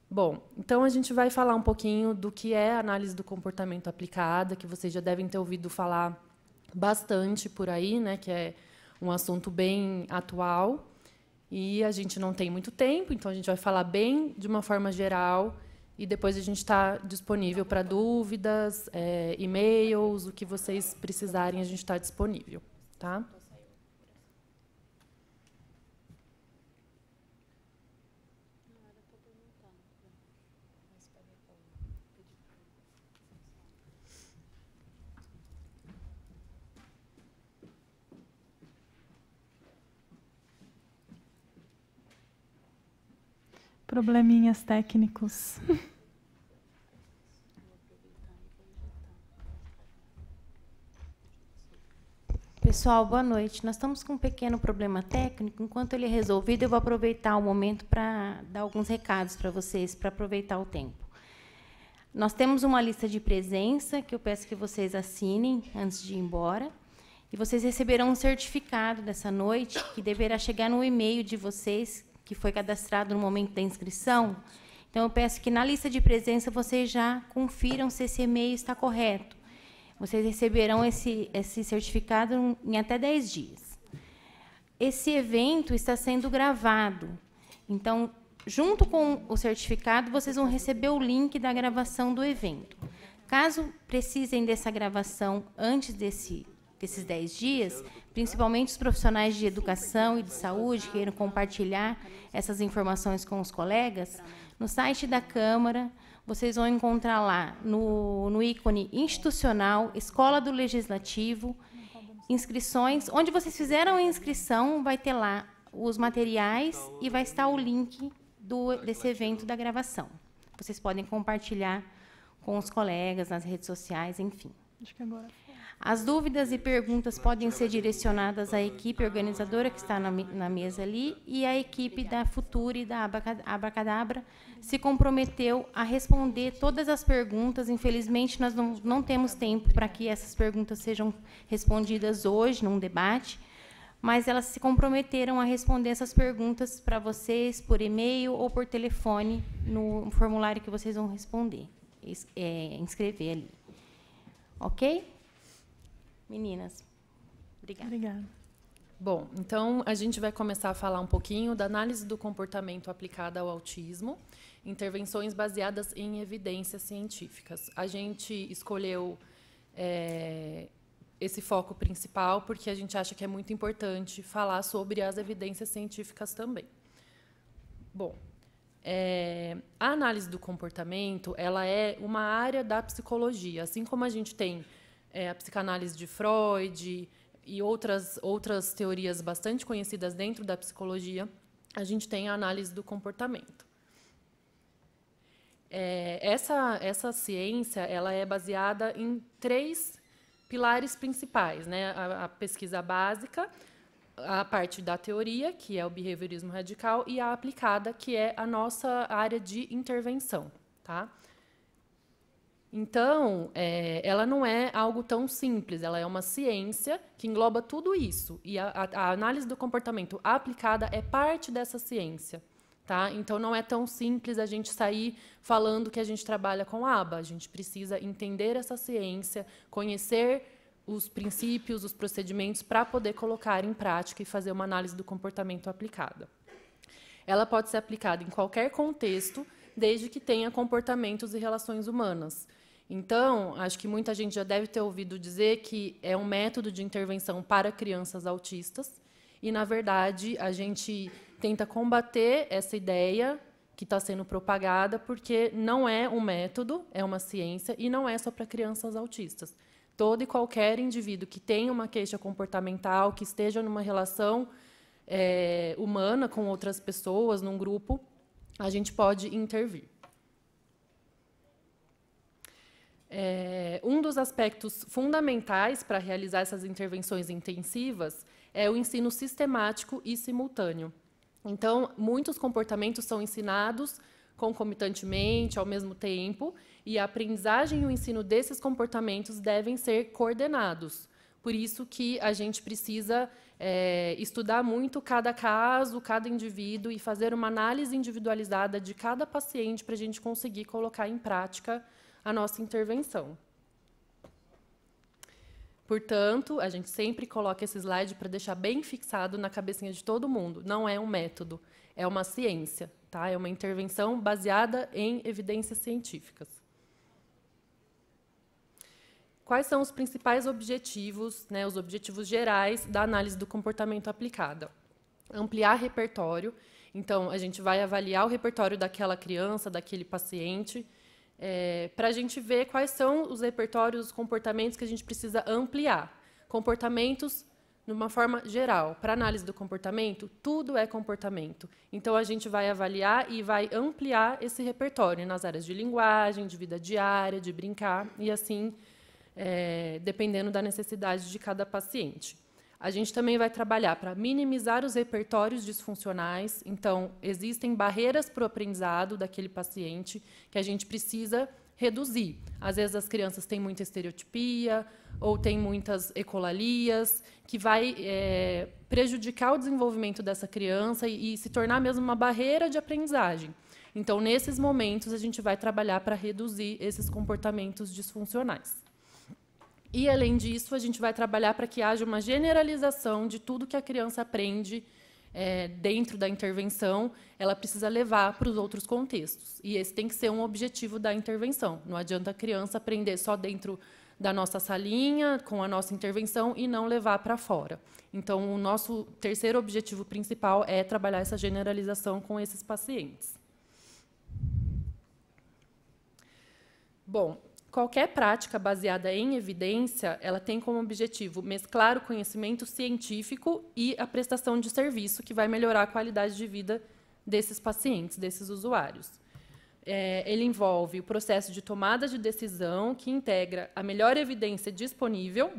Bom, então a gente vai falar um pouquinho do que é análise do comportamento aplicada, que vocês já devem ter ouvido falar bastante por aí, né, que é um assunto bem atual. E a gente não tem muito tempo, então a gente vai falar bem de uma forma geral e depois a gente está disponível para dúvidas, é, e-mails, o que vocês precisarem, a gente está disponível. Tá? Probleminhas técnicos. Pessoal, boa noite. Nós estamos com um pequeno problema técnico. Enquanto ele é resolvido, eu vou aproveitar o momento para dar alguns recados para vocês, para aproveitar o tempo. Nós temos uma lista de presença que eu peço que vocês assinem antes de ir embora. E vocês receberão um certificado dessa noite que deverá chegar no e-mail de vocês que foi cadastrado no momento da inscrição. Então, eu peço que na lista de presença vocês já confiram se esse e-mail está correto. Vocês receberão esse, esse certificado em até 10 dias. Esse evento está sendo gravado. Então, junto com o certificado, vocês vão receber o link da gravação do evento. Caso precisem dessa gravação antes desse desses 10 dias, principalmente os profissionais de educação e de saúde queiram compartilhar essas informações com os colegas, no site da Câmara vocês vão encontrar lá no, no ícone institucional, Escola do Legislativo, inscrições. Onde vocês fizeram a inscrição, vai ter lá os materiais e vai estar o link do, desse evento da gravação. Vocês podem compartilhar com os colegas nas redes sociais, enfim. Acho que agora. As dúvidas e perguntas podem ser direcionadas à equipe organizadora que está na, na mesa ali e à equipe da Futura e da Abracadabra se comprometeu a responder todas as perguntas. Infelizmente, nós não, não temos tempo para que essas perguntas sejam respondidas hoje, num debate, mas elas se comprometeram a responder essas perguntas para vocês por e-mail ou por telefone no formulário que vocês vão responder, é, inscrever ali. Ok? Meninas, obrigada. Obrigada. Bom, então a gente vai começar a falar um pouquinho da análise do comportamento aplicada ao autismo, intervenções baseadas em evidências científicas. A gente escolheu é, esse foco principal porque a gente acha que é muito importante falar sobre as evidências científicas também. Bom, é, a análise do comportamento ela é uma área da psicologia, assim como a gente tem é, a psicanálise de Freud e outras, outras teorias bastante conhecidas dentro da psicologia, a gente tem a análise do comportamento. É, essa, essa ciência ela é baseada em três pilares principais: né? a, a pesquisa básica, a parte da teoria, que é o behaviorismo radical, e a aplicada, que é a nossa área de intervenção. Tá? Então, é, ela não é algo tão simples, ela é uma ciência que engloba tudo isso. E a, a, a análise do comportamento aplicada é parte dessa ciência. Tá? Então, não é tão simples a gente sair falando que a gente trabalha com aba. A gente precisa entender essa ciência, conhecer os princípios, os procedimentos para poder colocar em prática e fazer uma análise do comportamento aplicada. Ela pode ser aplicada em qualquer contexto, desde que tenha comportamentos e relações humanas. Então, acho que muita gente já deve ter ouvido dizer que é um método de intervenção para crianças autistas. E, na verdade, a gente tenta combater essa ideia que está sendo propagada, porque não é um método, é uma ciência, e não é só para crianças autistas. Todo e qualquer indivíduo que tenha uma queixa comportamental, que esteja numa relação é, humana com outras pessoas, num grupo, a gente pode intervir. É, um dos aspectos fundamentais para realizar essas intervenções intensivas é o ensino sistemático e simultâneo. Então, muitos comportamentos são ensinados concomitantemente, ao mesmo tempo, e a aprendizagem e o ensino desses comportamentos devem ser coordenados. Por isso que a gente precisa é, estudar muito cada caso, cada indivíduo e fazer uma análise individualizada de cada paciente para a gente conseguir colocar em prática a nossa intervenção. Portanto, a gente sempre coloca esse slide para deixar bem fixado na cabecinha de todo mundo. Não é um método, é uma ciência, tá? É uma intervenção baseada em evidências científicas. Quais são os principais objetivos, né, os objetivos gerais da análise do comportamento aplicada? Ampliar repertório. Então, a gente vai avaliar o repertório daquela criança, daquele paciente, é, para a gente ver quais são os repertórios, os comportamentos que a gente precisa ampliar. Comportamentos numa forma geral. Para análise do comportamento, tudo é comportamento. Então a gente vai avaliar e vai ampliar esse repertório nas áreas de linguagem, de vida diária, de brincar e assim, é, dependendo da necessidade de cada paciente. A gente também vai trabalhar para minimizar os repertórios disfuncionais. Então, existem barreiras para o aprendizado daquele paciente que a gente precisa reduzir. Às vezes as crianças têm muita estereotipia ou têm muitas ecolalias, que vai é, prejudicar o desenvolvimento dessa criança e, e se tornar mesmo uma barreira de aprendizagem. Então, nesses momentos, a gente vai trabalhar para reduzir esses comportamentos disfuncionais. E, além disso, a gente vai trabalhar para que haja uma generalização de tudo que a criança aprende é, dentro da intervenção, ela precisa levar para os outros contextos. E esse tem que ser um objetivo da intervenção. Não adianta a criança aprender só dentro da nossa salinha, com a nossa intervenção, e não levar para fora. Então, o nosso terceiro objetivo principal é trabalhar essa generalização com esses pacientes. Bom, Qualquer prática baseada em evidência, ela tem como objetivo mesclar o conhecimento científico e a prestação de serviço que vai melhorar a qualidade de vida desses pacientes, desses usuários. É, ele envolve o processo de tomada de decisão que integra a melhor evidência disponível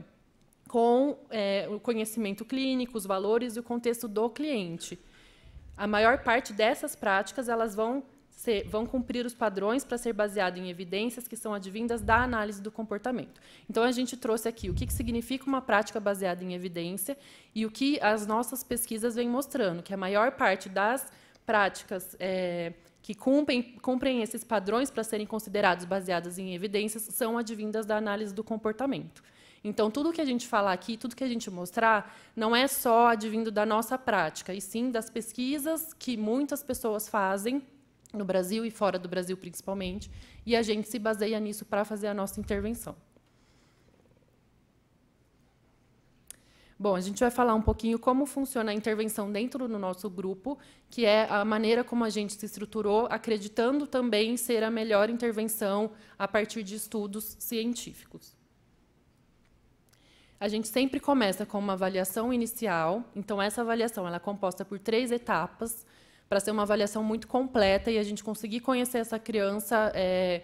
com é, o conhecimento clínico, os valores e o contexto do cliente. A maior parte dessas práticas elas vão ser, vão cumprir os padrões para ser baseado em evidências que são advindas da análise do comportamento. Então, a gente trouxe aqui o que, que significa uma prática baseada em evidência e o que as nossas pesquisas vêm mostrando, que a maior parte das práticas é, que cumprem, cumprem esses padrões para serem considerados baseadas em evidências são advindas da análise do comportamento. Então, tudo que a gente falar aqui, tudo que a gente mostrar, não é só advindo da nossa prática, e sim das pesquisas que muitas pessoas fazem no Brasil e fora do Brasil principalmente, e a gente se baseia nisso para fazer a nossa intervenção. Bom, a gente vai falar um pouquinho como funciona a intervenção dentro do nosso grupo, que é a maneira como a gente se estruturou, acreditando também ser a melhor intervenção a partir de estudos científicos. A gente sempre começa com uma avaliação inicial, então essa avaliação ela é composta por três etapas, para ser uma avaliação muito completa e a gente conseguir conhecer essa criança é,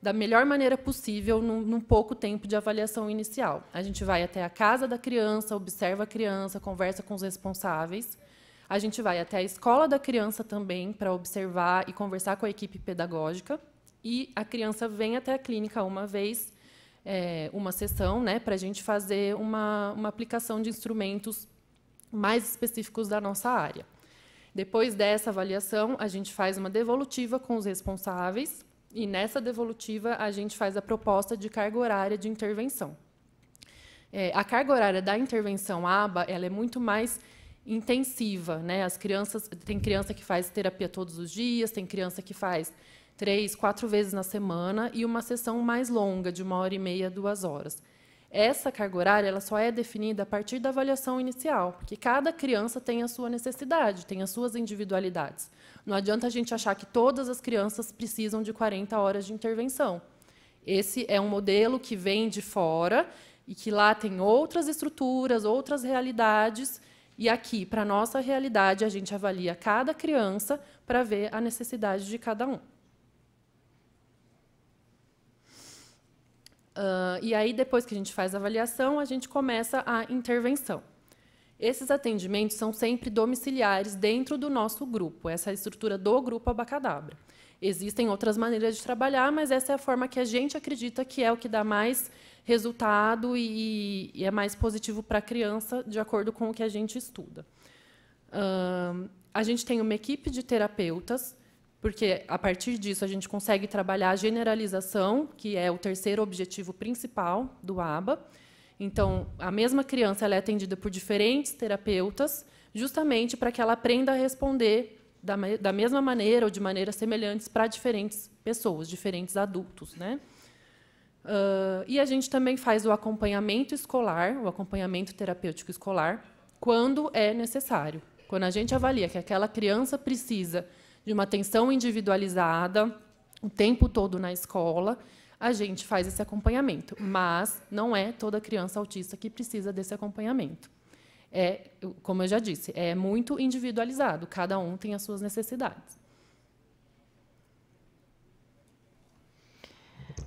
da melhor maneira possível num, num pouco tempo de avaliação inicial. A gente vai até a casa da criança, observa a criança, conversa com os responsáveis. A gente vai até a escola da criança também para observar e conversar com a equipe pedagógica. E a criança vem até a clínica uma vez, é, uma sessão, né, para a gente fazer uma, uma aplicação de instrumentos mais específicos da nossa área. Depois dessa avaliação, a gente faz uma devolutiva com os responsáveis e nessa devolutiva a gente faz a proposta de carga horária de intervenção. É, a carga horária da intervenção ABA ela é muito mais intensiva, né? As crianças tem criança que faz terapia todos os dias, tem criança que faz três, quatro vezes na semana e uma sessão mais longa de uma hora e meia, duas horas. Essa carga horária ela só é definida a partir da avaliação inicial, porque cada criança tem a sua necessidade, tem as suas individualidades. Não adianta a gente achar que todas as crianças precisam de 40 horas de intervenção. Esse é um modelo que vem de fora e que lá tem outras estruturas, outras realidades. E aqui, para a nossa realidade, a gente avalia cada criança para ver a necessidade de cada um. Uh, e aí, depois que a gente faz a avaliação, a gente começa a intervenção. Esses atendimentos são sempre domiciliares dentro do nosso grupo, essa é a estrutura do grupo Abacadabra. Existem outras maneiras de trabalhar, mas essa é a forma que a gente acredita que é o que dá mais resultado e, e é mais positivo para a criança, de acordo com o que a gente estuda. Uh, a gente tem uma equipe de terapeutas porque a partir disso a gente consegue trabalhar a generalização, que é o terceiro objetivo principal do ABA. Então, a mesma criança é atendida por diferentes terapeutas, justamente para que ela aprenda a responder da, da mesma maneira ou de maneiras semelhantes para diferentes pessoas, diferentes adultos. Né? Uh, e a gente também faz o acompanhamento escolar, o acompanhamento terapêutico escolar, quando é necessário. Quando a gente avalia que aquela criança precisa de uma atenção individualizada o tempo todo na escola, a gente faz esse acompanhamento. Mas não é toda criança autista que precisa desse acompanhamento. É, como eu já disse, é muito individualizado, cada um tem as suas necessidades.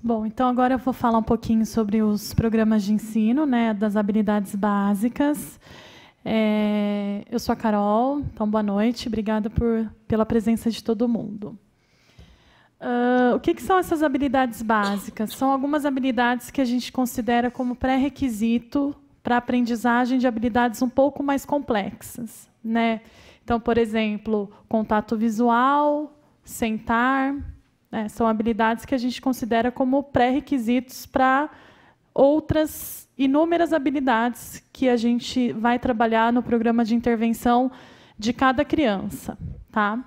Bom, então agora eu vou falar um pouquinho sobre os programas de ensino, né, das habilidades básicas. É, eu sou a Carol, então boa noite, obrigada por, pela presença de todo mundo. Uh, o que, que, são essas habilidades básicas? São algumas habilidades que a gente considera como pré-requisito para a aprendizagem de habilidades um pouco mais complexas. Né? Então, por exemplo, contato visual, sentar, né? são habilidades que a gente considera como pré-requisitos para outras inúmeras habilidades que a gente vai trabalhar no programa de intervenção de cada criança. Tá?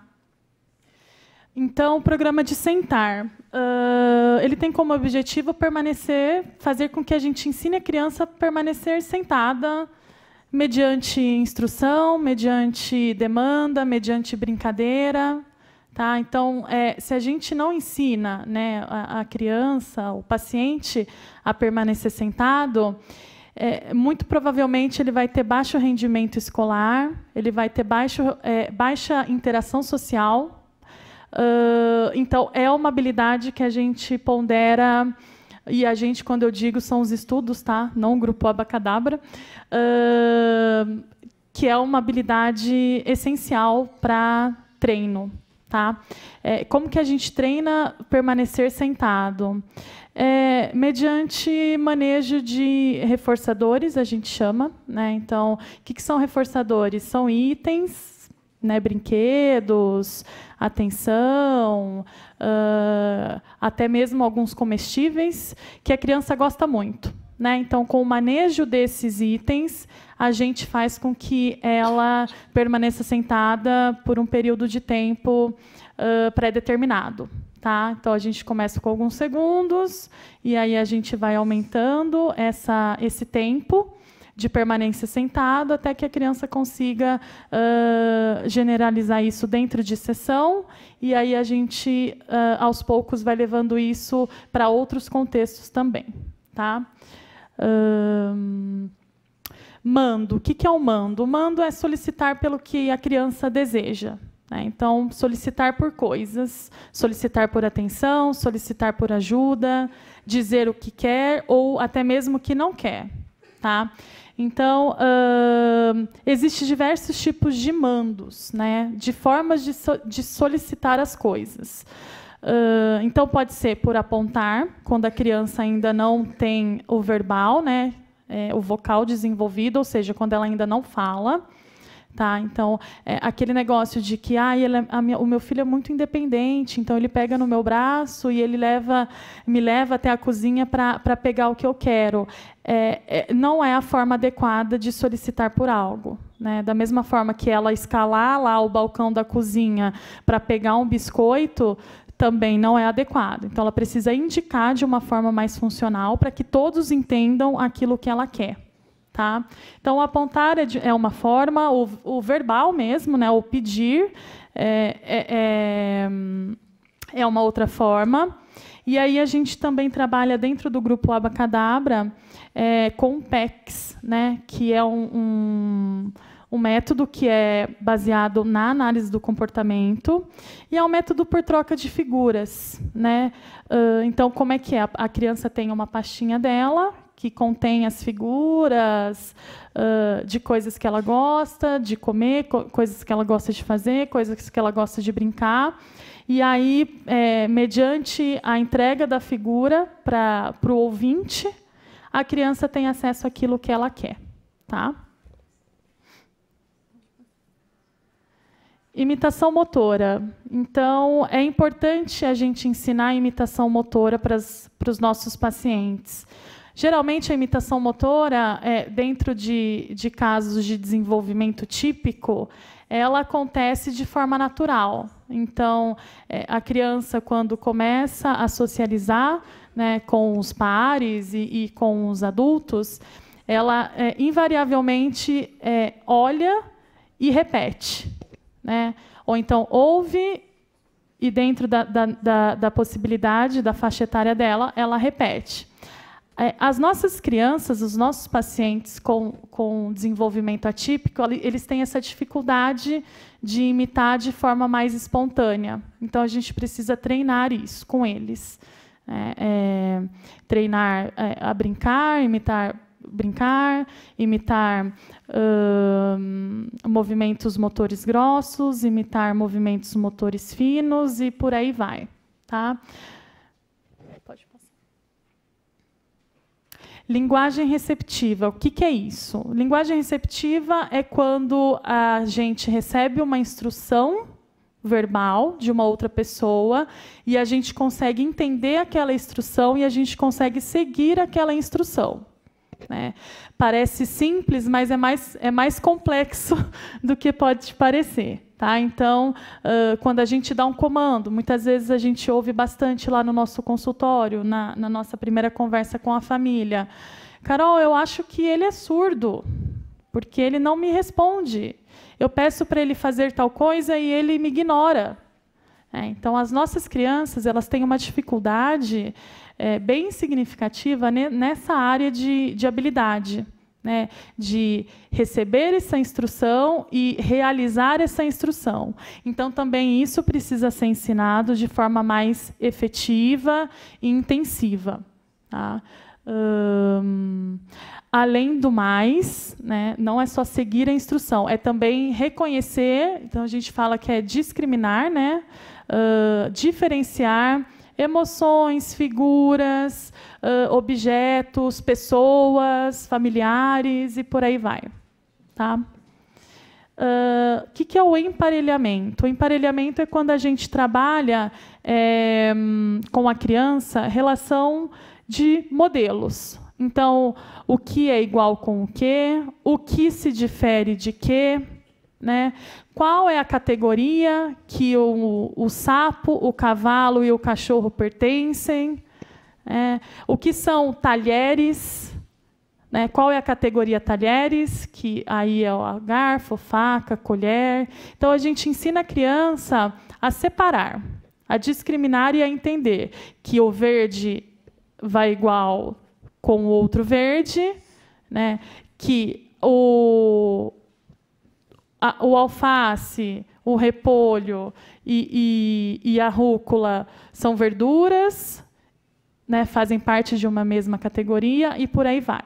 Então, o programa de sentar, uh, ele tem como objetivo permanecer, fazer com que a gente ensine a criança a permanecer sentada, mediante instrução, mediante demanda, mediante brincadeira, Tá? Então, é, se a gente não ensina né, a, a criança, o paciente, a permanecer sentado, é, muito provavelmente ele vai ter baixo rendimento escolar, ele vai ter baixo, é, baixa interação social. Uh, então, é uma habilidade que a gente pondera. E a gente, quando eu digo, são os estudos, tá? Não o grupo Abacadabra. Uh, que é uma habilidade essencial para treino. Tá? É, como que a gente treina permanecer sentado? É, mediante manejo de reforçadores, a gente chama. Né? Então, o que, que são reforçadores? São itens, né, brinquedos, atenção, uh, até mesmo alguns comestíveis, que a criança gosta muito. Né? Então, com o manejo desses itens, a gente faz com que ela permaneça sentada por um período de tempo uh, pré-determinado. Tá? Então a gente começa com alguns segundos e aí a gente vai aumentando essa, esse tempo de permanência sentado até que a criança consiga uh, generalizar isso dentro de sessão e aí a gente uh, aos poucos vai levando isso para outros contextos também, tá? Mando. O que é o mando? O mando é solicitar pelo que a criança deseja. Né? Então, solicitar por coisas, solicitar por atenção, solicitar por ajuda, dizer o que quer ou até mesmo o que não quer. Tá? Então, uh, existem diversos tipos de mandos, né? de formas de, so de solicitar as coisas. Uh, então, pode ser por apontar, quando a criança ainda não tem o verbal, né? é, o vocal desenvolvido, ou seja, quando ela ainda não fala. Tá, então, é, aquele negócio de que ah, ele, é, minha, o meu filho é muito independente, então ele pega no meu braço e ele leva, me leva até a cozinha para pegar o que eu quero. É, é, não é a forma adequada de solicitar por algo. Né? Da mesma forma que ela escalar lá o balcão da cozinha para pegar um biscoito, também não é adequado. Então, ela precisa indicar de uma forma mais funcional para que todos entendam aquilo que ela quer. Tá? Então, apontar é, é uma forma, o, o verbal mesmo, né, o pedir, é, é, é, é uma outra forma. E aí a gente também trabalha dentro do grupo Abacadabra é, com PECs, né, que é um, um um método que é baseado na análise do comportamento e é um método por troca de figuras, né? Uh, então, como é que é? A criança tem uma pastinha dela que contém as figuras uh, de coisas que ela gosta de comer, co coisas que ela gosta de fazer, coisas que ela gosta de brincar. E aí, é, mediante a entrega da figura para o ouvinte, a criança tem acesso àquilo que ela quer, tá? Imitação motora. Então, é importante a gente ensinar a imitação motora para, os nossos pacientes. Geralmente, a imitação motora, é, dentro de, de casos de desenvolvimento típico, ela acontece de forma natural. Então, é, a criança, quando começa a socializar né, com os pares e, e, com os adultos, ela é, invariavelmente é, olha e repete. Né? Ou então, ouve e dentro da, da, da, da possibilidade da faixa etária dela, ela repete. É, as nossas crianças, os nossos pacientes com, com desenvolvimento atípico, eles têm essa dificuldade de imitar de forma mais espontânea. Então, a gente precisa treinar isso com eles. É, é, treinar é, a brincar, imitar brincar, imitar uh, movimentos motores grossos, imitar movimentos motores finos e por aí vai, tá? Pode passar. Linguagem receptiva, o que, que é isso? Linguagem receptiva é quando a gente recebe uma instrução verbal de uma outra pessoa e a gente consegue entender aquela instrução e a gente consegue seguir aquela instrução. Né? Parece simples, mas é mais, é mais complexo do que pode te parecer. Tá? Então, uh, quando a gente dá um comando, muitas vezes a gente ouve bastante lá no nosso consultório, na, na nossa primeira conversa com a família. Carol, eu acho que ele é surdo, porque ele não me responde. Eu peço para ele fazer tal coisa e ele me ignora. É, então, as nossas crianças elas têm uma dificuldade é, bem significativa nessa área de, de habilidade. Né, de receber essa instrução e realizar essa instrução. Então, também isso precisa ser ensinado de forma mais efetiva e intensiva. Tá? Hum, além do mais, né, não é só seguir a instrução, é também reconhecer. Então, a gente fala que é discriminar, né, uh, diferenciar emoções, figuras, uh, objetos, pessoas, familiares e por aí vai. Tá? O uh, que, que, é o emparelhamento? O emparelhamento é quando a gente trabalha é, com a criança relação de modelos. Então, o que é igual com o que, o que se difere de que, né? Qual é a categoria que o, o sapo, o cavalo e o cachorro pertencem? É, o que são talheres? Né? Qual é a categoria talheres? Que aí é o garfo, faca, colher. Então a gente ensina a criança a separar, a discriminar e a entender que o verde vai igual com o outro verde, né? Que o, a, o alface, o repolho e, e, e a rúcula são verduras, né, fazem parte de uma mesma categoria e por aí vai.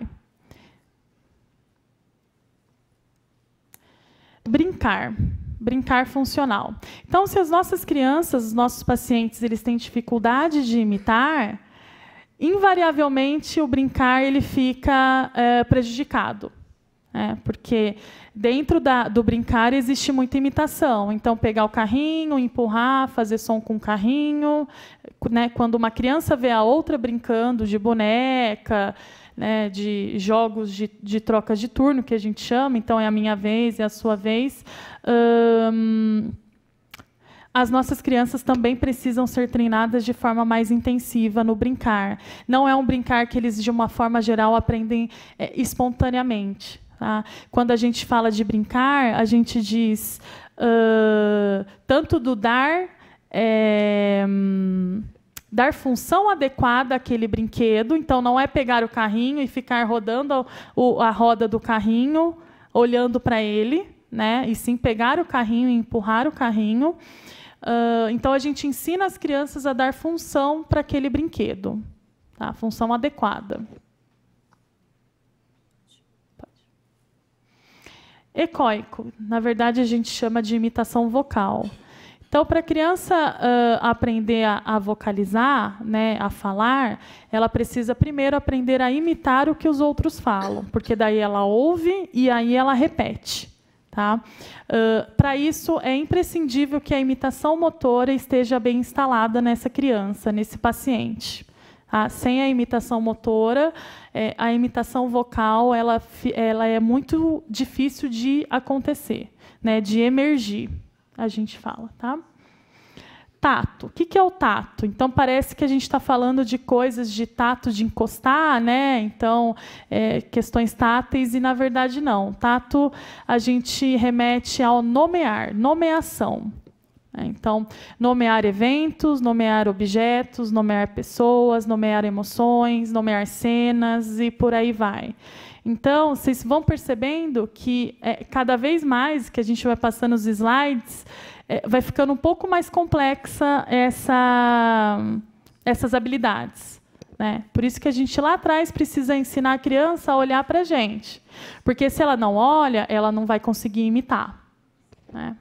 Brincar brincar funcional. Então, se as nossas crianças, os nossos pacientes, eles têm dificuldade de imitar, invariavelmente o brincar ele fica é, prejudicado, né? porque dentro da, do brincar existe muita imitação. Então, pegar o carrinho, empurrar, fazer som com o carrinho. Né? Quando uma criança vê a outra brincando de boneca, né? de jogos de, de trocas de turno, que a gente chama, então é a minha vez, é a sua vez. Hum, as nossas crianças também precisam ser treinadas de forma mais intensiva no brincar. Não é um brincar que eles, de uma forma geral, aprendem eh, espontaneamente. Tá? Quando a gente fala de brincar, a gente diz uh, tanto do dar. É, dar função adequada àquele brinquedo. Então, não é pegar o carrinho e ficar rodando a roda do carrinho, olhando para ele, né? e sim pegar o carrinho e empurrar o carrinho. Uh, então, a gente ensina as crianças a dar função para aquele brinquedo, tá? função adequada. ecoico. Na verdade, a gente chama de imitação vocal. Então, para a criança uh, aprender a, a, vocalizar, né, a falar, ela precisa primeiro aprender a imitar o que os outros falam, porque daí ela ouve e aí ela repete. Tá? Uh, para isso, é imprescindível que a imitação motora esteja bem instalada nessa criança, nesse paciente. A, sem a imitação motora, é, a imitação vocal ela, ela é muito difícil de acontecer, né, de emergir, a gente fala. Tá? Tato. O que, que é o tato? Então, parece que a gente está falando de coisas de tato, de encostar, né? então, é, questões táteis, e na verdade não. Tato a gente remete ao nomear, nomeação. Né? Então, nomear eventos, nomear objetos, nomear pessoas, nomear emoções, nomear cenas e por aí vai. Então, vocês vão percebendo que é, cada vez mais que a gente vai passando os slides, é, vai ficando um pouco mais complexa essa, essas habilidades. Né? Por isso que a gente lá atrás precisa ensinar a criança a olhar para a gente. Porque se ela não olha, ela não vai conseguir imitar. Né?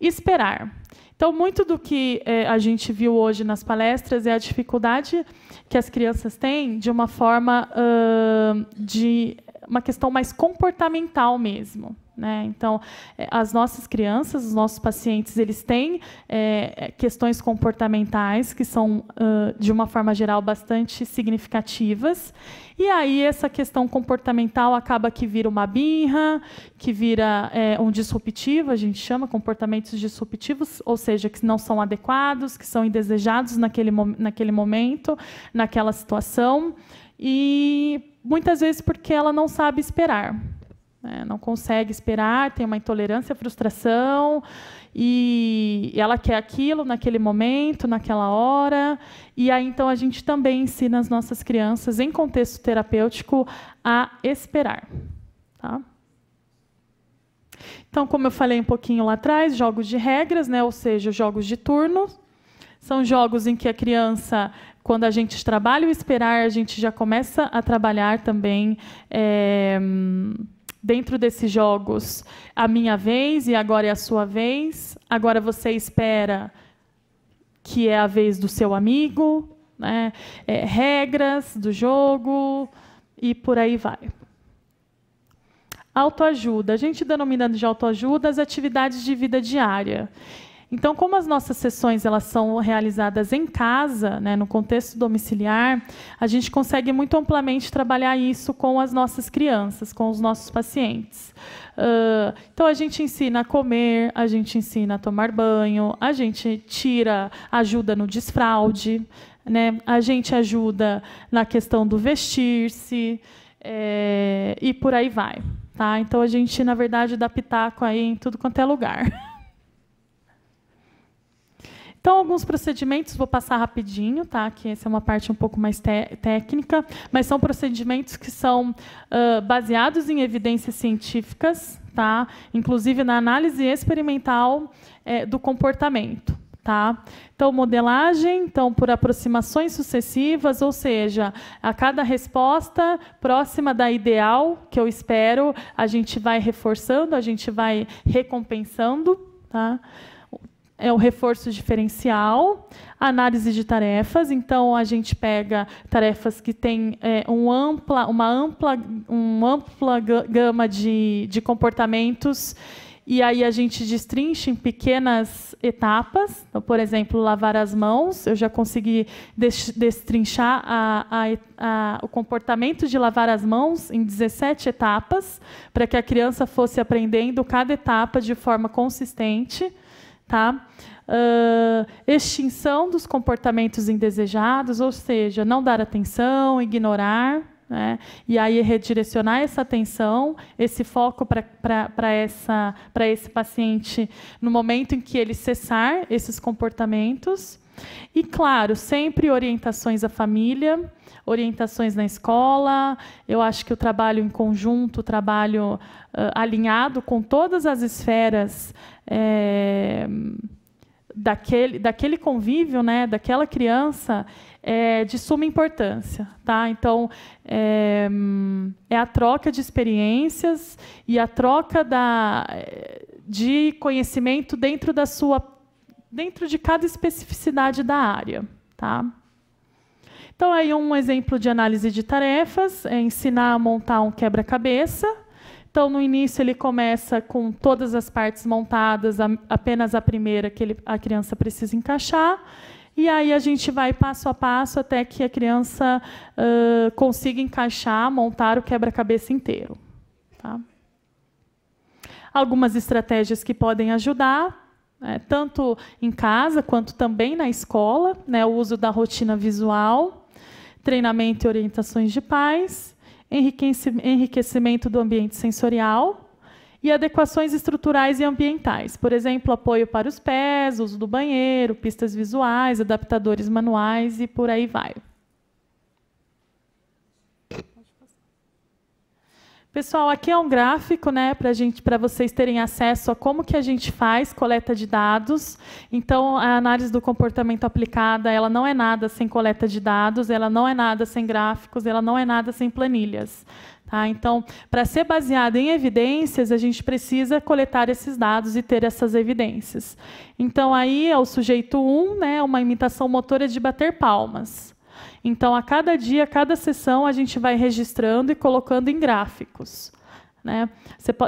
Esperar. Então, muito do que é, a gente viu hoje nas palestras é a dificuldade que as crianças têm de uma forma uh, de uma questão mais comportamental mesmo. Né? Então, eh, as nossas crianças, os nossos pacientes, eles têm é, questões comportamentais que são, uh, de uma forma geral, bastante significativas. E aí, essa questão comportamental acaba que vira uma birra, que vira é, um disruptivo, a gente chama comportamentos disruptivos, ou seja, que não são adequados, que são indesejados naquele, naquele momento, naquela situação e muitas vezes porque ela não sabe esperar. Né? Não consegue esperar, tem uma intolerância à frustração, e ela quer aquilo naquele momento, naquela hora. E aí então a gente também ensina as nossas crianças, em contexto terapêutico, a esperar. Tá? Então, como eu falei um pouquinho lá atrás, jogos de regras, né? ou seja, jogos de turno, são jogos em que a criança quando a gente trabalha o esperar, a gente já começa a trabalhar também é, dentro desses jogos a minha vez e agora é a sua vez. Agora você espera que é a vez do seu amigo, né? É, regras do jogo e por aí vai. Autoajuda. A gente denomina de autoajuda as atividades de vida diária. Então, como as nossas sessões elas são realizadas em casa, né, no contexto domiciliar, a gente consegue muito amplamente trabalhar isso com as nossas crianças, com os nossos pacientes. Uh, então, a gente ensina a comer, a gente ensina a tomar banho, a gente tira ajuda no desfraude, né, a gente ajuda na questão do vestir-se é, e por aí vai. Tá? Então, a gente, na verdade, dá pitaco aí em tudo quanto é lugar. Então, alguns procedimentos, vou passar rapidinho, tá? que essa é uma parte um pouco mais técnica, mas são procedimentos que são uh, baseados em evidências científicas, tá? inclusive na análise experimental é, do comportamento. Tá? Então, modelagem, então, por aproximações sucessivas, ou seja, a cada resposta próxima da ideal, que eu espero, a gente vai reforçando, a gente vai recompensando. Tá? é o reforço diferencial, análise de tarefas. Então, a gente pega tarefas que têm é, um ampla, uma ampla, um ampla gama de, de comportamentos e aí a gente destrincha em pequenas etapas. Então, por exemplo, lavar as mãos. Eu já consegui destrinchar a, a, a, o comportamento de lavar as mãos em 17 etapas, para que a criança fosse aprendendo cada etapa de forma consistente. Tá? Uh, extinção dos comportamentos indesejados, ou seja, não dar atenção, ignorar, né? e aí redirecionar essa atenção, esse foco para esse paciente no momento em que ele cessar esses comportamentos. E, claro, sempre orientações à família, orientações na escola. Eu acho que o trabalho em conjunto, o trabalho uh, alinhado com todas as esferas. É, daquele, daquele convívio, né, daquela criança, é de suma importância. Tá? Então, é, é a troca de experiências e a troca da, eh, de conhecimento dentro da sua dentro de cada especificidade da área. Tá? Então, aí um exemplo de análise de tarefas, é ensinar a montar um quebra-cabeça. Então, no início, ele começa com todas as partes montadas, a, apenas a primeira que ele, a criança precisa encaixar. E aí a gente vai passo a passo até que a criança uh, consiga encaixar, montar o quebra-cabeça inteiro. Tá? Algumas estratégias que podem ajudar é, tanto em casa quanto também na escola, né, o uso da rotina visual, treinamento e orientações de pais, enriquecimento do ambiente sensorial e adequações estruturais e ambientais, por exemplo, apoio para os pés, uso do banheiro, pistas visuais, adaptadores manuais e por aí vai. Pessoal, aqui é um gráfico, né, para gente, para vocês terem acesso a como que a gente faz coleta de dados. Então, a análise do comportamento aplicada, ela não é nada sem coleta de dados, ela não é nada sem gráficos, ela não é nada sem planilhas. Tá? Então, para ser baseada em evidências, a gente precisa coletar esses dados e ter essas evidências. Então, aí é o sujeito 1, um, né, uma imitação motora de bater palmas. Então, a cada dia, a cada sessão, a gente vai registrando e colocando em gráficos. Né?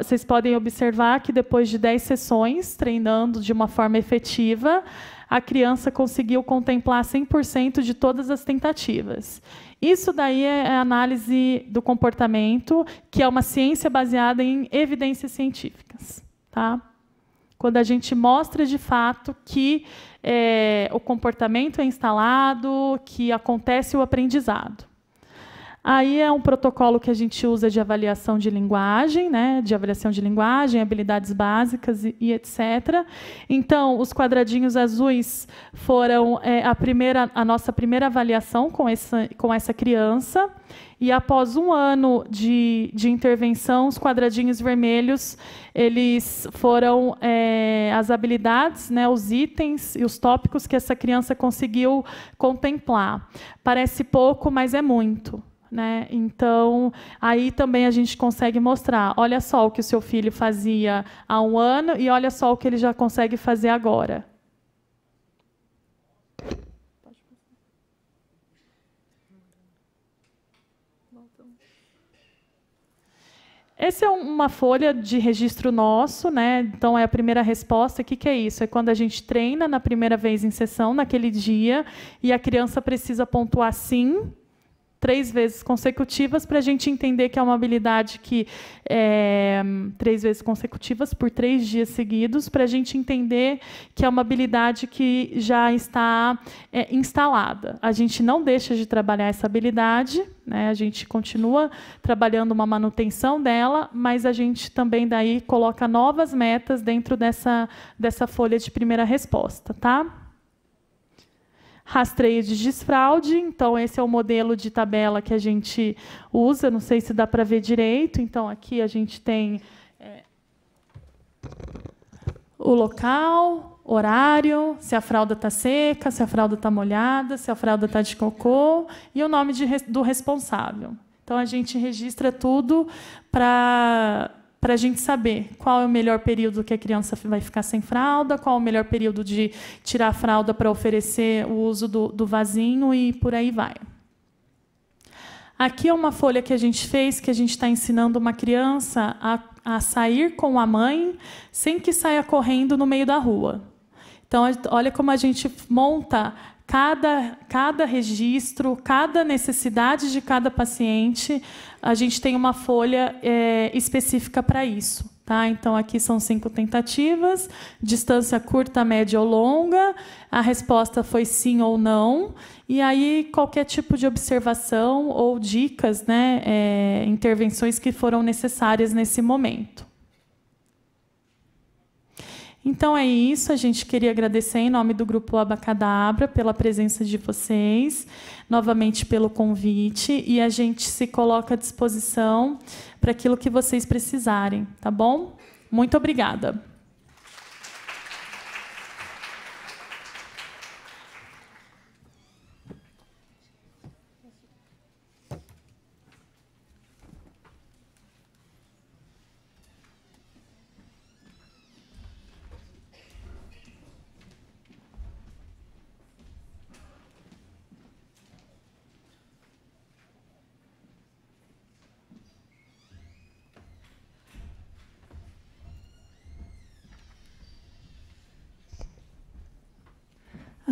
Vocês podem observar que depois de 10 sessões, treinando de uma forma efetiva, a criança conseguiu contemplar 100% de todas as tentativas. Isso daí é, é análise do comportamento, que é uma ciência baseada em evidências científicas. Tá? quando a gente mostra de fato que é, o comportamento é instalado, que acontece o aprendizado. Aí é um protocolo que a gente usa de avaliação de linguagem, né? De avaliação de linguagem, habilidades básicas e, e etc. Então, os quadradinhos azuis foram é, a primeira, a nossa primeira avaliação com essa, com essa criança. E após um ano de, de intervenção, os quadradinhos vermelhos eles foram é, as habilidades, né, os itens e os tópicos que essa criança conseguiu contemplar. Parece pouco, mas é muito. Né? Então, aí também a gente consegue mostrar: olha só o que o seu filho fazia há um ano e olha só o que ele já consegue fazer agora. Essa é uma folha de registro nosso, né? Então é a primeira resposta. O que, que é isso? É quando a gente treina na primeira vez em sessão, naquele dia, e a criança precisa pontuar sim três vezes consecutivas para a gente entender que é uma habilidade que é, três vezes consecutivas por três dias seguidos para a gente entender que é uma habilidade que já está é, instalada. A gente não deixa de trabalhar essa habilidade, né? A gente continua trabalhando uma manutenção dela, mas a gente também daí coloca novas metas dentro dessa dessa folha de primeira resposta, tá? rastreio de desfraude. Então, esse é o modelo de tabela que a gente usa. Não sei se dá para ver direito. Então, aqui a gente tem é, o local, horário, se a fralda está seca, se a fralda está molhada, se a fralda está de cocô e o nome de, do responsável. Então, a gente registra tudo para para a gente saber qual é o melhor período que a criança vai ficar sem fralda, qual é o melhor período de tirar a fralda para oferecer o uso do, do vasinho e por aí vai. Aqui é uma folha que a gente fez, que a gente está ensinando uma criança a, a sair com a mãe sem que saia correndo no meio da rua. Então, olha como a gente monta cada, cada registro, cada necessidade de cada paciente, a gente tem uma folha é, específica para isso. Tá? Então, aqui são cinco tentativas, distância curta, média ou longa, a resposta foi sim ou não, e aí qualquer tipo de observação ou dicas, né, é, intervenções que foram necessárias nesse momento. Então é isso, a gente queria agradecer em nome do grupo Abacadabra pela presença de vocês, novamente pelo convite e a gente se coloca à disposição para aquilo que vocês precisarem, tá bom? Muito obrigada.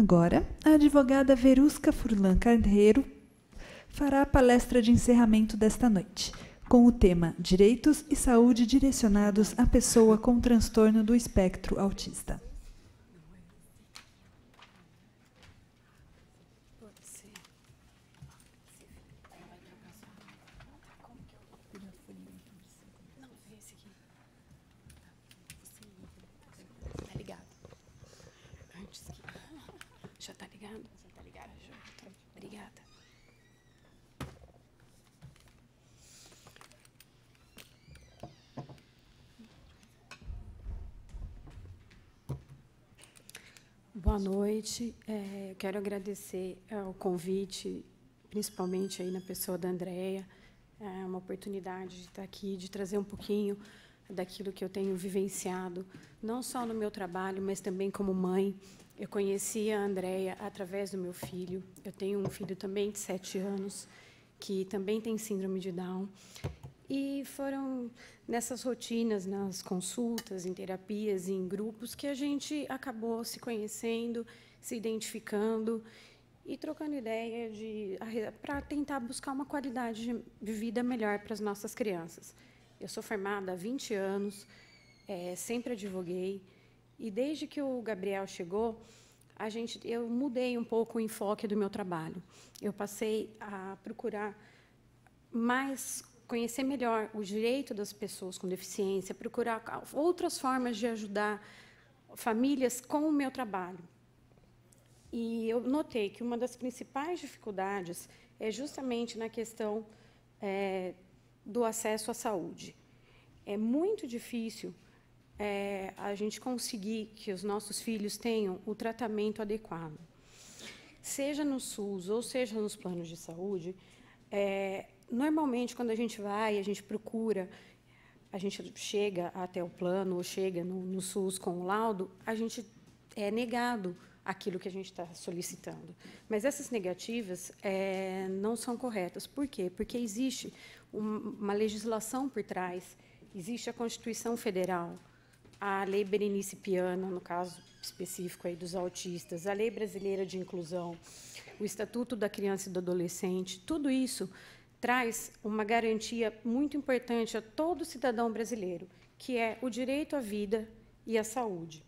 Agora, a advogada Verusca Furlan Carneiro fará a palestra de encerramento desta noite, com o tema Direitos e Saúde Direcionados à Pessoa com Transtorno do Espectro Autista. Boa noite. É, quero agradecer é, o convite, principalmente aí na pessoa da Andrea, é uma oportunidade de estar aqui, de trazer um pouquinho daquilo que eu tenho vivenciado, não só no meu trabalho, mas também como mãe. Eu conheci a Andrea através do meu filho. Eu tenho um filho também de sete anos que também tem síndrome de Down e foram nessas rotinas, nas consultas, em terapias, em grupos, que a gente acabou se conhecendo, se identificando e trocando ideia de para tentar buscar uma qualidade de vida melhor para as nossas crianças. Eu sou formada há 20 anos, é, sempre advoguei, e desde que o Gabriel chegou, a gente, eu mudei um pouco o enfoque do meu trabalho. Eu passei a procurar mais conhecer melhor o direito das pessoas com deficiência, procurar outras formas de ajudar famílias com o meu trabalho. E eu notei que uma das principais dificuldades é justamente na questão é, do acesso à saúde. É muito difícil é, a gente conseguir que os nossos filhos tenham o tratamento adequado. Seja no SUS ou seja nos planos de saúde, é, normalmente, quando a gente vai, a gente procura, a gente chega até o plano ou chega no, no SUS com o laudo, a gente é negado aquilo que a gente está solicitando. Mas essas negativas é, não são corretas. Por quê? Porque existe uma legislação por trás, existe a Constituição Federal, a Lei Berenice Piana, no caso específico aí dos autistas, a Lei Brasileira de Inclusão, o Estatuto da Criança e do Adolescente, tudo isso traz uma garantia muito importante a todo cidadão brasileiro, que é o direito à vida e à saúde.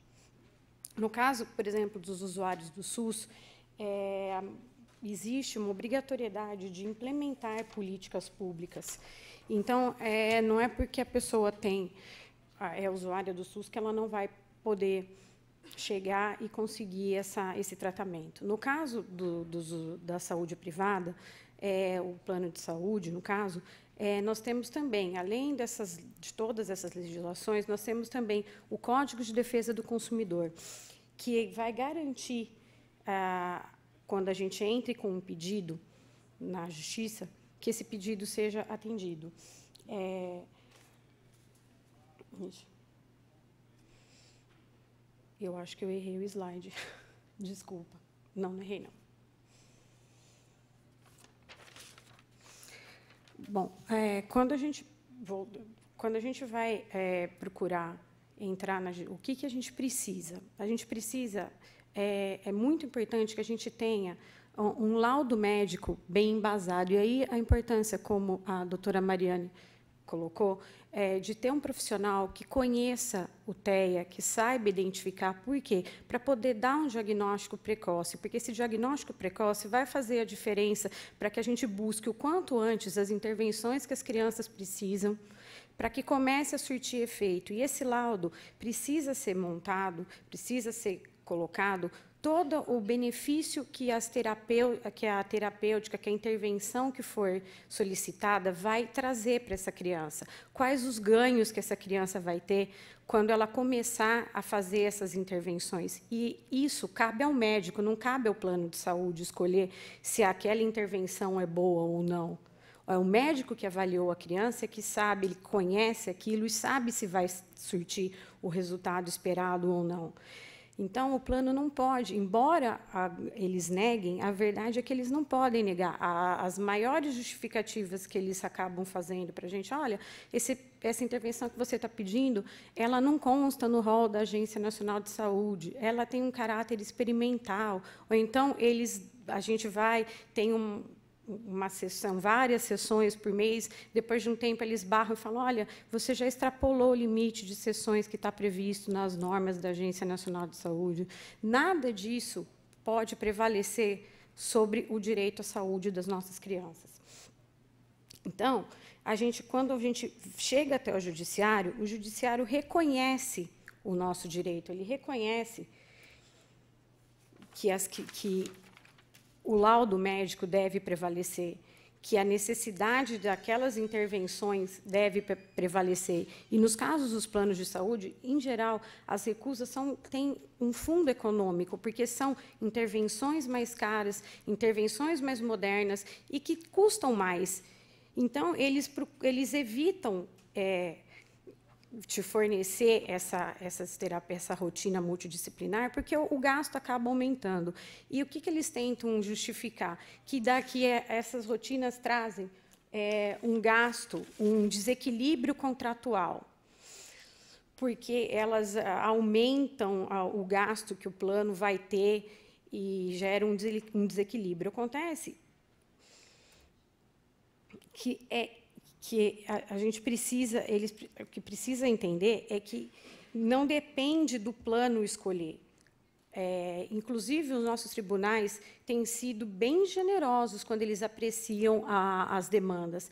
No caso, por exemplo, dos usuários do SUS, é, existe uma obrigatoriedade de implementar políticas públicas. Então, é, não é porque a pessoa tem é usuária do SUS que ela não vai poder chegar e conseguir essa, esse tratamento. No caso do, do, da saúde privada, é, o plano de saúde, no caso, é, nós temos também, além dessas, de todas essas legislações, nós temos também o Código de Defesa do Consumidor, que vai garantir, ah, quando a gente entre com um pedido na justiça, que esse pedido seja atendido. É... Eu acho que eu errei o slide. Desculpa. Não, não errei, não. Bom, é, quando a gente quando a gente vai é, procurar entrar na o que que a gente precisa, a gente precisa é, é muito importante que a gente tenha um laudo médico bem embasado. E aí a importância, como a doutora Mariane colocou, é, de ter um profissional que conheça o TEA, que saiba identificar por quê, para poder dar um diagnóstico precoce, porque esse diagnóstico precoce vai fazer a diferença para que a gente busque o quanto antes as intervenções que as crianças precisam, para que comece a surtir efeito. E esse laudo precisa ser montado, precisa ser colocado todo o benefício que, que, a terapêutica, que a intervenção que for solicitada vai trazer para essa criança. Quais os ganhos que essa criança vai ter quando ela começar a fazer essas intervenções. E isso cabe ao médico, não cabe ao plano de saúde escolher se aquela intervenção é boa ou não. É o médico que avaliou a criança que sabe, ele conhece aquilo e sabe se vai surtir o resultado esperado ou não. Então, o plano não pode, embora a, eles neguem, a verdade é que eles não podem negar. A, as maiores justificativas que eles acabam fazendo para a gente, olha, esse, essa intervenção que você está pedindo, ela não consta no rol da Agência Nacional de Saúde, ela tem um caráter experimental. Ou então, eles, a gente vai, tem um uma sessão, várias sessões por mês, depois de um tempo eles barram e falam, olha, você já extrapolou o limite de sessões que está previsto nas normas da Agência Nacional de Saúde. Nada disso pode prevalecer sobre o direito à saúde das nossas crianças. Então, a gente, quando a gente chega até o judiciário, o judiciário reconhece o nosso direito, ele reconhece que, as, que, que o laudo médico deve prevalecer, que a necessidade daquelas intervenções deve prevalecer. E nos casos dos planos de saúde, em geral, as recusas são, têm um fundo econômico, porque são intervenções mais caras, intervenções mais modernas e que custam mais. Então, eles, eles evitam. É, te fornecer essa, essa terapias, essa rotina multidisciplinar, porque o, o, gasto acaba aumentando. E o que, que eles tentam justificar? Que daqui é, essas rotinas trazem é, um gasto, um desequilíbrio contratual, porque elas ah, aumentam ah, o gasto que o plano vai ter e gera um desequilíbrio. Acontece que é que a, a gente precisa, eles, o que precisa entender é que não depende do plano escolher. É, inclusive, os nossos tribunais têm sido bem generosos quando eles apreciam a, as demandas.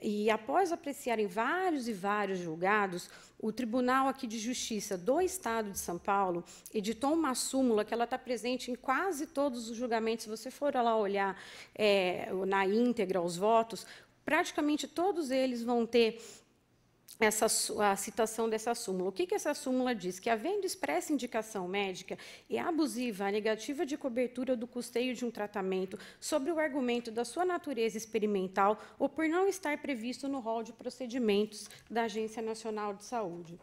E após apreciarem vários e vários julgados, o Tribunal aqui de Justiça do Estado de São Paulo editou uma súmula que ela está presente em quase todos os julgamentos. Se você for lá olhar é, na íntegra os votos, praticamente todos eles vão ter essa, a citação dessa súmula. O que, que essa súmula diz? Que, havendo expressa indicação médica e abusiva a negativa de cobertura do custeio de um tratamento sobre o argumento da sua natureza experimental ou por não estar previsto no rol de procedimentos da Agência Nacional de Saúde.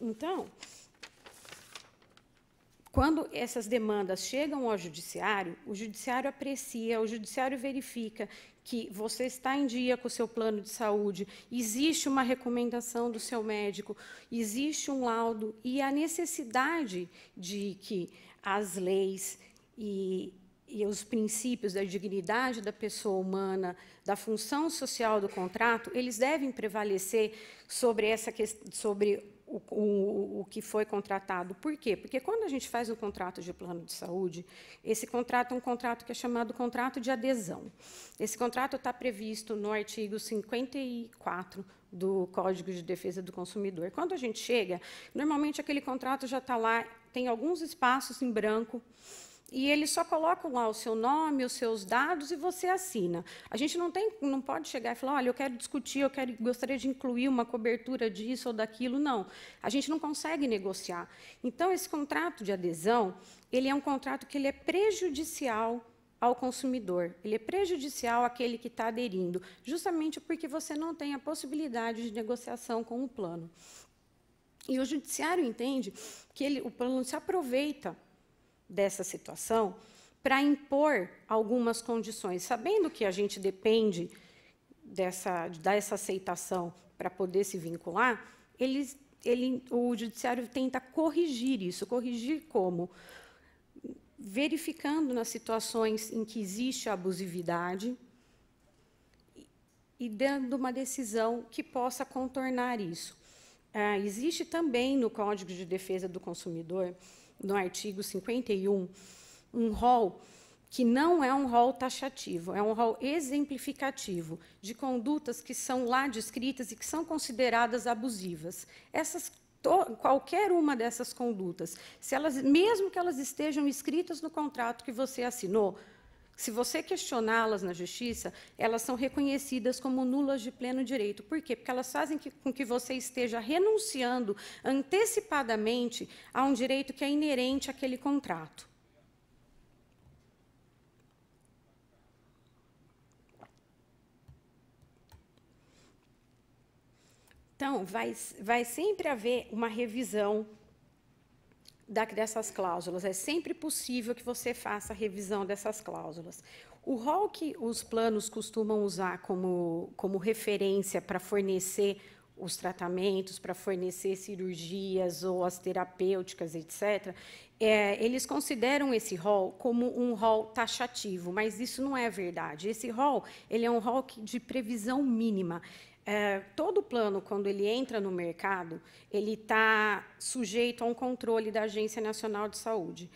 Então, quando essas demandas chegam ao judiciário, o judiciário aprecia, o judiciário verifica que você está em dia com o seu plano de saúde, existe uma recomendação do seu médico, existe um laudo e a necessidade de que as leis e, e os princípios da dignidade da pessoa humana, da função social do contrato, eles devem prevalecer sobre essa sobre o, o, o, que foi contratado. Por quê? Porque quando a gente faz um contrato de plano de saúde, esse contrato é um contrato que é chamado contrato de adesão. Esse contrato está previsto no artigo 54 do Código de Defesa do Consumidor. Quando a gente chega, normalmente aquele contrato já está lá, tem alguns espaços em branco e eles só colocam lá o seu nome, os seus dados e você assina. A gente não tem, não pode chegar e falar, olha, eu quero discutir, eu quero, gostaria de incluir uma cobertura disso ou daquilo. Não, a gente não consegue negociar. Então esse contrato de adesão, ele é um contrato que ele é prejudicial ao consumidor. Ele é prejudicial àquele que está aderindo, justamente porque você não tem a possibilidade de negociação com o plano. E o judiciário entende que ele, o plano se aproveita dessa situação para impor algumas condições, sabendo que a gente depende dessa, dessa aceitação para poder se vincular, ele, ele, o judiciário tenta corrigir isso. Corrigir como? Verificando nas situações em que existe abusividade e dando uma decisão que possa contornar isso. Ah, existe também no Código de Defesa do Consumidor no artigo 51, um rol que não é um rol taxativo, é um rol exemplificativo de condutas que são lá descritas e que são consideradas abusivas. Essas qualquer uma dessas condutas, se elas, mesmo que elas estejam escritas no contrato que você assinou, se você questioná-las na justiça, elas são reconhecidas como nulas de pleno direito. Por quê? Porque elas fazem que, com que você esteja renunciando antecipadamente a um direito que é inerente àquele contrato. Então, vai, vai sempre haver uma revisão dessas cláusulas. É sempre possível que você faça a revisão dessas cláusulas. O rol que os planos costumam usar como, como referência para fornecer os tratamentos, para fornecer cirurgias ou as terapêuticas, etc., é, eles consideram esse rol como um rol taxativo, mas isso não é verdade. Esse rol ele é um rol de previsão mínima. É, todo plano, quando ele entra no mercado, ele está sujeito a um controle da Agência Nacional de Saúde.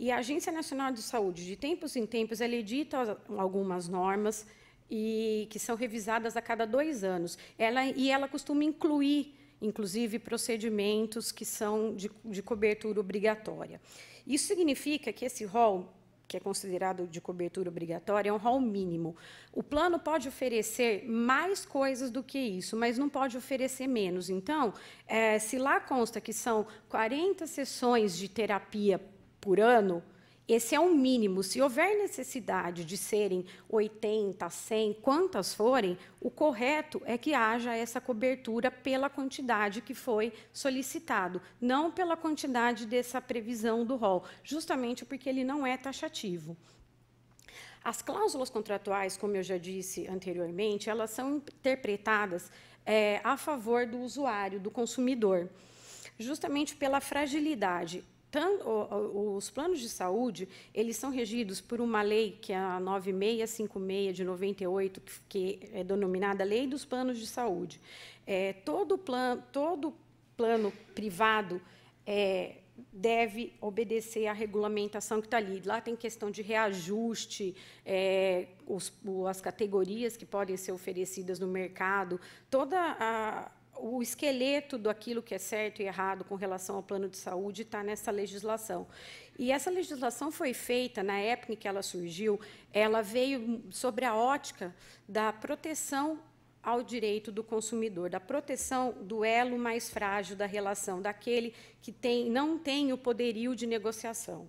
E a Agência Nacional de Saúde, de tempos em tempos, ela edita algumas normas e que são revisadas a cada dois anos. Ela, e ela costuma incluir, inclusive, procedimentos que são de, de cobertura obrigatória. Isso significa que esse rol que é considerado de cobertura obrigatória, é um rol mínimo. O plano pode oferecer mais coisas do que isso, mas não pode oferecer menos. Então, é, se lá consta que são 40 sessões de terapia por ano, esse é o um mínimo. Se houver necessidade de serem 80, 100, quantas forem, o correto é que haja essa cobertura pela quantidade que foi solicitado, não pela quantidade dessa previsão do rol, justamente porque ele não é taxativo. As cláusulas contratuais, como eu já disse anteriormente, elas são interpretadas é, a favor do usuário, do consumidor, justamente pela fragilidade tanto, os planos de saúde, eles são regidos por uma lei, que é a 9656 de 98, que é denominada Lei dos Planos de Saúde. É, todo, plan, todo plano privado é, deve obedecer à regulamentação que está ali. Lá tem questão de reajuste, é, os, as categorias que podem ser oferecidas no mercado, toda a o esqueleto daquilo que é certo e errado com relação ao plano de saúde está nessa legislação. E essa legislação foi feita, na época em que ela surgiu, ela veio sobre a ótica da proteção ao direito do consumidor, da proteção do elo mais frágil da relação, daquele que tem, não tem o poderio de negociação.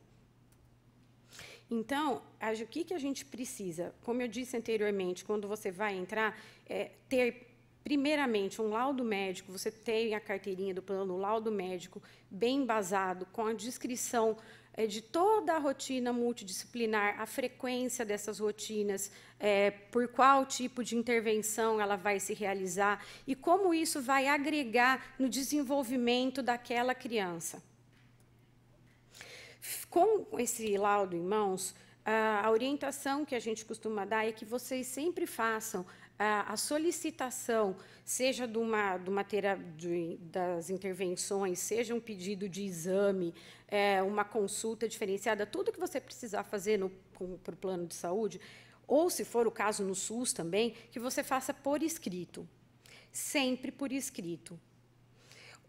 Então, o que, que a gente precisa? Como eu disse anteriormente, quando você vai entrar, é ter primeiramente, um laudo médico, você tem a carteirinha do plano, o laudo médico bem embasado, com a descrição é, de toda a rotina multidisciplinar, a frequência dessas rotinas, é, por qual tipo de intervenção ela vai se realizar e como isso vai agregar no desenvolvimento daquela criança. Com esse laudo em mãos, a orientação que a gente costuma dar é que vocês sempre façam a, solicitação, seja de uma, de uma terapia, das intervenções, seja um pedido de exame, é, uma consulta diferenciada, tudo que você precisar fazer para o plano de saúde, ou se for o caso no SUS também, que você faça por escrito, sempre por escrito,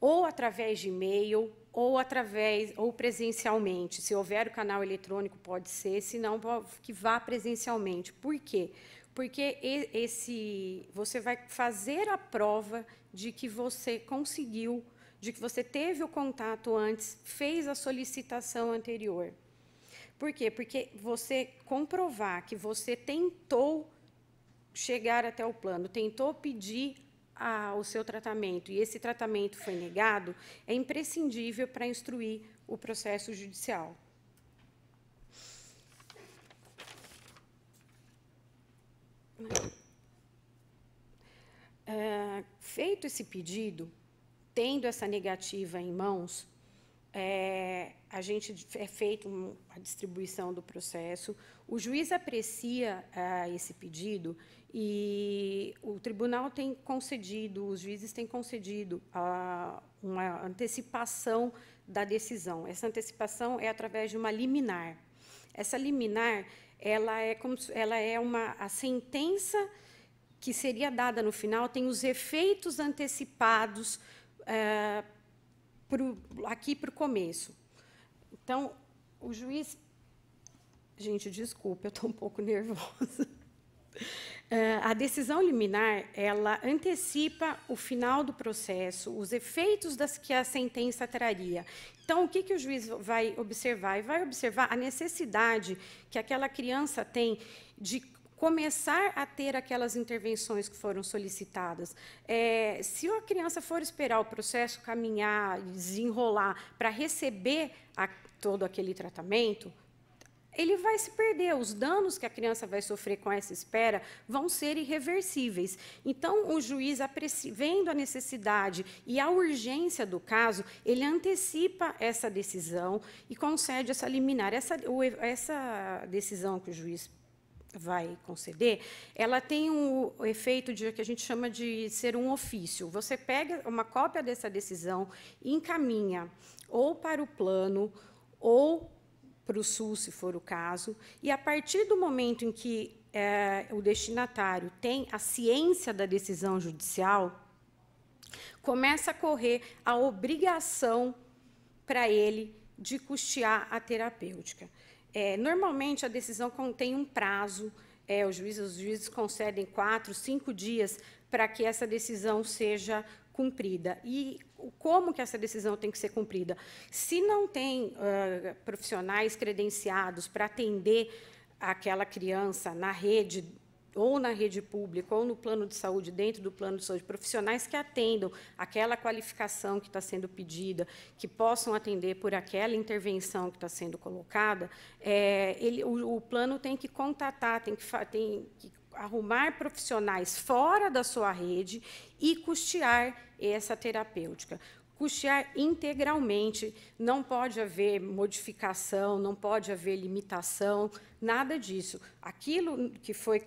ou através de e-mail, ou através ou presencialmente. Se houver o canal eletrônico, pode ser, se não, que vá presencialmente. Por quê? Porque porque esse você vai fazer a prova de que você conseguiu, de que você teve o contato antes, fez a solicitação anterior. Por quê? Porque você comprovar que você tentou chegar até o plano, tentou pedir a, o seu tratamento e esse tratamento foi negado, é imprescindível para instruir o processo judicial. É, feito esse pedido, tendo essa negativa em mãos, é, a gente é feito um, a distribuição do processo, o juiz aprecia é, esse pedido e o tribunal tem concedido, os juízes têm concedido uma antecipação da decisão. Essa antecipação é através de uma liminar. Essa liminar ela é, como, ela é uma a sentença que seria dada no final tem os efeitos antecipados é, pro, aqui para o começo. Então, o juiz. Gente, desculpa, eu estou um pouco nervosa. Eh, a decisão liminar, ela antecipa o final do processo, os efeitos das que a sentença traria. Então, o que, que o juiz vai observar? Ele vai observar a necessidade que aquela criança tem de começar a ter aquelas intervenções que foram solicitadas. É, se a criança for esperar o processo caminhar, desenrolar, para receber a, todo aquele tratamento, ele vai se perder. Os danos que a criança vai sofrer com essa espera vão ser irreversíveis. Então, o juiz, vendo a necessidade e a urgência do caso, ele antecipa essa decisão e concede essa liminar. Essa, essa decisão que o juiz vai conceder, ela tem o um efeito de que a gente chama de ser um ofício. Você pega uma cópia dessa decisão e encaminha ou para o plano ou para o sul, se for o caso, e a partir do momento em que é, o destinatário tem a ciência da decisão judicial, começa a correr a obrigação para ele de custear a terapêutica. É, normalmente, a decisão contém um prazo, é, os, juízes, os juízes concedem quatro, cinco dias para que essa decisão seja cumprida e como que essa decisão tem que ser cumprida. Se não tem uh, profissionais credenciados para atender aquela criança na rede ou na rede pública ou no plano de saúde, dentro do plano de saúde, profissionais que atendam aquela qualificação que está sendo pedida, que possam atender por aquela intervenção que está sendo colocada, é, ele, o, o, plano tem que contatar, tem que, tem que arrumar profissionais fora da sua rede e custear essa terapêutica. Custear integralmente, não pode haver modificação, não pode haver limitação, nada disso. Aquilo que foi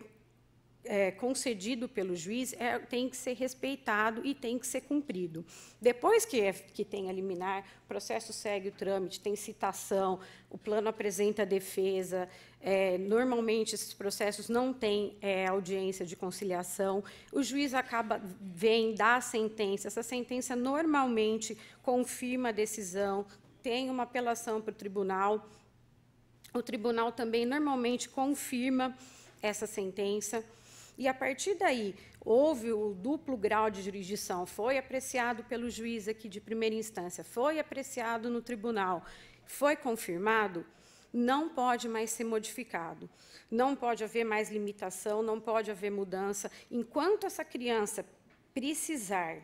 é, concedido pelo juiz é, tem que ser respeitado e tem que ser cumprido. Depois que, é, que tem a liminar, o processo segue o trâmite, tem citação, o plano apresenta a defesa. É, normalmente, esses processos não têm é, audiência de conciliação. O juiz acaba, vem, dá a sentença. Essa sentença normalmente confirma a decisão, tem uma apelação para o tribunal. O tribunal também normalmente confirma essa sentença. E a partir daí, houve o duplo grau de jurisdição, foi apreciado pelo juiz aqui de primeira instância, foi apreciado no tribunal, foi confirmado, não pode mais ser modificado. Não pode haver mais limitação, não pode haver mudança. Enquanto essa criança precisar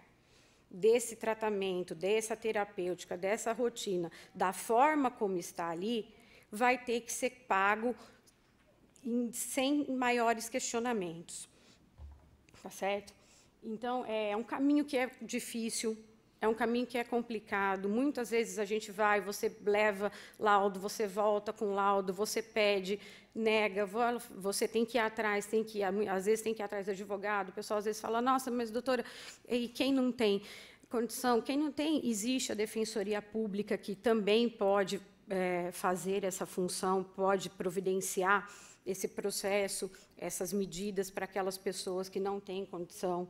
desse tratamento, dessa terapêutica, dessa rotina, da forma como está ali, vai ter que ser pago sem maiores questionamentos. Tá certo? Então, é, é um caminho que é difícil, é um caminho que é complicado. Muitas vezes a gente vai, você leva laudo, você volta com laudo, você pede, nega, você tem que ir atrás, tem que ir, às vezes tem que ir atrás do advogado. O pessoal às vezes fala: "Nossa, mas doutora, e quem não tem condição, quem não tem, existe a defensoria pública que também pode é, fazer essa função, pode providenciar esse processo, essas medidas para aquelas pessoas que não têm condição.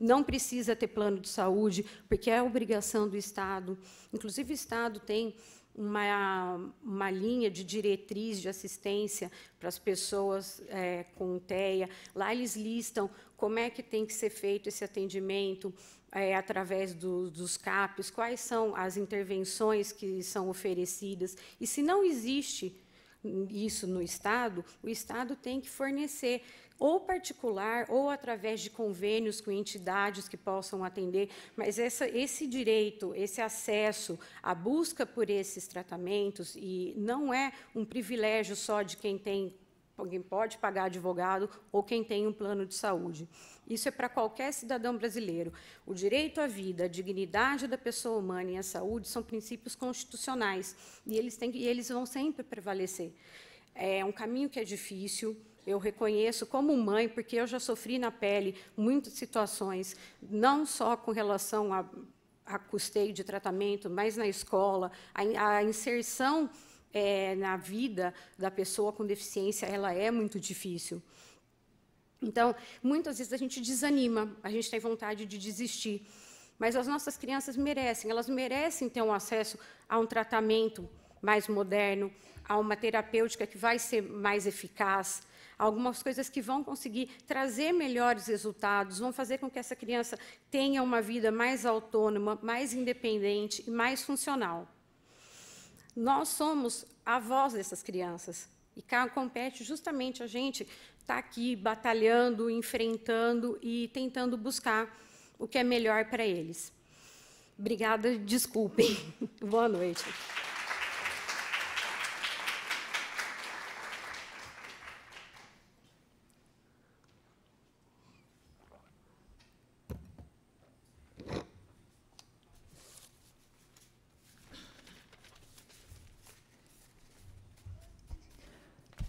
Não precisa ter plano de saúde, porque é obrigação do Estado. Inclusive, o Estado tem uma, uma linha de diretriz de assistência para as pessoas é, com TEA. Lá eles listam como é que tem que ser feito esse atendimento é, através do, dos CAPs, quais são as intervenções que são oferecidas. E se não existe isso no Estado, o Estado tem que fornecer ou particular ou através de convênios com entidades que possam atender, mas essa, esse direito, esse acesso à busca por esses tratamentos e não é um privilégio só de quem tem quem pode pagar advogado ou quem tem um plano de saúde. Isso é para qualquer cidadão brasileiro. O direito à vida, a dignidade da pessoa humana e a saúde são princípios constitucionais e eles, têm, e eles vão sempre prevalecer. É um caminho que é difícil, eu reconheço como mãe, porque eu já sofri na pele muitas situações, não só com relação a, a custeio de tratamento, mas na escola, a, a inserção é, na vida da pessoa com deficiência, ela é muito difícil. Então, muitas vezes a gente desanima, a gente tem vontade de desistir. Mas as nossas crianças merecem, elas merecem ter um acesso a um tratamento mais moderno, a uma terapêutica que vai ser mais eficaz, algumas coisas que vão conseguir trazer melhores resultados, vão fazer com que essa criança tenha uma vida mais autônoma, mais independente e mais funcional. Nós somos a voz dessas crianças. E compete justamente a gente estar tá aqui batalhando, enfrentando e tentando buscar o que é melhor para eles. Obrigada, desculpem. Boa noite.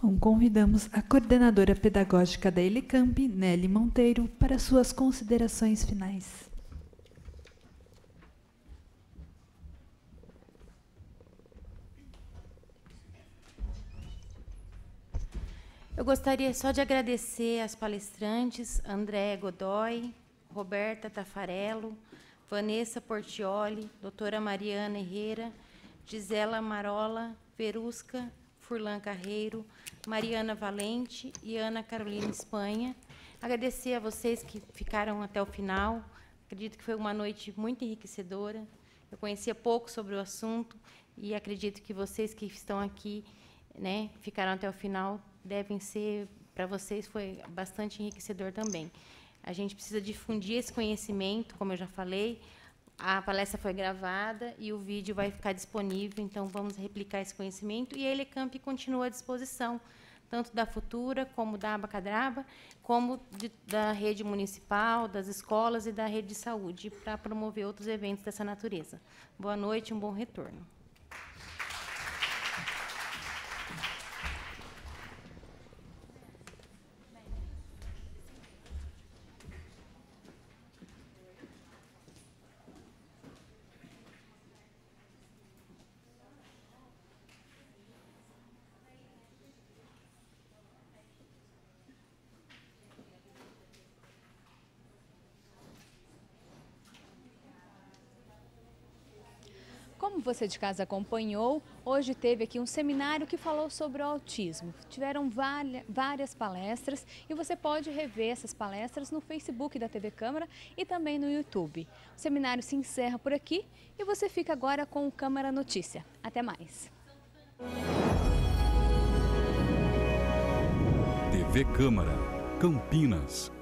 Então, convidamos a coordenadora pedagógica da Elecamp, Nelly Monteiro, para suas considerações finais. Eu gostaria só de agradecer as palestrantes André Godoy, Roberta Tafarello, Vanessa Portioli, doutora Mariana Herrera, Gisela Marola, Verusca, Furlan Carreiro, Mariana Valente e Ana Carolina Espanha. Agradecer a vocês que ficaram até o final. Acredito que foi uma noite muito enriquecedora. Eu conhecia pouco sobre o assunto e acredito que vocês que estão aqui, né, ficaram até o final, devem ser para vocês foi bastante enriquecedor também. A gente precisa difundir esse conhecimento, como eu já falei, a palestra foi gravada e o vídeo vai ficar disponível, então vamos replicar esse conhecimento. E a Elecamp continua à disposição, tanto da Futura, como da Abacadraba, como de, da rede municipal, das escolas e da rede de saúde, para promover outros eventos dessa natureza. Boa noite, um bom retorno. você de casa acompanhou, hoje teve aqui um seminário que falou sobre o autismo. Tiveram várias palestras e você pode rever essas palestras no Facebook da TV Câmara e também no YouTube. O seminário se encerra por aqui e você fica agora com o Câmara Notícia. Até mais. TV Câmara, Campinas.